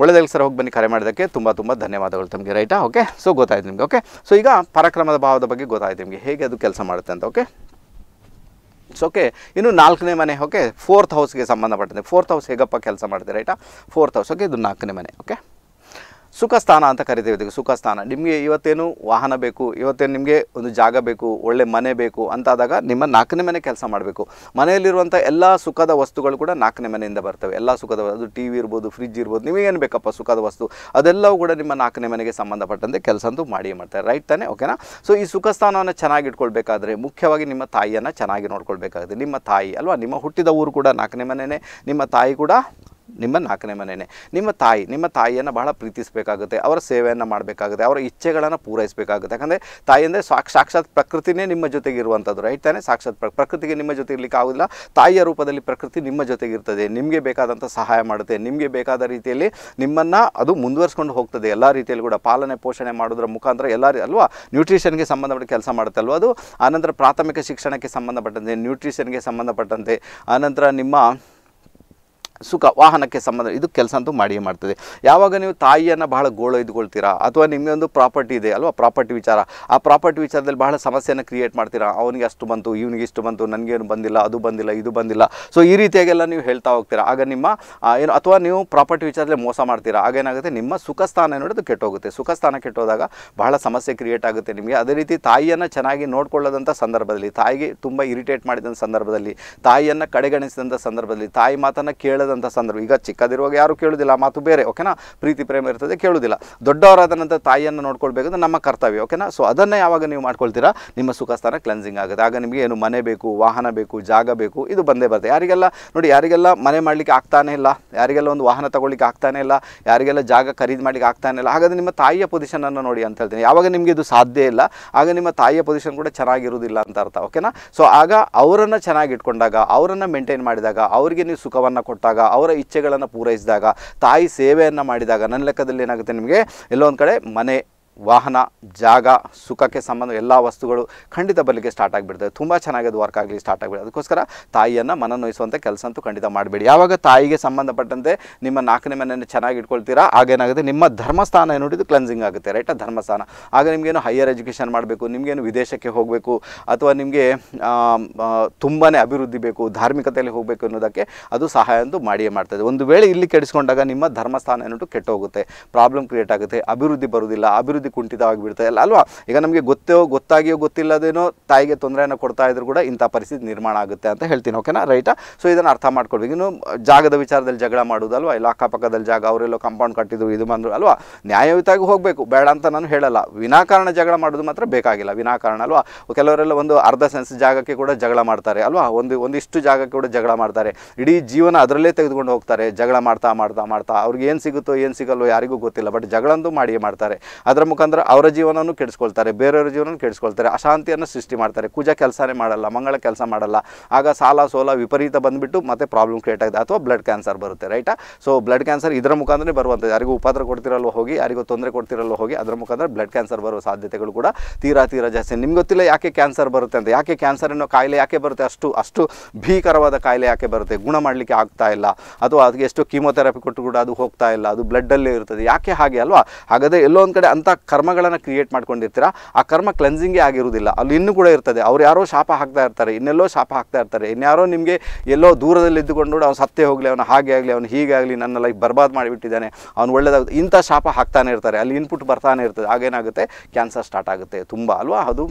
ಒಳ್ಳೆದಾಗಲಿ ಸರ್ ಹೋಗಿ ಬನ್ನಿ ಕರೆ ಮಾಡೋದಕ್ಕೆ ತುಂಬ ತುಂಬ ಧನ್ಯವಾದಗಳು ತಮಗೆ ರೈಟಾ ಓಕೆ ಸೊ ಗೊತ್ತಾಯ್ತು ನಿಮಗೆ ಓಕೆ ಸೊ ಈಗ ಪರಕ್ರಮದ ಭಾವದ ಬಗ್ಗೆ ಗೊತ್ತಾಯ್ತು ನಿಮಗೆ ಹೇಗೆ ಅದು ಕೆಲಸ ಮಾಡುತ್ತೆ ಅಂತ ಓಕೆ ಓಕೆ ಇನ್ನು ನಾಲ್ಕನೇ ಮನೆ ಓಕೆ ಫೋರ್ತ್ ಹೌಸ್ಗೆ ಸಂಬಂಧಪಟ್ಟಂತೆ ಫೋರ್ತ್ ಹೌಸ್ ಹೇಗಪ್ಪ ಕೆಲಸ ಮಾಡುತ್ತೆ ರೈಟಾ ಫೋರ್ತ್ ಹೌಸ್ ಓಕೆ ಇದು ನಾಲ್ಕನೇ ಮನೆ ಓಕೆ ಸುಖ ಸ್ಥಾನ ಅಂತ ಕರಿತೇವೆ ಇದಕ್ಕೆ ಸುಖ ಸ್ಥಾನ ನಿಮಗೆ ಇವತ್ತೇನು ವಾಹನ ಬೇಕು ಇವತ್ತೇನು ನಿಮಗೆ ಒಂದು ಜಾಗ ಬೇಕು ಒಳ್ಳೆ ಮನೆ ಬೇಕು ಅಂತಾದಾಗ ನಿಮ್ಮ ನಾಲ್ಕನೇ ಮನೆ ಕೆಲಸ ಮಾಡಬೇಕು ಮನೆಯಲ್ಲಿರುವಂಥ ಎಲ್ಲ ಸುಖದ ವಸ್ತುಗಳು ಕೂಡ ನಾಲ್ಕನೇ ಮನೆಯಿಂದ ಬರ್ತವೆ ಎಲ್ಲ ಸುಖದ ಅದು ಟಿ ವಿ ಇರ್ಬೋದು ಫ್ರಿಜ್ ಇರ್ಬೋದು ನಿಮಗೇನು ಬೇಕಪ್ಪ ಸುಖದ ವಸ್ತು ಅದೆಲ್ಲವೂ ಕೂಡ ನಿಮ್ಮ ನಾಲ್ಕನೇ ಮನೆಗೆ ಸಂಬಂಧಪಟ್ಟಂತೆ ಕೆಲಸ ಅಂತೂ ಮಾಡಿ ಮಾಡ್ತಾರೆ ರೈಟ್ ತಾನೆ ಓಕೆನಾ ಸೊ ಈ ಸುಖ ಸ್ಥಾನವನ್ನು ಚೆನ್ನಾಗಿ ಇಟ್ಕೊಳ್ಬೇಕಾದ್ರೆ ಮುಖ್ಯವಾಗಿ ನಿಮ್ಮ ತಾಯಿಯನ್ನು ಚೆನ್ನಾಗಿ ನೋಡ್ಕೊಳ್ಬೇಕಾಗುತ್ತೆ ನಿಮ್ಮ ತಾಯಿ ಅಲ್ವಾ ನಿಮ್ಮ ಹುಟ್ಟಿದ ಊರು ಕೂಡ ನಾಲ್ಕನೇ ಮನೆಯೇ ನಿಮ್ಮ ತಾಯಿ ಕೂಡ ನಿಮ್ಮ ನಾಲ್ಕನೇ ಮನೆಯೇ ನಿಮ್ಮ ತಾಯಿ ನಿಮ್ಮ ತಾಯಿಯನ್ನು ಬಹಳ ಪ್ರೀತಿಸಬೇಕಾಗುತ್ತೆ ಅವರ ಸೇವೆಯನ್ನು ಮಾಡಬೇಕಾಗುತ್ತೆ ಅವರ ಇಚ್ಛೆಗಳನ್ನು ಪೂರೈಸಬೇಕಾಗುತ್ತೆ ಯಾಕಂದರೆ ತಾಯಿ ಅಂದರೆ ಸಾಕ್ ಸಾಕ್ಷಾತ್ ಪ್ರಕೃತಿನೇ ನಿಮ್ಮ ಜೊತೆಗೆ ಇರುವಂಥದ್ದು ರೈಟ್ ತಾನೇ ಸಾಕ್ಷಾತ್ ಪ್ರಕೃತಿಗೆ ನಿಮ್ಮ ಜೊತೆ ಇರಲಿಕ್ಕೆ ಆಗೋದಿಲ್ಲ ತಾಯಿಯ ರೂಪದಲ್ಲಿ ಪ್ರಕೃತಿ ನಿಮ್ಮ ಜೊತೆಗೆ ಇರ್ತದೆ ನಿಮಗೆ ಬೇಕಾದಂಥ ಸಹಾಯ ಮಾಡುತ್ತೆ ನಿಮಗೆ ಬೇಕಾದ ರೀತಿಯಲ್ಲಿ ನಿಮ್ಮನ್ನು ಅದು ಮುಂದುವರಿಸ್ಕೊಂಡು ಹೋಗ್ತದೆ ಎಲ್ಲ ರೀತಿಯಲ್ಲಿ ಕೂಡ ಪಾಲನೆ ಪೋಷಣೆ ಮಾಡೋದ್ರ ಮುಖಾಂತರ ಎಲ್ಲ ಅಲ್ವಾ ನ್ಯೂಟ್ರಿಷನ್ಗೆ ಸಂಬಂಧಪಟ್ಟ ಕೆಲಸ ಮಾಡುತ್ತೆ ಅಲ್ವಾ ಅದು ಆನಂತರ ಪ್ರಾಥಮಿಕ ಶಿಕ್ಷಣಕ್ಕೆ ಸಂಬಂಧಪಟ್ಟಂತೆ ನ್ಯೂಟ್ರಿಷನ್ಗೆ ಸಂಬಂಧಪಟ್ಟಂತೆ ಆನಂತರ ನಿಮ್ಮ ಸುಖ ವಾಹನಕ್ಕೆ ಸಂಬಂಧ ಇದು ಕೆಲಸ ಅಂತೂ ಮಾಡಿಯೇ ಮಾಡ್ತದೆ ಯಾವಾಗ ನೀವು ತಾಯಿಯನ್ನು ಬಹಳ ಗೋಳೊಯ್ದುಕೊಳ್ತೀರಾ ಅಥವಾ ನಿಮಗೆ ಒಂದು ಪ್ರಾಪರ್ಟಿ ಇದೆ ಅಲ್ವಾ ಪ್ರಾಪರ್ಟಿ ವಿಚಾರ ಆ ಪ್ರಾಪರ್ಟಿ ವಿಚಾರದಲ್ಲಿ ಬಹಳ ಸಮಸ್ಯೆಯನ್ನು ಕ್ರಿಯೇಟ್ ಮಾಡ್ತೀರಾ ಅವನಿಗೆ ಅಷ್ಟು ಬಂತು ಇವನಿಗೆ ಇಷ್ಟು ಬಂತು ನನಗೇನು ಬಂದಿಲ್ಲ ಅದು ಬಂದಿಲ್ಲ ಇದು ಬಂದಿಲ್ಲ ಸೊ ಈ ರೀತಿಯಾಗೆಲ್ಲ ನೀವು ಹೇಳ್ತಾ ಹೋಗ್ತೀರಾ ಆಗ ನಿಮ್ಮ ಏನು ಅಥವಾ ನೀವು ಪ್ರಾಪರ್ಟಿ ವಿಚಾರದಲ್ಲಿ ಮೋಸ ಮಾಡ್ತೀರಾ ಆಗ ಏನಾಗುತ್ತೆ ನಿಮ್ಮ ಸುಖ ಸ್ಥಾನ ನೋಡೋದು ಕೆಟ್ಟೋಗುತ್ತೆ ಸುಖ ಸ್ಥಾನ ಕೆಟ್ಟೋದಾಗ ಬಹಳ ಸಮಸ್ಯೆ ಕ್ರಿಯೇಟ್ ಆಗುತ್ತೆ ನಿಮಗೆ ಅದೇ ರೀತಿ ತಾಯಿಯನ್ನು ಚೆನ್ನಾಗಿ ನೋಡ್ಕೊಳ್ಳೋದಂಥ ಸಂದರ್ಭದಲ್ಲಿ ತಾಯಿಗೆ ತುಂಬ ಇರಿಟೇಟ್ ಮಾಡಿದಂಥ ಸಂದರ್ಭದಲ್ಲಿ ತಾಯಿಯನ್ನು ಕಡೆಗಣಿಸಿದಂಥ ಸಂದರ್ಭದಲ್ಲಿ ತಾಯಿ ಮಾತನ್ನು ಕೇಳ ಇಲ್ಲದಂಥ ಸಂದರ್ಭ ಈಗ ಚಿಕ್ಕದಿರುವಾಗ ಯಾರು ಕೇಳುವುದಿಲ್ಲ ಮಾತು ಬೇರೆ ಓಕೆನಾ ಪ್ರೀತಿ ಪ್ರೇಮ ಇರ್ತದೆ ಕೇಳುವುದಿಲ್ಲ ದೊಡ್ಡವರಾದ ನಂತರ ತಾಯಿಯನ್ನು ನೋಡ್ಕೊಳ್ಬೇಕು ನಮ್ಮ ಕರ್ತವ್ಯ ಓಕೆನಾ ಸೊ ಅದನ್ನೇ ಯಾವಾಗ ನೀವು ಮಾಡ್ಕೊಳ್ತೀರಾ ನಿಮ್ಮ ಸುಖಸ್ಥಾನ ಕ್ಲೆನ್ಸಿಂಗ್ ಆಗುತ್ತೆ ಆಗ ನಿಮಗೆ ಏನು ಮನೆ ಬೇಕು ವಾಹನ ಬೇಕು ಜಾಗ ಬೇಕು ಇದು ಬಂದೇ ಬರುತ್ತೆ ಯಾರಿಗೆಲ್ಲ ನೋಡಿ ಯಾರಿಗೆಲ್ಲ ಮನೆ ಮಾಡಲಿಕ್ಕೆ ಆಗ್ತಾನೆ ಇಲ್ಲ ಯಾರಿಗೆಲ್ಲ ಒಂದು ವಾಹನ ತಗೊಳ್ಳಿಕ್ಕೆ ಆಗ್ತಾನೆ ಇಲ್ಲ ಯಾರಿಗೆಲ್ಲ ಜಾಗ ಖರೀದಿ ಮಾಡಲಿಕ್ಕೆ ಆಗ್ತಾನೆ ಇಲ್ಲ ಹಾಗಾದ್ರೆ ನಿಮ್ಮ ತಾಯಿಯ ಪೊಸಿಷನನ್ನು ನೋಡಿ ಅಂತ ಹೇಳ್ತೀನಿ ಯಾವಾಗ ನಿಮಗೆ ಇದು ಸಾಧ್ಯ ಇಲ್ಲ ಆಗ ನಿಮ್ಮ ತಾಯಿಯ ಪೊಸಿಷನ್ ಕೂಡ ಚೆನ್ನಾಗಿರುವುದಿಲ್ಲ ಅಂತ ಅರ್ಥ ಓಕೆನಾ ಸೊ ಆಗ ಅವರನ್ನು ಚೆನ್ನಾಗಿ ಇಟ್ಕೊಂಡಾಗ ಅವರನ್ನು ಮೇಂಟೈನ್ ಮಾಡಿದಾಗ ಅವರಿಗೆ ನೀವು ಸುಖವನ್ನು ಕೊಟ್ಟಾಗ ಅವರ ಇಚ್ಛೆಗಳನ್ನು ಪೂರೈಸಿದಾಗ ತಾಯಿ ಸೇವೆಯನ್ನು ಮಾಡಿದಾಗ ನನ್ನ ಲೆಕ್ಕದಲ್ಲಿ ಏನಾಗುತ್ತೆ ನಿಮಗೆ ಎಲ್ಲೊಂದು ಕಡೆ ಮನೆ ವಾಹನ ಜಾಗ ಸುಖಕ್ಕೆ ಸಂಬಂಧ ಎಲ್ಲ ವಸ್ತುಗಳು ಖಂಡಿತ ಬರಲಿಕ್ಕೆ ಸ್ಟಾರ್ಟ್ ಆಗಿಬಿಡ್ತದೆ ತುಂಬ ಚೆನ್ನಾಗಿ ಅದು ವರ್ಕ್ ಆಗಲಿ ಸ್ಟಾರ್ಟ್ ಆಗಿಬಿಡುತ್ತೆ ಅದಕ್ಕೋಸ್ಕರ ತಾಯಿಯನ್ನು ಮನನೊಯಿಸುವಂಥ ಕೆಲಸ ಅಂತೂ ಖಂಡಿತ ಮಾಡಬೇಡಿ ಯಾವಾಗ ತಾಯಿಗೆ ಸಂಬಂಧಪಟ್ಟಂತೆ ನಿಮ್ಮ ನಾಲ್ಕನೇ ಮನೆಯನ್ನು ಚೆನ್ನಾಗಿ ಇಟ್ಕೊಳ್ತೀರಾ ಆಗೇನಾಗುತ್ತೆ ನಿಮ್ಮ ಧರ್ಮಸ್ಥಾನ ಏನು ಏನುಡಿದು ಕ್ಲೆನ್ಸಿಂಗ್ ಆಗುತ್ತೆ ರೈಟ್ ಧರ್ಮಸ್ಥಾನ ಆಗ ನಿಮಗೇನು ಹೈಯರ್ ಎಜುಕೇಷನ್ ಮಾಡಬೇಕು ನಿಮಗೇನು ವಿದೇಶಕ್ಕೆ ಹೋಗಬೇಕು ಅಥವಾ ನಿಮಗೆ ತುಂಬಾ ಅಭಿವೃದ್ಧಿ ಬೇಕು ಧಾರ್ಮಿಕತೆಯಲ್ಲಿ ಹೋಗಬೇಕು ಅನ್ನೋದಕ್ಕೆ ಅದು ಸಹಾಯ ಅಂತೂ ಮಾಡಿಯೇ ಮಾಡ್ತದೆ ಒಂದು ವೇಳೆ ಇಲ್ಲಿ ಕೆಡಿಸ್ಕೊಂಡಾಗ ನಿಮ್ಮ ಧರ್ಮಸ್ಥಾನ ಏನು ಕೆಟ್ಟೋಗುತ್ತೆ ಪ್ರಾಬ್ಲಮ್ ಕ್ರಿಯೇಟ್ ಆಗುತ್ತೆ ಅಭಿವೃದ್ಧಿ ಬರುವುದಿಲ್ಲ ಅಭಿವೃದ್ಧಿ ಅಭಿವೃದ್ಧಿ ಕುಂಠಿತ ಆಗಿಬಿಡ್ತಾ ಇಲ್ಲ ಅಲ್ವಾ ಈಗ ನಮಗೆ ಗೊತ್ತೋ ಗೊತ್ತಾಗಿಯೋ ಗೊತ್ತಿಲ್ಲದೇನೋ ತಾಯಿಗೆ ತೊಂದರೆಯನ್ನು ಕೊಡ್ತಾ ಇದ್ರು ಕೂಡ ಇಂಥ ಪರಿಸ್ಥಿತಿ ನಿರ್ಮಾಣ ಆಗುತ್ತೆ ಅಂತ ಹೇಳ್ತೀನಿ ಓಕೆನಾ ರೈಟಾ ಸೊ ಇದನ್ನು ಅರ್ಥ ಮಾಡ್ಕೊಳ್ಬೇಕು ಇನ್ನು ಜಾಗದ ವಿಚಾರದಲ್ಲಿ ಜಗಳ ಮಾಡೋದು ಅಲ್ವಾ ಇಲ್ಲ ಅಕ್ಕಪಕ್ಕದಲ್ಲಿ ಜಾಗ ಅವರೆಲ್ಲ ಕಾಂಪೌಂಡ್ ಕಟ್ಟಿದ್ರು ಇದು ಬಂದರು ಅಲ್ವಾ ನ್ಯಾಯಯುತವಾಗಿ ಹೋಗಬೇಕು ಬೇಡ ಅಂತ ನಾನು ಹೇಳಲ್ಲ ವಿನಾಕಾರಣ ಜಗಳ ಮಾಡೋದು ಮಾತ್ರ ಬೇಕಾಗಿಲ್ಲ ವಿನಾಕಾರಣ ಅಲ್ವಾ ಕೆಲವರೆಲ್ಲ ಒಂದು ಅರ್ಧ ಸೆನ್ಸ್ ಜಾಗಕ್ಕೆ ಕೂಡ ಜಗಳ ಮಾಡ್ತಾರೆ ಅಲ್ವಾ ಒಂದು ಒಂದಿಷ್ಟು ಜಾಗಕ್ಕೆ ಕೂಡ ಜಗಳ ಮಾಡ್ತಾರೆ ಇಡೀ ಜೀವನ ಅದರಲ್ಲೇ ತೆಗೆದುಕೊಂಡು ಹೋಗ್ತಾರೆ ಜಗಳ ಮಾಡ್ತಾ ಮಾಡ್ತಾ ಮಾಡ್ತಾ ಅವ್ರಿಗೆ ಏನು ಸಿಗುತ್ತೋ ಏನು ಸಿಗಲ್ಲೋ ಯಾರಿಗೂ ಗೊತ್ತಿಲ್ಲ ಬಟ್ ಜಗಳಂದು ಮಾಡಿಯೇ ಮಾಡ್ತಾರೆ ಅದರ ಮುಖಾಂತರ ಅವರ ಜೀವನನೂ ಕೆಡಿಸ್ಕೊಳ್ತಾರೆ ಬೇರೆಯವರ ಜೀವನ ಕೆಡಿಸ್ಕೊಳ್ತಾರೆ ಅಶಾಂತಿಯನ್ನು ಸೃಷ್ಟಿ ಮಾಡ್ತಾರೆ ಕುಜ ಕೆಲಸನೇ ಮಾಡಲ್ಲ ಮಂಗಳ ಕೆಲಸ ಮಾಡಲ್ಲ ಆಗ ಸಾಲ ಸೋಲ ವಿಪರೀತ ಬಂದುಬಿಟ್ಟು ಮತ್ತೆ ಪ್ರಾಬ್ಲಮ್ ಕ್ರಿಯೇಟ್ ಆಗಿದೆ ಅಥವಾ ಬ್ಲಡ್ ಕ್ಯಾನ್ಸರ್ ಬರುತ್ತೆ ರೈಟ್ ಸೊ ಬ್ಲಡ್ ಕ್ಯಾನ್ಸರ್ ಇದರ ಮುಖಾಂತರ ಬರುವಂಥದ್ದು ಯಾರಿಗೂ ಉಪದ್ರ ಕೊಡ್ತಿರಲ್ವ ಹೋಗಿ ಯಾರಿಗೂ ತೊಂದರೆ ಕೊಡ್ತಿರಲ್ವ ಹೋಗಿ ಅದರ ಮುಖಾಂತರ ಬ್ಲಡ್ ಕ್ಯಾನ್ಸರ್ ಬರುವ ಸಾಧ್ಯತೆಗಳು ಕೂಡ ತೀರಾ ತೀರಾ ಜಾಸ್ತಿ ನಿಮ್ಗೆ ಗೊತ್ತಿಲ್ಲ ಯಾಕೆ ಕ್ಯಾನ್ಸರ್ ಬರುತ್ತೆ ಅಂತ ಯಾಕೆ ಕ್ಯಾನ್ಸರ್ ಅನ್ನೋ ಕಾಯಿಲೆ ಯಾಕೆ ಬರುತ್ತೆ ಅಷ್ಟು ಅಷ್ಟು ಭೀಕರವಾದ ಕಾಯಿಲೆ ಯಾಕೆ ಬರುತ್ತೆ ಗುಣ ಮಾಡಲಿಕ್ಕೆ ಆಗ್ತಾ ಇಲ್ಲ ಅಥವಾ ಅದಕ್ಕೆ ಎಷ್ಟು ಕೀಮೊಥೆರಪಿ ಕೊಟ್ಟು ಕೂಡ ಅದು ಹೋಗ್ತಾ ಇಲ್ಲ ಅದು ಬ್ಲಡ್ಡಲ್ಲೇ ಇರ್ತದೆ ಯಾಕೆ ಹಾಗೆ ಅಲ್ವಾ ಹಾಗಾದರೆ ಎಲ್ಲೋ ಒಂದು ಕಡೆ ಅಂಥ ಕರ್ಮಗಳನ್ನು ಕ್ರಿಯೇಟ್ ಮಾಡ್ಕೊಂಡಿರ್ತೀರ ಆ ಕರ್ಮ ಕ್ಲೆನ್ಸಿಂಗೇ ಆಗಿರುವುದಿಲ್ಲ ಅಲ್ಲಿ ಇನ್ನೂ ಕೂಡ ಇರ್ತದೆ ಅವ್ರು ಯಾರೋ ಶಾಪ ಹಾಕ್ತಾ ಇರ್ತಾರೆ ಇನ್ನೆಲ್ಲೋ ಶಾಪ ಹಾಕ್ತಾ ಇರ್ತಾರೆ ಇನ್ಯಾರೋ ನಿಮಗೆ ಎಲ್ಲೋ ದೂರದಲ್ಲಿ ಇದ್ದುಕೊಂಡು ಅವ್ನು ಸತ್ತೇ ಹೋಗಲಿ ಅವನು ಹಾಗೆ ಆಗಲಿ ಅವನು ಆಗಲಿ ನನ್ನ ಲೈಫ್ ಬರ್ಬಾದ್ ಮಾಡಿಬಿಟ್ಟಿದ್ದಾನೆ ಅವ್ನು ಒಳ್ಳೆಯದಾಗುತ್ತೆ ಇಂಥ ಶಾಪ ಹಾಕ್ತಾನೆ ಇರ್ತಾರೆ ಅಲ್ಲಿ ಇನ್ಪುಟ್ ಬರ್ತಾನೆ ಇರ್ತದೆ ಆಗೇನಾಗುತ್ತೆ ಕ್ಯಾನ್ಸರ್ ಸ್ಟಾರ್ಟ್ ಆಗುತ್ತೆ ತುಂಬ ಅಲ್ವಾ ಅದು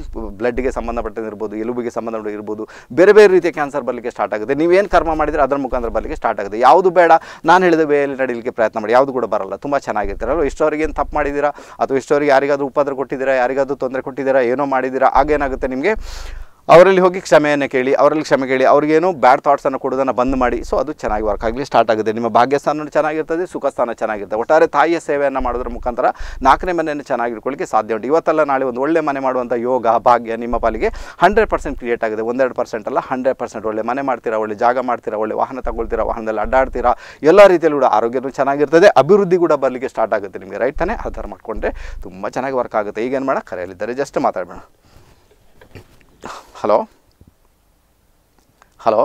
ಬ್ಲಡ್ಗೆ ಸಂಬಂಧಪಟ್ಟಿರ್ಬೋದು ಎಲುಬಿಗೆ ಸಂಬಂಧಪಟ್ಟಿರ್ಬೋದು ಬೇರೆ ಬೇರೆ ರೀತಿಯ ಕ್ಯಾನ್ಸರ್ ಬರಲಿಕ್ಕೆ ಸ್ಟಾರ್ಟ್ ಆಗುತ್ತೆ ನೀವೇನು ಕರ್ಮ ಮಾಡಿದರೆ ಅದರ ಮುಖಾಂತರ ಬರಲಿಕ್ಕೆ ಸ್ಟಾರ್ಟ್ ಆಗುತ್ತೆ ಯಾವುದು ಬೇಡ ನಾನು ಹೇಳಿದ ಬೇಯಲ್ಲಿ ನಡೀಲಿಕ್ಕೆ ಪ್ರಯತ್ನ ಮಾಡಿ ಯಾವುದು ಕೂಡ ಬರಲ್ಲ ತುಂಬ ಅಲ್ವಾ ಹಿಸ್ಟೋರಿಗೆ ಏನು ತಪ್ಪು ಮಾಡಿದ್ದೀರಾ ಅಥವಾ ಇಷ್ಟೋರಿಗೆ ಯಾರಿಗಾದರೂ ಉಪದ್ರ ಕೊಟ್ಟಿದ್ದೀರಾ ಯಾರಿಗಾದರೂ ತೊಂದರೆ ಕೊಟ್ಟಿದ್ದೀರಾ ಏನೋ ಮಾಡಿದ್ದೀರಾ ಆಗೇನಾಗುತ್ತೆ ನಿಮಗೆ ಅವರಲ್ಲಿ ಹೋಗಿ ಕ್ಷಮೆಯನ್ನು ಕೇಳಿ ಅವರಲ್ಲಿ ಕ್ಷಮೆ ಕೇಳಿ ಅವ್ರಿಗೇನು ಬ್ಯಾಡ್ ಥಾಟ್ಸನ್ನು ಕೊಡೋದನ್ನು ಬಂದ್ ಮಾಡಿ ಸೊ ಅದು ಚೆನ್ನಾಗಿ ವರ್ಕ್ ಆಗಲಿ ಸ್ಟಾರ್ಟ್ ಆಗುತ್ತೆ ನಿಮ್ಮ ಭಾಗ್ಯಸ್ಥಾನ ಚೆನ್ನಾಗಿರ್ತದೆ ಸುಖ ಸ್ಥಾನ ಚೆನ್ನಾಗಿರ್ತದೆ ಒಟ್ಟಾರೆ ತಾಯಿಯ ಸೇವೆಯನ್ನು ಮಾಡೋದ್ರ ಮುಖಾಂತರ ನಾಲ್ಕನೇ ಮನೆಯನ್ನು ಚೆನ್ನಾಗಿಟ್ಕೊಳ್ಳಿಕ್ಕೆ ಸಾಧ್ಯ ಉಂಟು ಇವತ್ತಲ್ಲ ನಾಳೆ ಒಂದು ಒಳ್ಳೆ ಮನೆ ಮಾಡುವಂಥ ಯೋಗ ಭಾಗ್ಯ ನಿಮ್ಮ ಪಾಲಿಗೆ ಹಂಡ್ರೆಡ್ ಪರ್ಸೆಂಟ್ ಕ್ರಿಯೇಟ್ ಆಗಿದೆ ಒಂದೆರಡು ಪರ್ಸೆಂಟ್ ಅಲ್ಲ ಹಂಡ್ರೆಡ್ ಪರ್ಸೆಂಟ್ ಒಳ್ಳೆ ಮನೆ ಮಾಡ್ತೀರಾ ಒಳ್ಳೆ ಜಾಗ ಮಾಡ್ತೀರಾ ಒಳ್ಳೆ ವಾಹನ ತಗೊಳ್ತೀರಾ ವಾಹನದಲ್ಲಿ ಅಡ್ಡಾಡ್ತೀರಾ ಎಲ್ಲ ರೀತಿಯಲ್ಲಿ ಕೂಡ ಆರೋಗ್ಯನೂ ಚೆನ್ನಾಗಿರ್ತದೆ ಅಭಿವೃದ್ಧಿ ಕೂಡ ಬರಲಿಕ್ಕೆ ಸ್ಟಾರ್ಟ್ ಆಗುತ್ತೆ ನಿಮಗೆ ರೈಟ್ ತಾನೆ ಆ ಥರ ಮಾಡಿಕೊಂಡ್ರೆ ತುಂಬ ಚೆನ್ನಾಗಿ ವರ್ಕ್ ಆಗುತ್ತೆ ಈಗೇನು ಮಾಡೋಣ ಕರೆಯಲಿದ್ದಾರೆ ಜಸ್ಟ್ ಮಾತಾಡ್ಬೇಡ ಹಲೋ ಹಲೋ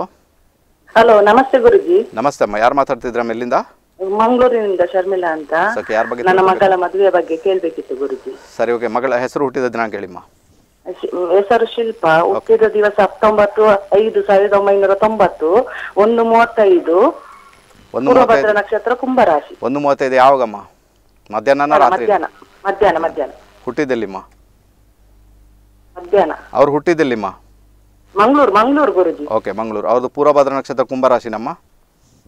ಹಲೋ ನಮಸ್ತೆ ಗುರುಜಿ ನಮಸ್ತೆ ಅಮ್ಮ ಯಾರು ಮಾತಾಡ್ತಿದ್ರಮ್ಮ ಎಲ್ಲಿಂದ ಮಂಗಳೂರಿನಿಂದ ಶರ್ಮಿಲಾ ಅಂತ ಸರಿ, ಯಾರ ಬಗ್ಗೆ ನನ್ನ ಮಗಳ ಮದುವೆ ಬಗ್ಗೆ ಕೇಳಬೇಕಿತ್ತು ಗುರುಜಿ ಸರಿ ಓಕೆ ಮಗಳ ಹೆಸರು ಹುಟ್ಟಿದ ದಿನಾಂಕ ಹೇಳಿಮ್ಮ ಹೆಸರು ಶಿಲ್ಪ ಹುಟ್ಟಿದ ದಿವಸ ಹತ್ತೊಂಬತ್ತು ಐದು ಸಾವಿರದ ಒಂಬೈನೂರ ತೊಂಬತ್ತು ಒಂದು ಮೂವತ್ತೈದು ಒಂದು ಪೂರ್ವಭದ್ರ ನಕ್ಷತ್ರ ಕುಂಭರಾಶಿ ಒಂದು ಮೂವತ್ತೈದು ಯಾವಾಗಮ್ಮ ಮಧ್ಯಾಹ್ನ ರಾತ್ರಿ ಮಧ್ಯಾಹ್ನ ಮಧ್ಯಾಹ್ನ ಮಧ್ಯಾಹ್ನ ಹುಟ್ಟಿದ್ದೆಲ್ಲಿಮ್ಮ ಮಧ್ಯಾಹ್ನ ಅವ್ರು ಹುಟ್ಟಿದ್ದೆಲ್ಲಿಮ್ಮ ಮಂಗಳೂರು ಮಂಗಳೂರು ಗುರುಜಿ ಓಕೆ ಮಂಗಳೂರು ಅವ್ರದ್ದು ಪೂರ್ವಭದ್ರ ನಕ್ಷತ್ರ ಕುಂಭರಾಶಿ ನಮ್ಮ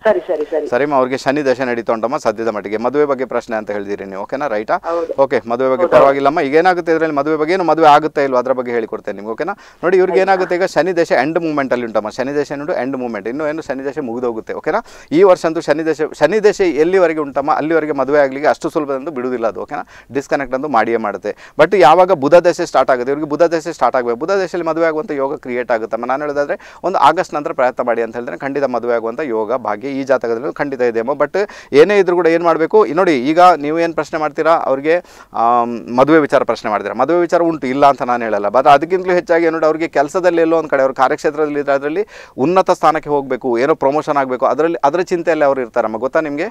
ಸರಿ ಸರಿ ಸರಿ ಅವ್ರಿಗೆ ಶನಿ ದಶೆ ನಡೀತಾ ಉಂಟಮ್ಮ ಸದ್ಯದ ಮಟ್ಟಿಗೆ ಮದುವೆ ಬಗ್ಗೆ ಪ್ರಶ್ನೆ ಅಂತ ಹೇಳಿದಿರಿ ನೀವು ಓಕೆನಾ ರೈಟಾ ಓಕೆ ಮದುವೆ ಬಗ್ಗೆ ಪರವಾಗಿಲ್ಲಮ್ಮ ಈಗ ಏನಾಗುತ್ತೆ ಇದರಲ್ಲಿ ಮದುವೆ ಬಗ್ಗೆ ಏನು ಮದುವೆ ಆಗುತ್ತೆ ಇಲ್ವಾ ಅದ್ರ ಬಗ್ಗೆ ಹೇಳಿಕೊಡ್ತೇನೆ ನಿಮ್ಗೆ ಓಕೆನಾ ನೋಡಿ ಇವ್ರಿಗೆ ಏನಾಗುತ್ತೆ ಈಗ ಶನಿ ದಶೆ ಎಂಡ್ ಮೂಮೆಂಟ್ ಅಲ್ಲಿ ಉಂಟಮ್ಮ ಶನಿ ದಶೆ ನೋಡು ಎಂಡ್ ಮೂಮೆಂಟ್ ಇನ್ನು ಏನು ಶನಿ ದಶೆ ಮುಗಿದೋಗುತ್ತೆ ಓಕೆನಾ ಈ ವರ್ಷ ಅಂತೂ ಶನಿ ದಶೆ ಶನಿ ದಶೆ ಎಲ್ಲಿವರೆಗೆ ಉಂಟಮ್ಮ ಅಲ್ಲಿವರೆಗೆ ಮದುವೆ ಆಗಲಿಕ್ಕೆ ಅಷ್ಟು ಸುಲಭದಂದು ಬಿಡುವುದಿಲ್ಲ ಅದು ಓಕೆನಾ ಡಿಸ್ಕನೆಕ್ಟ್ ಅಂತೂ ಮಾಡಿಯೇ ಮಾಡುತ್ತೆ ಬಟ್ ಯಾವಾಗ ಬುಧ ದಶೆ ಸ್ಟಾರ್ಟ್ ಆಗುತ್ತೆ ಇವ್ರಿಗೆ ಬುಧ ದಶೆ ಸ್ಟಾರ್ಟ್ ಆಗಬೇಕು ಬುಧ ದೇಶದಲ್ಲಿ ಮದುವೆ ಆಗುವಂಥ ಯೋಗ ಕ್ರಿಯೇಟ್ ಆಗುತ್ತಮ್ಮ ನಾನು ಹೇಳೋದಾದ್ರೆ ಒಂದು ಆಗಸ್ಟ್ ನಂತರ ಪ್ರಯತ್ನ ಮಾಡಿ ಅಂತ ಹೇಳಿದ್ರೆ ಖಂಡಿತ ಮದುವೆ ಆಗುವಂಥ ಯೋಗ ಭಾಗ್ಯ ಈ ಜಾತಕದಲ್ಲಿ ಖಂಡಿತ ಇದೆಯಮ್ಮ ಬಟ್ ಏನೇ ಇದ್ರು ಕೂಡ ಏನು ಮಾಡಬೇಕು ನೋಡಿ ಈಗ ನೀವು ಏನು ಪ್ರಶ್ನೆ ಮಾಡ್ತೀರಾ ಅವ್ರಿಗೆ ಮದುವೆ ವಿಚಾರ ಪ್ರಶ್ನೆ ಮಾಡ್ತೀರಾ ಮದುವೆ ವಿಚಾರ ಉಂಟು ಇಲ್ಲ ಅಂತ ನಾನು ಹೇಳಲ್ಲ ಬಟ್ ಅದಕ್ಕಿಂತಲೂ ಹೆಚ್ಚಾಗಿ ನೋಡಿ ಅವ್ರಿಗೆ ಕೆಲಸದಲ್ಲಿ ಎಲ್ಲೋ ಒಂದು ಕಡೆ ಅವ್ರ ಕಾರ್ಯಕ್ಷೇತ್ರದಲ್ಲಿ ಅದರಲ್ಲಿ ಉನ್ನತ ಸ್ಥಾನಕ್ಕೆ ಹೋಗಬೇಕು ಏನೋ ಪ್ರಮೋಷನ್ ಆಗಬೇಕು ಅದರಲ್ಲಿ ಅದರ ಚಿಂತೆಯಲ್ಲಿ ಅವರು ಇರ್ತಾರಮ್ಮ ಗೊತ್ತಾ ನಿಮಗೆ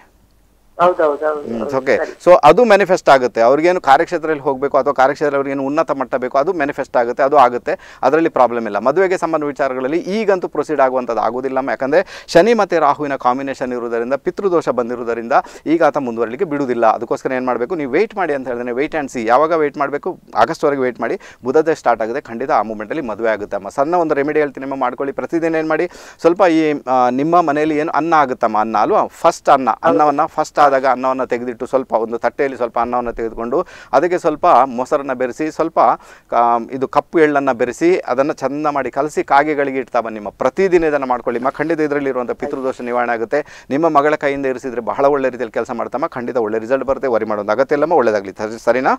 ಓಕೆ ಸೊ ಅದು ಮ್ಯಾನಿಫೆಸ್ಟ್ ಆಗುತ್ತೆ ಅವ್ರಿಗೇನು ಕಾರ್ಯಕ್ಷೇತ್ರದಲ್ಲಿ ಹೋಗಬೇಕು ಅಥವಾ ಕಾರ್ಯಕ್ಷೇತ್ರ ಅವ್ರಿಗೇನು ಉನ್ನತ ಮಟ್ಟ ಬೇಕು ಅದು ಮ್ಯಾನಿಫೆಸ್ಟ್ ಆಗುತ್ತೆ ಅದು ಆಗುತ್ತೆ ಅದರಲ್ಲಿ ಪ್ರಾಬ್ಲಮ್ ಇಲ್ಲ ಮದುವೆಗೆ ಸಂಬಂಧ ವಿಚಾರಗಳಲ್ಲಿ ಈಗಂತೂ ಪ್ರೊಸೀಡ್ ಆಗುವಂಥದ್ದು ಆಗೋದಿಲ್ಲ ಯಾಕಂದರೆ ಶನಿ ಮತ್ತು ರಾಹುವಿನ ಕಾಂಬಿನೇಷನ್ ಇರುವುದರಿಂದ ಪಿತೃದೋಷ ಬಂದಿರುವುದರಿಂದ ಈಗ ಆತ ಮುಂದುವರಲಿಕ್ಕೆ ಬಿಡುವುದಿಲ್ಲ ಅದಕ್ಕೋಸ್ಕರ ಏನು ಮಾಡಬೇಕು ನೀವು ವೆಯ್ಟ್ ಮಾಡಿ ಅಂತ ಹೇಳಿದ್ರೆ ವೆಯ್ಟ್ ಆ್ಯಂಡ್ ಸಿ ಯಾವಾಗ ವೆಯ್ಟ್ ಮಾಡಬೇಕು ಆಗಸ್ಟ್ವರೆಗೆ ವೆಯ್ಟ್ ಮಾಡಿ ಬುಧದೇ ಸ್ಟಾರ್ಟ್ ಆಗುತ್ತೆ ಖಂಡಿತ ಆ ಮೂಮೆಂಟಲ್ಲಿ ಮದುವೆ ಆಗುತ್ತೆ ಅಮ್ಮ ಸಣ್ಣ ಒಂದು ರೆಮಿಡಿ ಹೇಳ್ತೀನಿ ನಿಮ್ಮ ಮಾಡ್ಕೊಳ್ಳಿ ಪ್ರತಿದಿನ ಏನು ಮಾಡಿ ಸ್ವಲ್ಪ ಈ ನಿಮ್ಮ ಮನೆಯಲ್ಲಿ ಏನು ಅನ್ನ ಆಗುತ್ತಮ್ಮ ಅನ್ನ ಅಲ್ವಾ ಫಸ್ಟ್ ಅನ್ನ ಅನ್ನವನ್ನು ಫಸ್ಟ್ ಹೊತ್ತಾದಾಗ ಅನ್ನವನ್ನು ತೆಗೆದಿಟ್ಟು ಸ್ವಲ್ಪ ಒಂದು ತಟ್ಟೆಯಲ್ಲಿ ಸ್ವಲ್ಪ ಅನ್ನವನ್ನು ತೆಗೆದುಕೊಂಡು ಅದಕ್ಕೆ ಸ್ವಲ್ಪ ಮೊಸರನ್ನು ಬೆರೆಸಿ ಸ್ವಲ್ಪ ಇದು ಕಪ್ಪು ಎಳ್ಳನ್ನು ಬೆರೆಸಿ ಅದನ್ನು ಚೆಂದ ಮಾಡಿ ಕಲಸಿ ಕಾಗೆಗಳಿಗೆ ಇಡ್ತಾ ಬನ್ನಿ ನಿಮ್ಮ ಪ್ರತಿದಿನ ಇದನ್ನು ಮಾಡ್ಕೊಳ್ಳಿಮ್ಮ ಖಂಡಿತ ಇದರಲ್ಲಿರುವಂಥ ಪಿತೃದೋಷ ನಿವಾರಣೆ ಆಗುತ್ತೆ ನಿಮ್ಮ ಮಗಳ ಕೈಯಿಂದ ಇರಿಸಿದರೆ ಬಹಳ ಒಳ್ಳೆ ರೀತಿಯಲ್ಲಿ ಕೆಲಸ ಮಾಡ್ತಮ್ಮ ಖಂಡಿತ ಒಳ್ಳೆ ರಿಸಲ್ಟ್ ಬರುತ್ತೆ ವರಿ ಮಾಡೋದು ಅಗತ್ಯ ಇಲ್ಲಮ್ಮ ಒಳ್ಳೇದಾಗಲಿ ಸರಿನಾ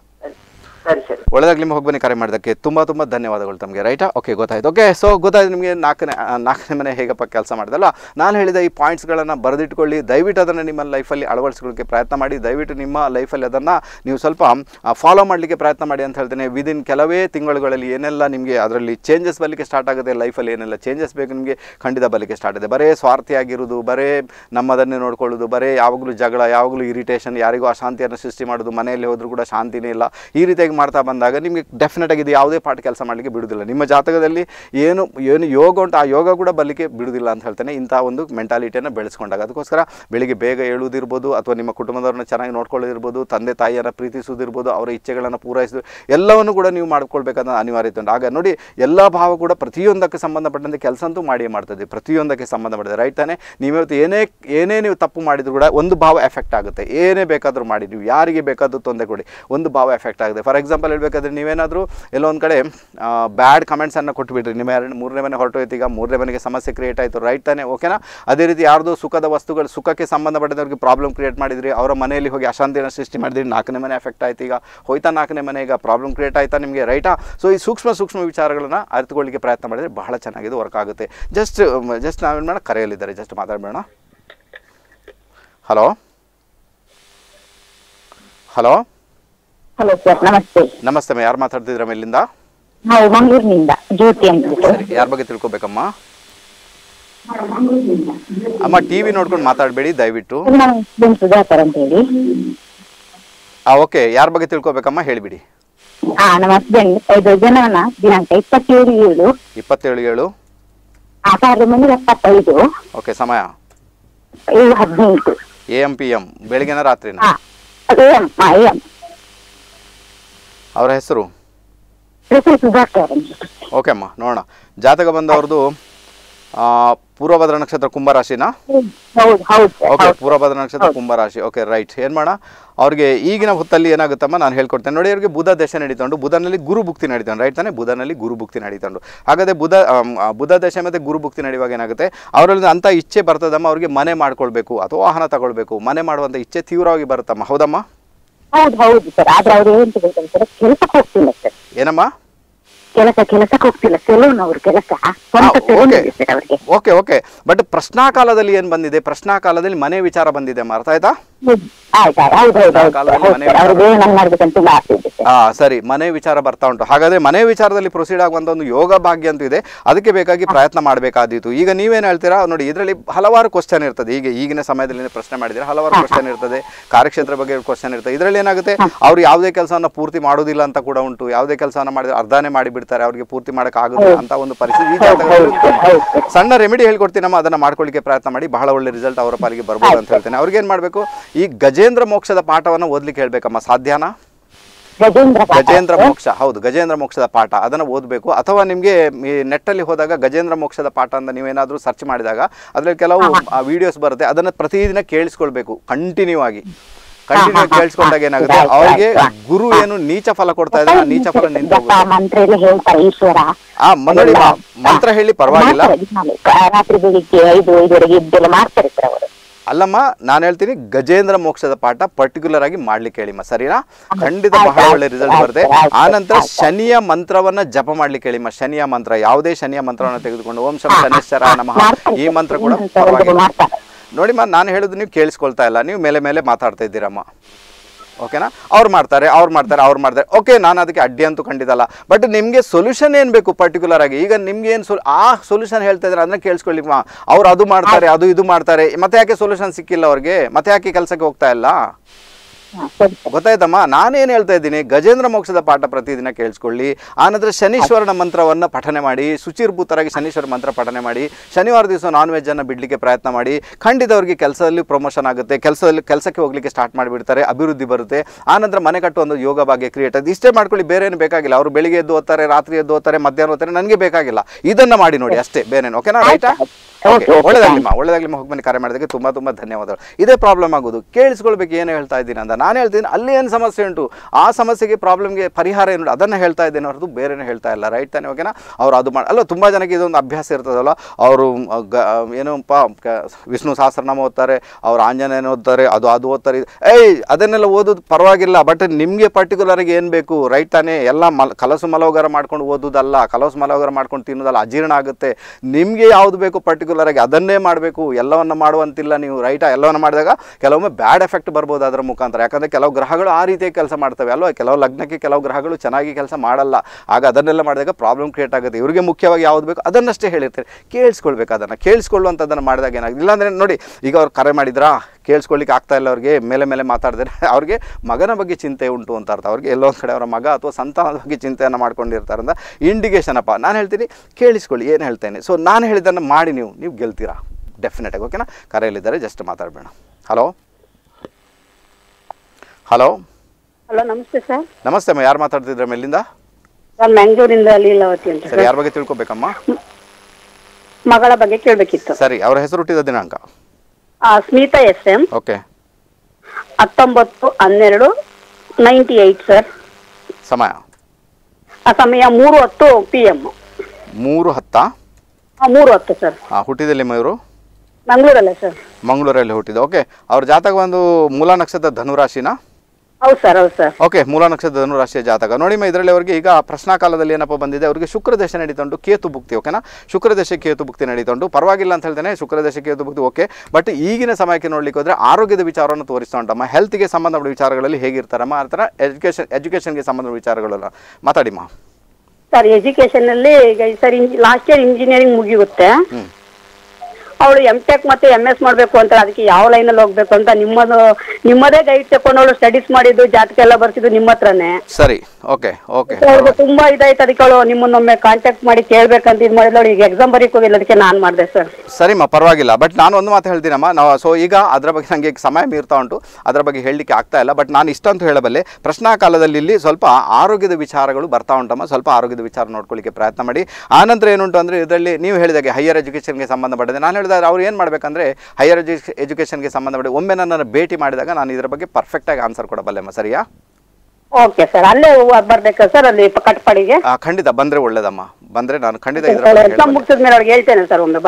ಸರಿ ಸರಿ ಒಳ್ಳೆದಾಗ್ಲಿ ನಿಮ್ಗೆ ಹೋಗಿ ಬನ್ನಿ ಕರೆ ಮಾಡೋದಕ್ಕೆ ತುಂಬಾ ತುಂಬಾ ಧನ್ಯವಾದಗಳು ತಮಗೆ ರೈಟಾ ಓಕೆ ಗೊತ್ತಾಯ್ತು ಓಕೆ ಸೊ ಗೊತ್ತಾಯ್ತು ನಿಮಗೆ ನಾಲ್ಕನೇ ನಾಲ್ಕನೇ ಮನೆ ಹೇಗಪ್ಪ ಕೆಲಸ ಮಾಡಿದಲ್ಲ ನಾನು ಹೇಳಿದ ಈ ಪಾಯಿಂಟ್ಸ್ಗಳನ್ನು ಬರೆದಿಟ್ಕೊಳ್ಳಿ ದಯವಿಟ್ಟು ಅದನ್ನು ನಿಮ್ಮ ಲೈಫಲ್ಲಿ ಅಳವಡಿಸ್ಕೊಳ್ಳೋಕ್ಕೆ ಪ್ರಯತ್ನ ಮಾಡಿ ದಯವಿಟ್ಟು ನಿಮ್ಮ ಲೈಫಲ್ಲಿ ಅದನ್ನು ನೀವು ಸ್ವಲ್ಪ ಫಾಲೋ ಮಾಡಲಿಕ್ಕೆ ಪ್ರಯತ್ನ ಮಾಡಿ ಅಂತ ಹೇಳ್ತೇನೆ ವಿದಿನ್ ಕೆಲವೇ ತಿಂಗಳುಗಳಲ್ಲಿ ಏನೆಲ್ಲ ನಿಮಗೆ ಅದರಲ್ಲಿ ಚೇಂಜಸ್ ಬರಲಿಕ್ಕೆ ಸ್ಟಾರ್ಟ್ ಆಗುತ್ತೆ ಲೈಫಲ್ಲಿ ಏನೆಲ್ಲ ಚೇಂಜಸ್ ಬೇಕು ನಿಮಗೆ ಖಂಡಿತ ಬರಲಿಕ್ಕೆ ಸ್ಟಾರ್ಟ್ ಇದೆ ಬರೇ ಸ್ವಾರ್ಥಿಯಾಗಿರೋದು ಬರೇ ನಮ್ಮದನ್ನೇ ನೋಡ್ಕೊಳ್ಳೋದು ಬರೇ ಯಾವಾಗಲೂ ಜಗಳ ಯಾವಾಗಲೂ ಇರಿಟೇಷನ್ ಯಾರಿಗೂ ಅಶಾಂತಿಯನ್ನು ಸೃಷ್ಟಿ ಮಾಡೋದು ಮನೆಯಲ್ಲಿ ಹೋದರೂ ಕೂಡ ಶಾಂತಿನೇ ಇಲ್ಲ ಈ ರೀತಿಯಾಗಿ ಮಾಡ್ತಾ ಬಂದಾಗ ನಿಮಗೆ ಆಗಿ ಇದು ಯಾವುದೇ ಪಾಠ ಕೆಲಸ ಮಾಡಲಿಕ್ಕೆ ಬಿಡುವುದಿಲ್ಲ ನಿಮ್ಮ ಜಾತಕದಲ್ಲಿ ಏನು ಏನು ಯೋಗ ಉಂಟು ಆ ಯೋಗ ಕೂಡ ಬರಲಿಕ್ಕೆ ಬಿಡುವುದಿಲ್ಲ ಅಂತ ಹೇಳ್ತೇನೆ ಇಂಥ ಒಂದು ಮೆಂಟಾಲಿಟಿಯನ್ನು ಬೆಳೆಸ್ಕೊಂಡಾಗ ಅದಕ್ಕೋಸ್ಕರ ಬೆಳಿಗ್ಗೆ ಬೇಗ ಹೇಳುವುದಿರ್ಬೋದು ಅಥವಾ ನಿಮ್ಮ ಕುಟುಂಬದವ್ರನ್ನ ಚೆನ್ನಾಗಿ ನೋಡ್ಕೊಳ್ಳೋದಿರ್ಬೋದು ತಂದೆ ತಾಯಿಯನ್ನು ಪ್ರೀತಿಸೋದಿರ್ಬೋದು ಅವರ ಇಚ್ಛೆಗಳನ್ನು ಪೂರೈಸೋದು ಎಲ್ಲವನ್ನು ಕೂಡ ನೀವು ಮಾಡ್ಕೊಳ್ಬೇಕಾದ ಅನಿವಾರ್ಯತೆ ಉಂಟು ಆಗ ನೋಡಿ ಎಲ್ಲ ಭಾವ ಕೂಡ ಪ್ರತಿಯೊಂದಕ್ಕೆ ಸಂಬಂಧಪಟ್ಟಂತೆ ಕೆಲಸ ಅಂತೂ ಮಾಡಿಯೇ ಮಾಡ್ತದೆ ಪ್ರತಿಯೊಂದಕ್ಕೆ ಸಂಬಂಧಪಟ್ಟಿದೆ ರೈಟ್ ತಾನೆ ನೀವತ್ತು ಏನೇ ಏನೇ ನೀವು ತಪ್ಪು ಮಾಡಿದ್ರು ಕೂಡ ಒಂದು ಭಾವ ಎಫೆಕ್ಟ್ ಆಗುತ್ತೆ ಏನೇ ಬೇಕಾದರೂ ಮಾಡಿ ನೀವು ಯಾರಿಗೆ ಬೇಕಾದರೂ ತೊಂದರೆ ಕೊಡಿ ಒಂದು ಭಾವ ಎಫೆಕ್ಟ್ ಆಗುತ್ತೆ ಫಾರ್ ಎಕ್ಸಾಂಪಲ್ ಹೇಳಬೇಕಾದ್ರೆ ನೀವೇನಾದರೂ ಒಂದು ಕಡೆ ಬ್ಯಾಡ್ ಕಮೆಂಟ್ಸನ್ನು ಕೊಟ್ಬಿಡ್ರಿ ನಿಮ್ಮ ಎರಡು ಮೂರನೇ ಮನೆ ಹೊರಟೋಯ್ತು ಈಗ ಮೂರನೇ ಮನೆಗೆ ಸಮಸ್ಯೆ ಕ್ರಿಯೇಟ್ ಆಯಿತು ರೈಟ್ ತಾನೆ ಓಕೆನಾ ಅದೇ ರೀತಿ ಯಾರ್ದು ಸುಖದ ವಸ್ತುಗಳು ಸುಖಕ್ಕೆ ಸಂಬಂಧಪಟ್ಟಿದವ್ರಿಗೆ ಪ್ರಾಬ್ಲಮ್ ಕ್ರಿಯೇಟ್ ಮಾಡಿದ್ರಿ ಅವರ ಮನೆಯಲ್ಲಿ ಹೋಗಿ ಅಶಾಂತಿಯನ್ನು ಸೃಷ್ಟಿ ಮಾಡಿದ್ರಿ ನಾಲ್ಕನೇ ಮನೆ ಎಫೆಕ್ಟ್ ಆಯ್ತು ಈಗ ಹೋಯ್ತಾ ನಾಲ್ಕನೇ ಮನೆ ಈಗ ಪ್ರಾಬ್ಲಮ್ ಕ್ರಿಯೇಟ್ ಆಯ್ತಾ ನಿಮಗೆ ರೈಟಾ ಸೊ ಈ ಸೂಕ್ಷ್ಮ ಸೂಕ್ಷ್ಮ ವಿಚಾರಗಳನ್ನು ಅರಿತುಕೊಳ್ಳಿಕ್ಕೆ ಪ್ರಯತ್ನ ಮಾಡಿದ್ರೆ ಬಹಳ ಚೆನ್ನಾಗಿದೆ ವರ್ಕ್ ಆಗುತ್ತೆ ಜಸ್ಟ್ ಜಸ್ಟ್ ನಾವೇನು ಮಾಡೋಣ ಕರೆಯಲಿದ್ದಾರೆ ಜಸ್ಟ್ ಮಾತಾಡಬೇಡ ಹಲೋ ಹಲೋ ಹಲೋ ಸರ್ ನಮಸ್ತೆ ನಮಸ್ತೆ ಯಾರು ಮಾತಾಡ್ತಿದ್ರಮ್ಮ ಇಲ್ಲಿಂದ ನಾವು ಮಂಗಳೂರಿನಿಂದ ಜ್ಯೋತಿ ಅಂತ ಸರಿ ಯಾರ ಬಗ್ಗೆ ತಿಳ್ಕೊಬೇಕಮ್ಮ ಅಮ್ಮ ಟಿವಿ ನೋಡ್ಕೊಂಡು ಮಾತಾಡಬೇಡಿ ದಯವಿಟ್ಟು ನಾನು ಹಸ್ಬೆಂಡ್ ಸುಧಾಕರ್ ಅಂತ ಹೇಳಿ ಆ ಓಕೆ ಯಾರ ಬಗ್ಗೆ ತಿಳ್ಕೊಬೇಕಮ್ಮ ಹೇಳಿಬಿಡಿ ಆ ನಮ್ಮ ಹಸ್ಬೆಂಡ್ ಇದು ಜನನ ದಿನಾಂಕ ಇಪ್ಪತ್ತೇಳು ಏಳು ಇಪ್ಪತ್ತೇಳು ಏಳು ಆ ಸಾವಿರದ ಒಂಬೈನೂರ ಎಪ್ಪತ್ತೈದು ಓಕೆ ಸಮಯ ಏಳು ಹದಿನೆಂಟು ಎ ಎಂ ಪಿ ಎಂ ಬೆಳಿಗ್ಗೆನ ರಾತ್ರಿನ ಎ ಎಂ ಎಂ ಅವರ ಹೆಸರು ಓಕೆ ಅಮ್ಮ ನೋಡೋಣ ಜಾತಕ ಬಂದವ್ರದ್ದು ಪೂರ್ವಭದ್ರ ನಕ್ಷತ್ರ ಕುಂಭರಾಶಿನಾ ಓಕೆ ಪೂರ್ವಭದ್ರ ನಕ್ಷತ್ರ ಕುಂಭರಾಶಿ ಓಕೆ ರೈಟ್ ಏನು ಮಾಡೋಣ ಅವ್ರಿಗೆ ಈಗಿನ ಹೊತ್ತಲ್ಲಿ ಏನಾಗುತ್ತಮ್ಮ ನಾನು ಹೇಳ್ಕೊಡ್ತೇನೆ ನೋಡಿ ಅವ್ರಿಗೆ ಬುಧ ದಶೆ ನಡೀತಾಂಡು ಬುಧನಲ್ಲಿ ಗುರು ಭುಕ್ತಿ ನಡೀತಾನೆ ರೈಟ್ ತಾನೆ ಬುಧನಲ್ಲಿ ಗುರು ಭುಕ್ತಿ ನಡೀತಾಂಡು ಹಾಗಾದ್ರೆ ಬುಧ ಬುಧ ದಶೆ ಮತ್ತೆ ಗುರು ಭುಕ್ತಿ ನಡೆಯುವಾಗ ಏನಾಗುತ್ತೆ ಅವರಲ್ಲಿ ಅಂತ ಇಚ್ಛೆ ಬರ್ತದಮ್ಮ ಅವ್ರಿಗೆ ಮನೆ ಮಾಡ್ಕೊಳ್ಬೇಕು ಅಥವಾ ವಾಹನ ತಗೊಳ್ಬೇಕು ಮನೆ ಮಾಡುವಂತ ಇಚ್ಛೆ ತೀವ್ರವಾಗಿ ಬರುತ್ತಮ್ಮ ಹೌದಮ್ಮ ಹೌದು ಹೌದು ಸರ್ ಆದ್ರೆ ಅವ್ರು ಏನ್ ಗೊತ್ತಿಲ್ಲ ಸರ್ ಕೆಲಸಕ್ಕೆ ಹೋಗ್ತಿಲ್ಲ ಸರ್ ಏನಮ್ಮ ಕೆಲಸ ಕೆಲಸಕ್ಕೆ ಹೋಗ್ತಿಲ್ಲ ಸೆಲೂನ್ ಅವ್ರ ಕೆಲಸ ಸರ್ ಓಕೆ ಓಕೆ ಬಟ್ ಪ್ರಶ್ನಾ ಕಾಲದಲ್ಲಿ ಏನ್ ಬಂದಿದೆ ಪ್ರಶ್ನಾ ಕಾಲದಲ್ಲಿ ಮನೆ ವಿಚಾರ ಬಂದಿದೆ ಅಮ್ಮ ಆಯ್ತಾ ಹಾ ಸರಿ ಮನೆ ವಿಚಾರ ಬರ್ತಾ ಉಂಟು ಹಾಗಾದ್ರೆ ಮನೆ ವಿಚಾರದಲ್ಲಿ ಪ್ರೊಸೀಡ್ ಆಗುವಂತ ಒಂದು ಯೋಗ ಭಾಗ್ಯ ಅಂತೂ ಇದೆ ಅದಕ್ಕೆ ಬೇಕಾಗಿ ಪ್ರಯತ್ನ ಮಾಡಬೇಕಾದೀತು ಈಗ ನೀವೇನು ಹೇಳ್ತೀರಾ ನೋಡಿ ಇದರಲ್ಲಿ ಹಲವಾರು ಕ್ವಶನ್ ಇರ್ತದೆ ಈಗ ಈಗಿನ ಸಮಯದಲ್ಲಿ ಪ್ರಶ್ನೆ ಮಾಡಿದ್ರೆ ಹಲವಾರು ಕ್ವಶನ್ ಇರ್ತದೆ ಕಾರ್ಯಕ್ಷೇತ್ರ ಬಗ್ಗೆ ಕ್ವಶನ್ ಇರ್ತದೆ ಇದರಲ್ಲಿ ಏನಾಗುತ್ತೆ ಅವ್ರು ಯಾವುದೇ ಕೆಲಸವನ್ನ ಪೂರ್ತಿ ಮಾಡೋದಿಲ್ಲ ಅಂತ ಕೂಡ ಉಂಟು ಯಾವುದೇ ಕೆಲಸವನ್ನ ಮಾಡಿದ್ರೆ ಅರ್ಧಾನೆ ಮಾಡಿ ಬಿಡ್ತಾರೆ ಅವ್ರಿಗೆ ಪೂರ್ತಿ ಮಾಡಕ್ ಆಗುದಿಲ್ಲ ಅಂತ ಒಂದು ಪರಿಸ್ಥಿತಿ ಸಣ್ಣ ರೆಮಿಡಿ ಹೇಳ್ಕೊಡ್ತೀನಿ ನಮ್ಮ ಅದನ್ನ ಮಾಡ್ಕೊಳ್ಳಿಕ್ಕೆ ಪ್ರಯತ್ನ ಮಾಡಿ ಬಹಳ ಒಳ್ಳೆ ರಿಸಲ್ಟ್ ಅವರ ಪಾಲಿಗೆ ಬರ್ಬೋದು ಅಂತ ಹೇಳ್ತೇನೆ ಅವ್ರಿಗೆ ಏನ್ ಮಾಡ್ಬೇಕು ಈ ಗಜೇಂದ್ರ ಮೋಕ್ಷದ ಪಾಠವನ್ನು ಓದ್ಲಿಕ್ಕೆ ಹೇಳ್ಬೇಕಮ್ಮ ಸಾಧ್ಯನಾ ಗಜೇಂದ್ರ ಮೋಕ್ಷ ಹೌದು ಗಜೇಂದ್ರ ಮೋಕ್ಷದ ಪಾಠ ಅದನ್ನ ಓದ್ಬೇಕು ಅಥವಾ ನಿಮಗೆ ನೆಟ್ಟಲ್ಲಿ ಹೋದಾಗ ಗಜೇಂದ್ರ ಮೋಕ್ಷದ ಪಾಠ ಅಂತ ನೀವೇನಾದರೂ ಸರ್ಚ್ ಮಾಡಿದಾಗ ಅದರಲ್ಲಿ ಕೆಲವು ವಿಡಿಯೋಸ್ ಬರುತ್ತೆ ಅದನ್ನ ಪ್ರತಿದಿನ ಕೇಳಿಸ್ಕೊಳ್ಬೇಕು ಕಂಟಿನ್ಯೂ ಆಗಿ ಕಂಟಿನ್ಯೂ ಕೇಳಿಸ್ಕೊಂಡಾಗ ಏನಾಗುತ್ತೆ ಅವ್ರಿಗೆ ಗುರು ಏನು ನೀಚ ಫಲ ಕೊಡ್ತಾ ಇದ್ದಾರೆ ನೀಚ ಫಲ ನಿಂತ ಆ ಮಂತ್ರ ಹೇಳಿ ಪರವಾಗಿಲ್ಲ ರಾತ್ರಿ ಅಲ್ಲಮ್ಮ ನಾನು ಹೇಳ್ತೀನಿ ಗಜೇಂದ್ರ ಮೋಕ್ಷದ ಪಾಠ ಪರ್ಟಿಕ್ಯುಲರ್ ಆಗಿ ಮಾಡ್ಲಿಕ್ಕೆ ಹೇಳಿಮ್ಮ ಸರಿನಾ ಖಂಡಿತ ಬಹಳ ಒಳ್ಳೆ ರಿಸಲ್ಟ್ ಬರುತ್ತೆ ಆನಂತರ ಶನಿಯ ಮಂತ್ರವನ್ನ ಜಪ ಮಾಡ್ಲಿಕ್ಕೆ ಹೇಳಿಮ್ಮ ಶನಿಯ ಮಂತ್ರ ಯಾವುದೇ ಶನಿಯ ಮಂತ್ರವನ್ನು ತೆಗೆದುಕೊಂಡು ಓಂ ಶಂ ಶನೇಶ್ವರ ನಮಃ ಈ ಮಂತ್ರ ಕೂಡ ನೋಡಿಮ್ಮ ನಾನು ಹೇಳುದು ನೀವು ಕೇಳಿಸ್ಕೊಳ್ತಾ ಇಲ್ಲ ನೀವು ಮೇಲೆ ಮೇಲೆ ಮಾತಾಡ್ತಾ ಇದ್ದೀರಮ್ಮ ಓಕೆನಾ ಅವ್ರು ಮಾಡ್ತಾರೆ ಅವ್ರು ಮಾಡ್ತಾರೆ ಅವ್ರು ಮಾಡ್ತಾರೆ ಓಕೆ ನಾನು ಅದಕ್ಕೆ ಅಡ್ಡಿ ಅಂತೂ ಖಂಡಿತಲ್ಲ ಬಟ್ ನಿಮಗೆ ಸೊಲ್ಯೂಷನ್ ಏನು ಬೇಕು ಪರ್ಟಿಕ್ಯುಲರ್ ಆಗಿ ಈಗ ನಿಮ್ಗೆ ಏನು ಸೊಲ್ ಆ ಸೊಲ್ಯೂಷನ್ ಹೇಳ್ತಾ ಇದ್ದಾರೆ ಅದನ್ನ ಕೇಳಿಸ್ಕೊಳ್ಳಿ ಅವ್ರು ಅದು ಮಾಡ್ತಾರೆ ಅದು ಇದು ಮಾಡ್ತಾರೆ ಮತ್ತೆ ಯಾಕೆ ಸೊಲ್ಯೂಷನ್ ಸಿಕ್ಕಿಲ್ಲ ಅವ್ರಿಗೆ ಮತ್ತೆ ಯಾಕೆ ಕೆಲಸಕ್ಕೆ ಹೋಗ್ತಾ ಇಲ್ಲ ಗೊತ್ತಾಯ್ತಮ್ಮ ನಾನೇನು ಹೇಳ್ತಾ ಇದ್ದೀನಿ ಗಜೇಂದ್ರ ಮೋಕ್ಷದ ಪಾಠ ಪ್ರತಿದಿನ ಕೇಳಿಸ್ಕೊಳ್ಳಿ ಆನಂತರ ಶನೀಶ್ವರನ ಮಂತ್ರವನ್ನ ಪಠನೆ ಮಾಡಿ ಶುಚಿರ್ಭೂತರಾಗಿ ಶನೀಶ್ವರ ಮಂತ್ರ ಪಠನೆ ಮಾಡಿ ಶನಿವಾರ ದಿವಸ ನಾನ್ ಅನ್ನ ಬಿಡ್ಲಿಕ್ಕೆ ಪ್ರಯತ್ನ ಮಾಡಿ ಖಂಡಿತ ಅವರಿಗೆ ಕೆಲಸದಲ್ಲಿ ಪ್ರಮೋಷನ್ ಆಗುತ್ತೆ ಕೆಲಸದಲ್ಲಿ ಕೆಲಸಕ್ಕೆ ಹೋಗ್ಲಿಕ್ಕೆ ಸ್ಟಾರ್ಟ್ ಮಾಡಿಬಿಡ್ತಾರೆ ಅಭಿವೃದ್ಧಿ ಬರುತ್ತೆ ಆನಂತರ ಮನೆ ಕಟ್ಟುವ ಒಂದು ಯೋಗ ಭಾಗ್ಯ ಕ್ರಿಯೇಟ್ ಅದು ಇಷ್ಟೇ ಮಾಡ್ಕೊಳ್ಳಿ ಬೇರೆ ಏನು ಬೇಕಾಗಿಲ್ಲ ಅವರು ಬೆಳಿಗ್ಗೆ ಎದ್ದು ಓದ್ತಾರೆ ರಾತ್ರಿ ಎದ್ದು ಓದ್ತಾರೆ ಮಧ್ಯಾಹ್ನ ಓದ್ತಾರೆ ನನಗೆ ಬೇಕಾಗಿಲ್ಲ ಇದನ್ನ ಮಾಡಿ ನೋಡಿ ಅಷ್ಟೇ ಬೇರೆ ಓಕೆನಾ ರೈಟಾ ಒಳ್ಳೇದಾಗ್ಲಿಮ್ಮ ಒಳ್ಳೇದಾಗ್ಲಿಮ್ಮ ಹೋಗಿ ಬನ್ನಿ ಕರೆ ಮಾಡೋದಕ್ಕೆ ತುಂಬ ತುಂಬ ಧನ್ಯವಾದಗಳು ಇದೇ ಪ್ರಾಬ್ಲಮ್ ಆಗೋದು ಕೇಳಿಸ್ಕೊಳ್ಬೇಕು ಏನು ಹೇಳ್ತಾ ಇದ್ದೀನಿ ಅಂತ ನಾನು ಹೇಳ್ತೀನಿ ಅಲ್ಲಿ ಏನು ಸಮಸ್ಯೆ ಉಂಟು ಆ ಸಮಸ್ಯೆಗೆ ಪ್ರಾಬ್ಲಮ್ಗೆ ಪರಿಹಾರ ಏನು ಅದನ್ನು ಹೇಳ್ತಾ ಇದ್ದೇನೆ ಹೊರತು ಬೇರೆನೂ ಹೇಳ್ತಾ ಇಲ್ಲ ರೈಟ್ ತಾನೆ ಓಕೆನಾ ಅವ್ರು ಅದು ಮಾಡಿ ಅಲ್ಲ ತುಂಬ ಜನಕ್ಕೆ ಇದೊಂದು ಅಭ್ಯಾಸ ಇರ್ತದಲ್ಲ ಅವರು ಗ ವಿಷ್ಣು ಸಹಸ್ರನಾಮ ಓದ್ತಾರೆ ಅವ್ರು ಆಂಜನೇಯನ ಓದ್ತಾರೆ ಅದು ಅದು ಓದ್ತಾರೆ ಏಯ್ ಅದನ್ನೆಲ್ಲ ಓದೋದು ಪರವಾಗಿಲ್ಲ ಬಟ್ ನಿಮಗೆ ಪರ್ಟಿಕ್ಯುಲರಾಗಿ ಏನು ಬೇಕು ರೈಟ್ ತಾನೇ ಎಲ್ಲ ಮಲ್ ಕಲಸು ಮಲೋಗಾರ ಮಾಡ್ಕೊಂಡು ಓದೋದಲ್ಲ ಕಲಸು ಮಲೋಗರ ಮಾಡ್ಕೊಂಡು ತಿನ್ನೋದಲ್ಲ ಅಜೀರ್ಣ ಆಗುತ್ತೆ ನಿಮಗೆ ಯಾವುದು ಬೇಕು ಪರ್ಟಿಕ್ಯುಲರ್ ಪರ್ಟಿಕ್ಯುಲರ್ ಅದನ್ನೇ ಮಾಡಬೇಕು ಎಲ್ಲವನ್ನು ಮಾಡುವಂತಿಲ್ಲ ನೀವು ರೈಟಾ ಎಲ್ಲವನ್ನು ಮಾಡಿದಾಗ ಕೆಲವೊಮ್ಮೆ ಬ್ಯಾಡ್ ಎಫೆಕ್ಟ್ ಬರ್ಬೋದು ಅದರ ಮುಖಾಂತರ ಯಾಕಂದರೆ ಕೆಲವು ಗ್ರಹಗಳು ಆ ರೀತಿಯ ಕೆಲಸ ಮಾಡ್ತವೆ ಅಲ್ವಾ ಕೆಲವು ಲಗ್ನಕ್ಕೆ ಕೆಲವು ಗ್ರಹಗಳು ಚೆನ್ನಾಗಿ ಕೆಲಸ ಮಾಡಲ್ಲ ಆಗ ಅದನ್ನೆಲ್ಲ ಮಾಡಿದಾಗ ಪ್ರಾಬ್ಲಮ್ ಕ್ರಿಯೇಟ್ ಆಗುತ್ತೆ ಇವರಿಗೆ ಮುಖ್ಯವಾಗಿ ಯಾವ್ದು ಬೇಕು ಅದನ್ನಷ್ಟೇ ಹೇಳಿರ್ತಾರೆ ಕೇಳಿಸ್ಕೊಳ್ಬೇಕು ಅದನ್ನು ಕೇಳಿಸ್ಕೊಳ್ಳುವಂಥದ್ದನ್ನು ಮಾಡಿದಾಗ ಏನಾಗುತ್ತೆ ಇಲ್ಲಾಂದರೆ ನೋಡಿ ಈಗ ಅವ್ರು ಕರೆ ಮಾಡಿದ್ರಾ ಕೇಳಿಸ್ಕೊಳ್ಳಿಕ್ಕೆ ಆಗ್ತಾ ಇಲ್ಲ ಅವ್ರಿಗೆ ಮೇಲೆ ಮೇಲೆ ಮಾತಾಡಿದ್ರೆ [laughs] ಅವ್ರಿಗೆ ಮಗನ ಬಗ್ಗೆ ಚಿಂತೆ ಉಂಟು ಅಂತ ಅರ್ಥ ಅವ್ರಿಗೆ ಎಲ್ಲೊಂದು ಕಡೆ ಅವರ ಮಗ ಅಥವಾ ಸಂತಾನದ ಬಗ್ಗೆ ಚಿಂತೆಯನ್ನು ಮಾಡ್ಕೊಂಡಿರ್ತಾರಂತ ಇಂಡಿಕೇಶನ್ ಅಪ್ಪ ನಾನು ಹೇಳ್ತೀನಿ ಕೇಳಿಸ್ಕೊಳ್ಳಿ ಏನು ಹೇಳ್ತೇನೆ ಸೊ ನಾನು ಹೇಳಿದ್ದನ್ನು ಮಾಡಿ ನೀವು ನೀವು ಗೆಲ್ತೀರಾ ಡೆಫಿನೆಟಾಗಿ ಓಕೆನಾ ಕರೆಯಲ್ಲಿದ್ದಾರೆ ಜಸ್ಟ್ ಮಾತಾಡಬೇಡ ಹಲೋ ಹಲೋ ಹಲೋ ನಮಸ್ತೆ ಸರ್ ನಮಸ್ತೆ ಅಮ್ಮ ಯಾರು ಮಾತಾಡ್ತಿದ್ರಮ್ಮ ಮೇಲಿಂದ ಅಂತ ಸರಿ ಯಾರ ಬಗ್ಗೆ ತಿಳ್ಕೊಬೇಕಮ್ಮ ಮಗಳ ಬಗ್ಗೆ ಕೇಳಬೇಕಿತ್ತು ಸರಿ ಅವರ ಹೆಸರು ಹುಟ್ಟಿದ ದಿನಾಂಕ ಸ್ಮಿತಾ ಎಸ್ ಎಂ ಓಕೆ ಹತ್ತೊಂಬತ್ತು ಹನ್ನೆರಡು ನೈಂಟಿ ಏಟ್ ಸರ್ ಸಮಯ ಆ ಸಮಯ ಮೂರು ಹತ್ತು ಪಿ ಎಮ್ ಮೂರು ಹತ್ತ ಮೂರು ಹತ್ತು ಸರ್ ಹಾಂ ಹುಟ್ಟಿದಲ್ಲಿ ಮೂರು ಮಂಗಳೂರಲ್ಲೇ ಸರ್ ಮಂಗಳೂರಲ್ಲಿ ಹುಟ್ಟಿದ ಓಕೆ ಅವ್ರ ಜಾತಕ ಒಂದು ಮೂಲ ನಕ್ಷತ್ರ ಧನುರಾಶಿನಾ ಓಕೆ ಮೂಲ ನಕ್ಷತ್ರ ಧನುರಾಶಿಯ ಜಾತಕ ನೋಡಿ ಇದರಲ್ಲಿ ಅವರಿಗೆ ಈಗ ಪ್ರಶ್ನಾ ಕಾಲದಲ್ಲಿ ಏನಪ್ಪ ಬಂದಿದೆ ಅವರಿಗೆ ಶುಕ್ರ ದೇಶ ನಡೀತೊಂಡು ಕೇತು ಭುಕ್ತಿ ಓಕೆನಾ ಶುಕ್ರ ದೇಶ ಕೇತು ಭುಕ್ತಿ ನಡೀತೊಂಡು ಪರವಾಗಿಲ್ಲ ಅಂತ ಹೇಳ್ತೇನೆ ಶುಕ್ರ ದೇಶ ಕೇತು ಭುಕ್ತಿ ಓಕೆ ಬಟ್ ಈಗಿನ ಸಮಯಕ್ಕೆ ನೋಡ್ಲಿಕ್ಕೆ ಹೋದ್ರೆ ಆರೋಗ್ಯದ ವಿಚಾರವನ್ನು ತೋರಿಸ್ತಾ ಉಂಟಮ್ಮ ಹೆಲ್ತ್ಗೆ ಸಂಬಂಧಪಟ್ಟ ವಿಚಾರಗಳಲ್ಲಿ ಹೇಗಿರ್ತಾರಮ್ಮ ಆ ಥರ ಎಜುಕೇಶನ್ ಎಜುಕೇಷನ್ಗೆ ಸಂಬಂಧ ವಿಚಾರಗಳಲ್ಲ ಮಾತಾಡಿಮ್ಮ ಸರ್ ಎಜುಕೇಶನ್ ಅಲ್ಲಿ ಈಗ ಲಾಸ್ಟ್ ಇಯರ್ ಇಂಜಿನಿಯರಿಂಗ್ ಮುಗಿಯುತ್ತೆ ಅವಳು ಎಂ ಟೆಕ್ ಮತ್ತೆ ಎಂ ಎಸ್ ಮಾಡ್ಬೇಕು ಅಂತ ಅದಕ್ಕೆ ಯಾವ ಲೈನ್ ಅಲ್ಲಿ ಹೋಗ್ಬೇಕು ಅಂತ ನಿಮ್ಮದು ನಿಮ್ಮದೇ ಗೈಡ್ ತಕೊಂಡು ಅವಳು ಸ್ಟಡೀಸ್ ಮಾಡಿದ್ದು ಜಾತಕ ಎಲ್ಲ ಬರ್ಸಿದ್ದು ನಿಮ್ಮ ಹತ್ರನೇ ಸರಿ ಓಕೆ ಓಕೆ ತುಂಬಾ ಇದಾಯ್ತು ಅದಕ್ಕೆ ನಿಮ್ಮನ್ನೊಮ್ಮೆ ಕಾಂಟ್ಯಾಕ್ಟ್ ಮಾಡಿ ಕೇಳ್ಬೇಕಂತ ಇದು ಈಗ ಎಕ್ಸಾಮ್ ಅದಕ್ಕೆ ನಾನು ಮಾಡಿದೆ ಸರ್ ಸರಿಮ್ಮ ಪರವಾಗಿಲ್ಲ ಬಟ್ ನಾನು ಒಂದು ಮಾತು ಹೇಳ್ತೀನಮ್ಮ ನಾವು ಸೊ ಈಗ ಅದರ ಬಗ್ಗೆ ನಂಗೆ ಸಮಯ ಮೀರ್ತಾ ಉಂಟು ಅದರ ಬಗ್ಗೆ ಹೇಳಲಿಕ್ಕೆ ಆಗ್ತಾ ಇಲ್ಲ ಬಟ್ ನಾನು ಇಷ್ಟಂತೂ ಹೇಳಬಲ್ಲೆ ಪ್ರಶ್ನಾ ಕಾಲದಲ್ಲಿ ಇಲ್ಲಿ ಸ್ವಲ್ಪ ಆರೋಗ್ಯದ ವಿಚಾರಗಳು ಬರ್ತಾ ಉಂಟಮ್ಮ ಸ್ವಲ್ಪ ಆರೋಗ್ಯದ ವಿಚಾರ ನೋಡ್ಕೊಳ್ಳಿಕ್ಕೆ ಪ್ರಯತ್ನ ಮಾಡಿ ಆನಂತರ ಏನುಂಟು ಅಂದ್ರೆ ಇದರಲ್ಲಿ ನೀವು ಹೇಳಿದಾಗೆ ಹೈಯರ್ ಎಜುಕೇಷನ್ಗೆ ಸಂಬಂಧಪಟ್ಟಿದೆ ನಾನು ಹೇಳಿದಾಗ ಅವ್ರು ಏನು ಮಾಡ್ಬೇಕಂದ್ರೆ ಹೈಯರ್ ಎಜು ಎಜುಕೇಷನ್ಗೆ ಸಂಬಂಧಪಟ್ಟ ಒಮ್ಮೆ ನನ್ನನ್ನು ಭೇಟಿ ಮಾಡಿದಾಗ ನಾನು ಇದರ ಬಗ್ಗೆ ಪರ್ಫೆಕ್ಟಾಗಿ ಆನ್ಸರ್ ಕೊಡಬಲ್ಲೆಮ್ಮ ಸರಿಯಾ ಓಕೆ ಸರ್ ಅಲ್ಲೇ ಬರ್ಬೇಕಾ ಸರ್ ಅಲ್ಲಿ ಕಟ್ಪಾಡಿಗೆ ಖಂಡಿತ ಬಂದ್ರೆ ಒಳ್ಳೇದಮ್ಮ ಬಂದ್ರೆ ನಾನು ಖಂಡಿತ ಹೇಳ್ತೇನೆ. ಸರ್ ಒಮ್ಮೆ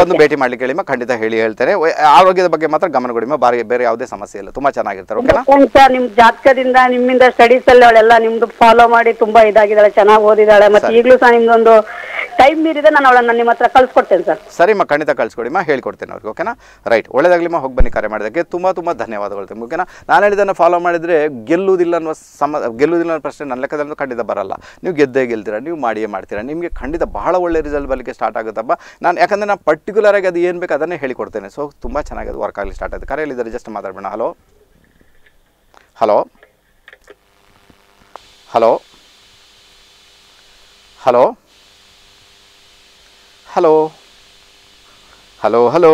ಬಂದು ಭೇಟಿ ಮಾಡ್ಲಿಕ್ಕೆ ಹೇಳಿಮ್ಮ ಖಂಡಿತ ಹೇಳಿ ಹೇಳ್ತೇನೆ ಆರೋಗ್ಯದ ಬಗ್ಗೆ ಮಾತ್ರ ಗಮನ ಕೊಡಿಮ್ಮ ಬಾರಿ ಬೇರೆ ಯಾವುದೇ ಸಮಸ್ಯೆ ಇಲ್ಲ ತುಂಬಾ ಚೆನ್ನಾಗಿರ್ತಾರೆ ನಿಮ್ ಜಾತಕದಿಂದ ನಿಮ್ಮಿಂದ ಸ್ಟಡೀಸ್ ಅಲ್ಲಿ ಅವಳೆಲ್ಲ ನಿಮ್ದು ಫಾಲೋ ಮಾಡಿ ತುಂಬಾ ಇದಾಗಿದ್ದಾಳೆ ಚೆನ್ನಾಗಿ ಓದಿದಾಳೆ ಮತ್ತೆ ಈಗಲೂ ಸಹ ನಿಮ್ದೊಂದು ಟೈಮ್ ಮೀರಿದೆ ನಾನು ಅವಳನ್ನ ನಿಮ್ಮ ಹತ್ರ ಕಳ್ಸಿಕೊಡ್ತೇನೆ ಸರ್ ಸರಿಮ್ಮ ಖಂಡಿತ ಕಳಿಸ್ಕೊಡಿಮ್ಮ ಹೇಳ್ಕೊಡ್ತೇನೆ ಅವ್ರಿಗೆ ಓಕೆನಾ ರೈಟ್ ಒಳ್ಳೇದಾಗ್ಲಿಮ್ಮ ಹೋಗಿ ಬನ್ನಿ ಕರೆ ಮಾಡಿದಕ್ಕೆ ತುಂಬಾ ತುಂಬಾ ಧನ್ಯವಾದಗಳು ಓಕೆನಾ ನಾನು ಹೇಳಿದನ್ನ ಫಾಲೋ ಮಾಡಿದ್ರೆ ಗೆಲ್ಲುವುದಿಲ್ಲ ಅನ್ನುವ ಸಮ ಗೆಲ್ಲುವುದಿಲ್ಲ ಪ್ರಶ್ನೆ ನನ್ನ ಲೆಕ್ಕದಲ್ಲಿ ಖಂಡಿತ ಬರಲ್ಲ ನೀವು ಗೆದ್ದೇ ಗೆಲ್ತೀರಾ ನೀವು ಮಾಡಿಯೇ ಮಾಡ್ತೀರಾ ನಿಮಗೆ ಖಂಡಿತ ಬಹಳ ಒಳ್ಳೆ ರಿಸಲ್ಟ್ ಬರಲಿಕ್ಕೆ ಸ್ಟಾರ್ಟ್ ಆಗುತ್ತಪ್ಪ ನಾನು ಯಾಕಂದರೆ ನಾನು ಪರ್ಟಿಕ್ಯುಲರ್ ಆಗಿ ಅದು ಏನು ಬೇಕು ಅದನ್ನೇ ಹೇಳಿಕೊಡ್ತೇನೆ ಸೊ ತುಂಬ ಚೆನ್ನಾಗಿ ಅದು ವರ್ಕ್ ಆಗಲಿ ಸ್ಟಾರ್ಟ್ ಕರೆ ಕರೆಯಲ್ಲಿದ್ದಾರೆ ಜಸ್ಟ್ ಮಾತಾಡೋಣ hello hello hello hello hello hello hello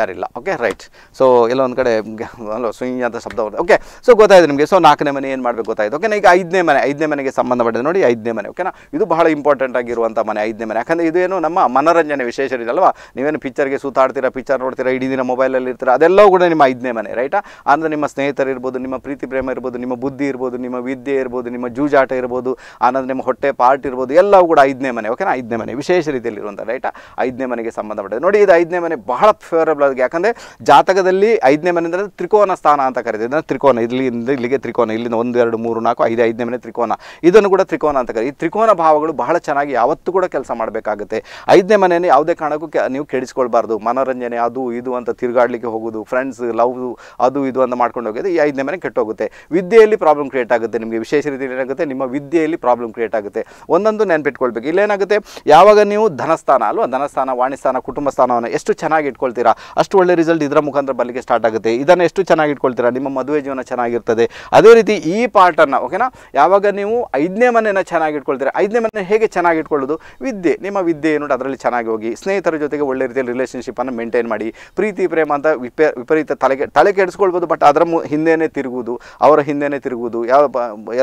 ಯಾರಿಲ್ಲ ಓಕೆ ರೈಟ್ ಸೊ ಒಂದು ಕಡೆ ಅಲ್ಲೋ ಸ್ವಿಂಗ್ ಅಂತ ಶಬ್ದ ಓಕೆ ಸೊ ಗೊತ್ತಾಯಿತು ನಿಮಗೆ ಸೊ ನಾಲ್ಕನೇ ಮನೆ ಏನು ಮಾಡಬೇಕು ಗೊತ್ತಾಯಿತು ಓಕೆ ಈಗ ಐದನೇ ಮನೆ ಐದನೇ ಮನೆಗೆ ಸಂಬಂಧಪಟ್ಟಿದೆ ನೋಡಿ ಐದನೇ ಮನೆ ಓಕೆನಾ ಇದು ಬಹಳ ಇಂಪಾರ್ಟೆಂಟ್ ಆಗಿರುವಂಥ ಮನೆ ಐದನೇ ಮನೆ ಯಾಕಂದರೆ ಇದು ಏನು ನಮ್ಮ ಮನೋರಂಜನೆ ವಿಶೇಷ ಅಲ್ವಾ ನೀವೇನು ಪಿಕ್ಚರ್ಗೆ ಸೂತಾಡ್ತೀರಾ ಪಿಕ್ಚರ್ ನೋಡ್ತೀರಾ ಇಡೀ ದಿನ ಮೊಬೈಲಲ್ಲಿ ಇರ್ತೀರ ಅದೆಲ್ಲವೂ ಕೂಡ ನಿಮ್ಮ ಐದನೇ ಮನೆ ರೈಟಾ ಅಂದರೆ ನಿಮ್ಮ ಸ್ನೇಹಿತರು ಇರ್ಬೋದು ನಿಮ್ಮ ಪ್ರೀತಿ ಪ್ರೇಮ ಇರ್ಬೋದು ನಿಮ್ಮ ಬುದ್ಧಿ ಇರ್ಬೋದು ನಿಮ್ಮ ವಿದ್ಯೆ ಇರ್ಬೋದು ನಿಮ್ಮ ಜೂಜಾಟ ಇರ್ಬೋದು ಆನಂದ್ರೆ ನಿಮ್ಮ ಹೊಟ್ಟೆ ಪಾರ್ಟ್ ಇರ್ಬೋದು ಎಲ್ಲವೂ ಕೂಡ ಐದನೇ ಮನೆ ಓಕೆನಾ ಐದನೇ ಮನೆ ವಿಶೇಷ ರೀತಿಯಲ್ಲಿ ಇರುವಂಥ ರೈಟಾ ಐದನೇ ಮನೆಗೆ ಸಂಬಂಧಪಟ್ಟಿದೆ ನೋಡಿ ಇದು ಐದನೇ ಮನೆ ಬಹಳ ಫೇವರಬಲ್ ಯಾಕಂದ್ರೆ ಜಾತಕದಲ್ಲಿ ಐದನೇ ಮನೆ ಅಂದರೆ ತ್ರಿಕೋನ ಸ್ಥಾನ ಅಂತ ಕರೀತೀವಿ ತ್ರಿಕೋನ ಇಲ್ಲಿಂದ ಇಲ್ಲಿಗೆ ತ್ರಿಕೋನ ಇಲ್ಲಿಂದ ಒಂದು ಎರಡು ಮೂರು ನಾಲ್ಕು ಐದು ಐದನೇ ಮನೆ ತ್ರಿಕೋನ ಇದನ್ನು ಕೂಡ ತ್ರಿಕೋನ ಅಂತ ಕರೆ ಈ ತ್ರಿಕೋನ ಭಾವಗಳು ಬಹಳ ಚೆನ್ನಾಗಿ ಯಾವತ್ತೂ ಕೂಡ ಕೆಲಸ ಮಾಡಬೇಕಾಗುತ್ತೆ ಐದನೇ ಮನೆಯನ್ನು ಯಾವುದೇ ಕಾರಣಕ್ಕೂ ನೀವು ಕೆಡಿಸ್ಕೊಳ್ಬಾರ್ದು ಮನೋರಂಜನೆ ಅದು ಇದು ಅಂತ ತಿರುಗಾಡಲಿಕ್ಕೆ ಹೋಗೋದು ಫ್ರೆಂಡ್ಸ್ ಲವ್ ಅದು ಇದು ಅಂತ ಮಾಡ್ಕೊಂಡು ಹೋಗಿದೆ ಈ ಐದನೇ ಮನೆ ಕೆಟ್ಟೋಗುತ್ತೆ ವಿದ್ಯೆಯಲ್ಲಿ ಪ್ರಾಬ್ಲಮ್ ಕ್ರಿಯೇಟ್ ಆಗುತ್ತೆ ನಿಮಗೆ ವಿಶೇಷ ರೀತಿ ಏನಾಗುತ್ತೆ ನಿಮ್ಮ ವಿದ್ಯೆಯಲ್ಲಿ ಪ್ರಾಬ್ಲಮ್ ಕ್ರಿಯೇಟ್ ಆಗುತ್ತೆ ಒಂದೊಂದು ನೆನ್ಪಿಟ್ಕೊಳ್ಬೇಕು ಇಲ್ಲೇನಾಗುತ್ತೆ ಯಾವಾಗ ನೀವು ಧನಸ್ಥಾನ ಅಲ್ವಾ ಧನಸ್ಥಾನ ವಾಣಿಸ್ಥಾನ ಕುಟುಂಬ ಸ್ಥಾನವನ್ನು ಎಷ್ಟು ಚೆನ್ನಾಗಿ ಇಟ್ಕೊಳ್ತೀರಾ ಅಷ್ಟು ಒಳ್ಳೆ ರಿಸಲ್ಟ್ ಇದರ ಮುಖಾಂತರ ಬರಲಿಕ್ಕೆ ಸ್ಟಾರ್ಟ್ ಆಗುತ್ತೆ ಇದನ್ನು ಎಷ್ಟು ಚೆನ್ನಾಗಿ ಇಟ್ಕೊಳ್ತೀರಾ ನಿಮ್ಮ ಮದುವೆ ಜೀವನ ಚೆನ್ನಾಗಿರ್ತದೆ ಅದೇ ರೀತಿ ಈ ಪಾರ್ಟನ್ನು ಓಕೆನಾ ಯಾವಾಗ ನೀವು ಐದನೇ ಮನೆಯನ್ನು ಚೆನ್ನಾಗಿ ಇಟ್ಕೊಳ್ತೀರಾ ಐದನೇ ಮನೆ ಹೇಗೆ ಚೆನ್ನಾಗಿ ಇಟ್ಕೊಳ್ಳೋದು ವಿದ್ಯೆ ನಿಮ್ಮ ವಿದ್ಯೆ ಏನು ಅದರಲ್ಲಿ ಚೆನ್ನಾಗಿ ಹೋಗಿ ಸ್ನೇಹಿತರ ಜೊತೆಗೆ ಒಳ್ಳೆ ರೀತಿಯಲ್ಲಿ ರಿಲೇಷನ್ಶಿಪ್ಪನ್ನು ಮೇಂಟೈನ್ ಮಾಡಿ ಪ್ರೀತಿ ಪ್ರೇಮ ಅಂತ ವಿಪೇ ವಿಪರೀತ ತಲೆಗೆ ತಲೆ ಕೆಡಿಸ್ಕೊಳ್ಬೋದು ಬಟ್ ಅದರ ಮು ತಿರುಗುವುದು ಅವರ ಹಿಂದೆಯೇ ತಿರುಗುವುದು ಯಾವ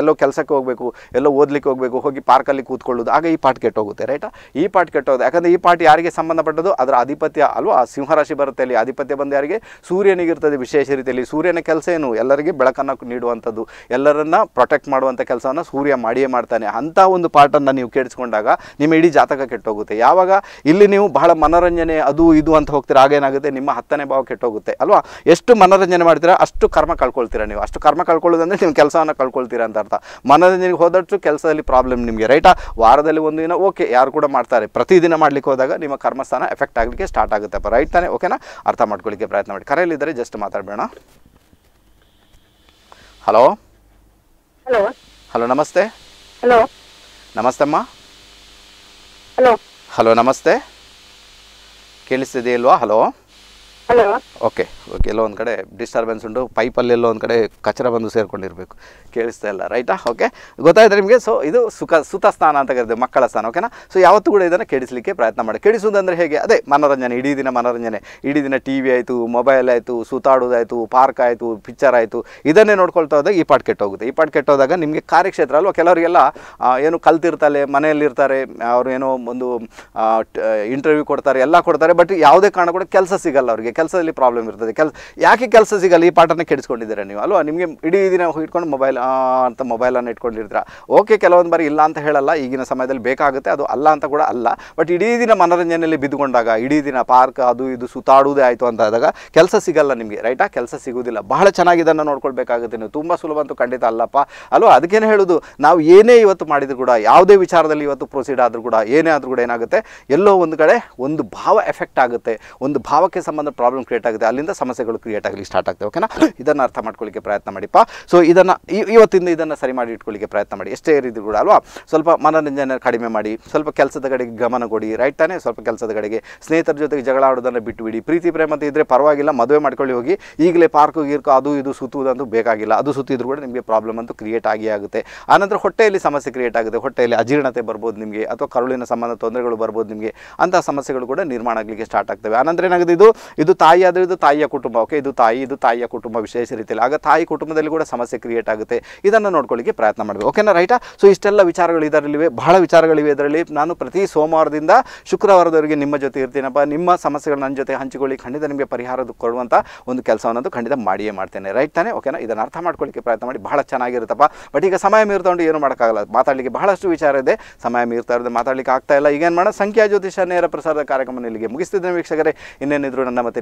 ಎಲ್ಲೋ ಕೆಲಸಕ್ಕೆ ಹೋಗಬೇಕು ಎಲ್ಲೋ ಓದಲಿಕ್ಕೆ ಹೋಗಬೇಕು ಹೋಗಿ ಪಾರ್ಕಲ್ಲಿ ಕೂತ್ಕೊಳ್ಳೋದು ಆಗ ಈ ಪಾಠ ಕೆಟ್ಟೋಗುತ್ತೆ ರೈಟಾ ಈ ಪಾಠ ಕೆಟ್ಟೋಗೋದು ಯಾಕಂದರೆ ಈ ಪಾಠ ಯಾರಿಗೆ ಸಂಬಂಧಪಟ್ಟದ್ದು ಅದರ ಆಧಿಪತ್ಯ ಅಲ್ವಾ ಸಿಂಹರಾಶಿ ಬರುತ್ತೆ ರೀತಿಯಲ್ಲಿ ಆಧಿಪತ್ಯ ಬಂದ ಯಾರಿಗೆ ಸೂರ್ಯನಿಗಿರ್ತದೆ ವಿಶೇಷ ರೀತಿಯಲ್ಲಿ ಸೂರ್ಯನ ಕೆಲಸ ಏನು ಎಲ್ಲರಿಗೆ ಬೆಳಕನ್ನು ನೀಡುವಂಥದ್ದು ಎಲ್ಲರನ್ನ ಪ್ರೊಟೆಕ್ಟ್ ಮಾಡುವಂಥ ಕೆಲಸವನ್ನು ಸೂರ್ಯ ಮಾಡಿಯೇ ಮಾಡ್ತಾನೆ ಅಂಥ ಒಂದು ಪಾರ್ಟನ್ನ ನೀವು ಕೇಳಿಸ್ಕೊಂಡಾಗ ನಿಮ್ಮ ಇಡೀ ಜಾತಕ ಕೆಟ್ಟೋಗುತ್ತೆ ಯಾವಾಗ ಇಲ್ಲಿ ನೀವು ಬಹಳ ಮನೋರಂಜನೆ ಅದು ಇದು ಅಂತ ಹೋಗ್ತೀರಾ ಆಗೇನಾಗುತ್ತೆ ನಿಮ್ಮ ಹತ್ತನೇ ಭಾವ ಕೆಟ್ಟೋಗುತ್ತೆ ಅಲ್ವಾ ಎಷ್ಟು ಮನೋರಂಜನೆ ಮಾಡ್ತೀರಾ ಅಷ್ಟು ಕರ್ಮ ಕಳ್ಕೊಳ್ತೀರಾ ನೀವು ಅಷ್ಟು ಕರ್ಮ ಕಳ್ಕೊಳ್ಳೋದಂದ್ರೆ ನಿಮ್ಮ ಕೆಲಸವನ್ನು ಕಳ್ಕೊಳ್ತೀರಾ ಅಂತ ಅರ್ಥ ಮನೋರಂಜನೆಗೆ ಹೋದಷ್ಟು ಕೆಲಸದಲ್ಲಿ ಪ್ರಾಬ್ಲಮ್ ನಿಮಗೆ ರೈಟಾ ವಾರದಲ್ಲಿ ಒಂದು ದಿನ ಓಕೆ ಯಾರು ಕೂಡ ಮಾಡ್ತಾರೆ ಪ್ರತಿದಿನ ಮಾಡಲಿಕ್ಕೆ ಹೋದಾಗ ನಿಮ್ಮ ಕರ್ಮಸ್ಥಾನ ಎಫೆಕ್ಟ್ ಆಗಲಿಕ್ಕೆ ಸ್ಟಾರ್ಟ್ ಆಗುತ್ತೆ ರೈಟ್ ತಾನೆ ಓಕೆನಾ ಅರ್ಥ ಮಾಡ್ಕೊಳ್ಳಿಕ್ಕೆ ಪ್ರಯತ್ನ ಮಾಡಿ ಕರೆಯಲ್ಲಿದ್ದರೆ ಜಸ್ಟ್ ಮಾತಾಡಬೇಡ ಹಲೋ ಹಲೋ ಹಲೋ ನಮಸ್ತೆ ಹಲೋ ಹಲೋ ಹಲೋ ನಮಸ್ತೆ ಕೇಳಿಸ್ತಿದೆಯಲ್ವಾ ಹಲೋ ಓಕೆ ಓಕೆ ಎಲ್ಲೋ ಒಂದು ಕಡೆ ಡಿಸ್ಟರ್ಬೆನ್ಸ್ ಉಂಟು ಪೈಪಲ್ಲಿ ಎಲ್ಲೋ ಒಂದು ಕಡೆ ಕಚರ ಬಂದು ಸೇರಿಕೊಂಡಿರಬೇಕು ಕೇಳಿಸ್ತಾ ಇಲ್ಲ ರೈಟಾ ಓಕೆ ಗೊತ್ತಾಯ್ತು ನಿಮಗೆ ಸೊ ಇದು ಸುಖ ಸುತ ಸ್ಥಾನ ಅಂತ ಕರಿತೀವಿ ಮಕ್ಕಳ ಸ್ಥಾನ ಓಕೆನಾ ಸೊ ಯಾವತ್ತೂ ಕೂಡ ಇದನ್ನು ಕೆಡಿಸಲಿಕ್ಕೆ ಪ್ರಯತ್ನ ಮಾಡಿ ಕೆಡಿಸೋದಂದರೆ ಹೇಗೆ ಅದೇ ಮನೋರಂಜನೆ ಇಡೀ ದಿನ ಮನೋರಂಜನೆ ಇಡೀ ದಿನ ಟಿ ವಿ ಆಯಿತು ಮೊಬೈಲ್ ಆಯಿತು ಸುತ್ತಾಡೋದಾಯಿತು ಪಾರ್ಕ್ ಆಯಿತು ಪಿಕ್ಚರ್ ಆಯಿತು ಇದನ್ನೇ ನೋಡ್ಕೊಳ್ತಾ ಹೋದಾಗ ಈ ಪಾಟ್ ಕೆಟ್ಟೋಗುತ್ತೆ ಈ ಪಾಟ್ ಕೆಟ್ಟೋದಾಗ ನಿಮಗೆ ಕಾರ್ಯಕ್ಷೇತ್ರ ಅಲ್ವಾ ಕೆಲವರಿಗೆಲ್ಲ ಏನು ಕಲ್ತಿರ್ತಾರೆ ಮನೆಯಲ್ಲಿರ್ತಾರೆ ಅವರು ಏನೋ ಒಂದು ಇಂಟರ್ವ್ಯೂ ಕೊಡ್ತಾರೆ ಎಲ್ಲ ಕೊಡ್ತಾರೆ ಬಟ್ ಯಾವುದೇ ಕಾರಣ ಕೂಡ ಕೆಲಸ ಸಿಗಲ್ಲ ಅವರಿಗೆ ಕೆಲಸದಲ್ಲಿ ಪ್ರಾಬ್ಲಮ್ ಇರ್ತದೆ ಕೆಲಸ ಯಾಕೆ ಕೆಲಸ ಸಿಗಲ್ಲ ಈ ಪಾಠನ ಕೆಡಿಸ್ಕೊಂಡಿದ್ದೀರಾ ನೀವು ಅಲ್ವಾ ನಿಮಗೆ ಇಡೀ ದಿನ ಇಟ್ಕೊಂಡು ಮೊಬೈಲ್ ಅಂತ ಮೊಬೈಲನ್ನು ಇಟ್ಕೊಂಡಿರ್ತೀರ ಓಕೆ ಕೆಲವೊಂದು ಬಾರಿ ಇಲ್ಲ ಅಂತ ಹೇಳಲ್ಲ ಈಗಿನ ಸಮಯದಲ್ಲಿ ಬೇಕಾಗುತ್ತೆ ಅದು ಅಲ್ಲ ಅಂತ ಕೂಡ ಅಲ್ಲ ಬಟ್ ಇಡೀ ದಿನ ಮನೋರಂಜನೆಯಲ್ಲಿ ಬಿದ್ದುಕೊಂಡಾಗ ಇಡೀ ದಿನ ಪಾರ್ಕ್ ಅದು ಇದು ಸುತ್ತಾಡುವುದೇ ಆಯಿತು ಅಂತ ಆದಾಗ ಕೆಲಸ ಸಿಗಲ್ಲ ನಿಮಗೆ ರೈಟಾ ಕೆಲಸ ಸಿಗೋದಿಲ್ಲ ಬಹಳ ಚೆನ್ನಾಗಿ ನೋಡ್ಕೊಳ್ಬೇಕಾಗುತ್ತೆ ನೀವು ತುಂಬ ಸುಲಭ ಅಂತೂ ಖಂಡಿತ ಅಲ್ಲಪ್ಪ ಅಲ್ವಾ ಅದಕ್ಕೇನೆ ಹೇಳೋದು ನಾವು ಏನೇ ಇವತ್ತು ಮಾಡಿದ್ರು ಕೂಡ ಯಾವುದೇ ವಿಚಾರದಲ್ಲಿ ಇವತ್ತು ಪ್ರೊಸೀಡ್ ಆದರೂ ಕೂಡ ಏನೇ ಆದರೂ ಕೂಡ ಏನಾಗುತ್ತೆ ಎಲ್ಲೋ ಒಂದು ಕಡೆ ಒಂದು ಭಾವ ಎಫೆಕ್ಟ್ ಆಗುತ್ತೆ ಒಂದು ಭಾವಕ್ಕೆ ಸಂಬಂಧ ಪ್ರಾಬ್ಲಮ್ ಕ್ರಿಯೇಟ್ ಆಗುತ್ತೆ ಅಲ್ಲಿಂದ ಸಮಸ್ಯೆಗಳು ಕ್ರಿಯೇಟ್ ಆಗಲಿಕ್ಕೆ ಸ್ಟಾರ್ಟ್ ಆಗ್ತವೆ ಓಕೆನಾ ಇದನ್ನು ಅರ್ಥ ಮಾಡ್ಕೊಳ್ಳಿಕ್ಕೆ ಪ್ರಯತ್ನ ಮಾಡಿಪ್ಪ ಸೊ ಇದನ್ನು ಇವತ್ತಿಂದ ಇದನ್ನು ಸರಿ ಮಾಡಿ ಇಟ್ಕೊಳ್ಳಿಕ್ಕೆ ಪ್ರಯತ್ನ ಮಾಡಿ ಎಷ್ಟೇ ಏರಿದ್ರು ಕೂಡ ಅಲ್ವಾ ಸ್ವಲ್ಪ ಮನೋರಂಜನೆ ಕಡಿಮೆ ಮಾಡಿ ಸ್ವಲ್ಪ ಕೆಲಸದ ಕಡೆಗೆ ಗಮನ ಕೊಡಿ ರೈಟ್ ತಾನೇ ಸ್ವಲ್ಪ ಕೆಲಸದ ಕಡೆಗೆ ಸ್ನೇಹಿತರ ಜೊತೆಗೆ ಜಗಳ ಆಡೋದನ್ನು ಬಿಟ್ಟುಬಿಡಿ ಪ್ರೀತಿ ಪ್ರೇಮ ಅಂತ ಇದ್ರೆ ಪರವಾಗಿಲ್ಲ ಮದುವೆ ಮಾಡ್ಕೊಳ್ಳಿ ಹೋಗಿ ಈಗಲೇ ಪಾರ್ಕು ಗೀರ್ಕು ಅದು ಇದು ಸುತ್ತುವುದಂತೂ ಬೇಕಾಗಿಲ್ಲ ಅದು ಸುತ್ತಿದ್ರು ಕೂಡ ನಿಮಗೆ ಪ್ರಾಬ್ಲಮ್ ಅಂತೂ ಕ್ರಿಯೇಟ್ ಆಗಿ ಆಗುತ್ತೆ ಆನಂತರ ಹೊಟ್ಟೆಯಲ್ಲಿ ಸಮಸ್ಯೆ ಕ್ರಿಯೇಟ್ ಆಗುತ್ತೆ ಹೊಟ್ಟೆಯಲ್ಲಿ ಅಜೀರ್ಣತೆ ಬರ್ಬೋದು ನಿಮಗೆ ಅಥವಾ ಕರುಳಿನ ಸಂಬಂಧ ತೊಂದರೆಗಳು ಬರ್ಬೋದು ನಿಮಗೆ ಅಂತಹ ಸಮಸ್ಯೆಗಳು ಕೂಡ ನಿರ್ಮಾಣ ಆಗಲಿಕ್ಕೆ ಸ್ಟಾರ್ಟ್ ಆಗ್ತವೆ ಆನಂತರ ಏನಾಗುತ್ತೆ ಇದು ಇದು ಇದು ತಾಯಿ ಆದರೆ ಇದು ತಾಯಿಯ ಕುಟುಂಬ ಓಕೆ ಇದು ತಾಯಿ ಇದು ತಾಯಿಯ ಕುಟುಂಬ ವಿಶೇಷ ರೀತಿಯಲ್ಲಿ ಆಗ ತಾಯಿ ಕುಟುಂಬದಲ್ಲಿ ಕೂಡ ಸಮಸ್ಯೆ ಕ್ರಿಯೇಟ್ ಆಗುತ್ತೆ ಇದನ್ನು ನೋಡ್ಕೊಳ್ಳಿಕ್ಕೆ ಪ್ರಯತ್ನ ಮಾಡಬೇಕು ಓಕೆನಾ ರೈಟಾ ಸೊ ಇಷ್ಟೆಲ್ಲ ವಿಚಾರಗಳು ಇದರಲ್ಲಿವೆ ಬಹಳ ವಿಚಾರಗಳಿವೆ ಇದರಲ್ಲಿ ನಾನು ಪ್ರತಿ ಸೋಮವಾರದಿಂದ ಶುಕ್ರವಾರದವರೆಗೆ ನಿಮ್ಮ ಜೊತೆ ಇರ್ತೀನಪ್ಪ ನಿಮ್ಮ ಸಮಸ್ಯೆಗಳು ನನ್ನ ಜೊತೆ ಹಂಚಿಕೊಳ್ಳಿ ಖಂಡಿತ ನಿಮಗೆ ಪರಿಹಾರ ಕೊಡುವಂಥ ಒಂದು ಕೆಲಸವನ್ನು ಖಂಡಿತ ಮಾಡಿಯೇ ಮಾಡ್ತೇನೆ ರೈಟ್ ತಾನೆ ಓಕೆನಾ ಇದನ್ನು ಅರ್ಥ ಮಾಡ್ಕೊಳ್ಳಿಕ್ಕೆ ಪ್ರಯತ್ನ ಮಾಡಿ ಬಹಳ ಚೆನ್ನಾಗಿರುತ್ತಪ್ಪ ಬಟ್ ಈಗ ಸಮಯ ಮೀರ್ತೊಂಡು ಏನು ಮಾಡೋಕ್ಕಾಗಲ್ಲ ಮಾತಾಡಲಿಕ್ಕೆ ಬಹಳಷ್ಟು ವಿಚಾರ ಇದೆ ಸಮಯ ಮೀರ್ತಾ ಇರೋದು ಮಾತಾಡಲಿಕ್ಕೆ ಆಗ್ತಾ ಇಲ್ಲ ಈಗೇನು ಮಾಡೋಣ ಸಂಖ್ಯಾ ಜ್ಯೋತಿಷ ನೇರ ಪ್ರಸಾರದ ಕಾರ್ಯಕ್ರಮ ಇಲ್ಲಿಗೆ ಮುಗಿಸ್ತಿದ್ದೇನೆ ವೀಕ್ಷಕರೇ ಇನ್ನೇನಿದ್ರು ನನ್ನ ಮತ್ತೆ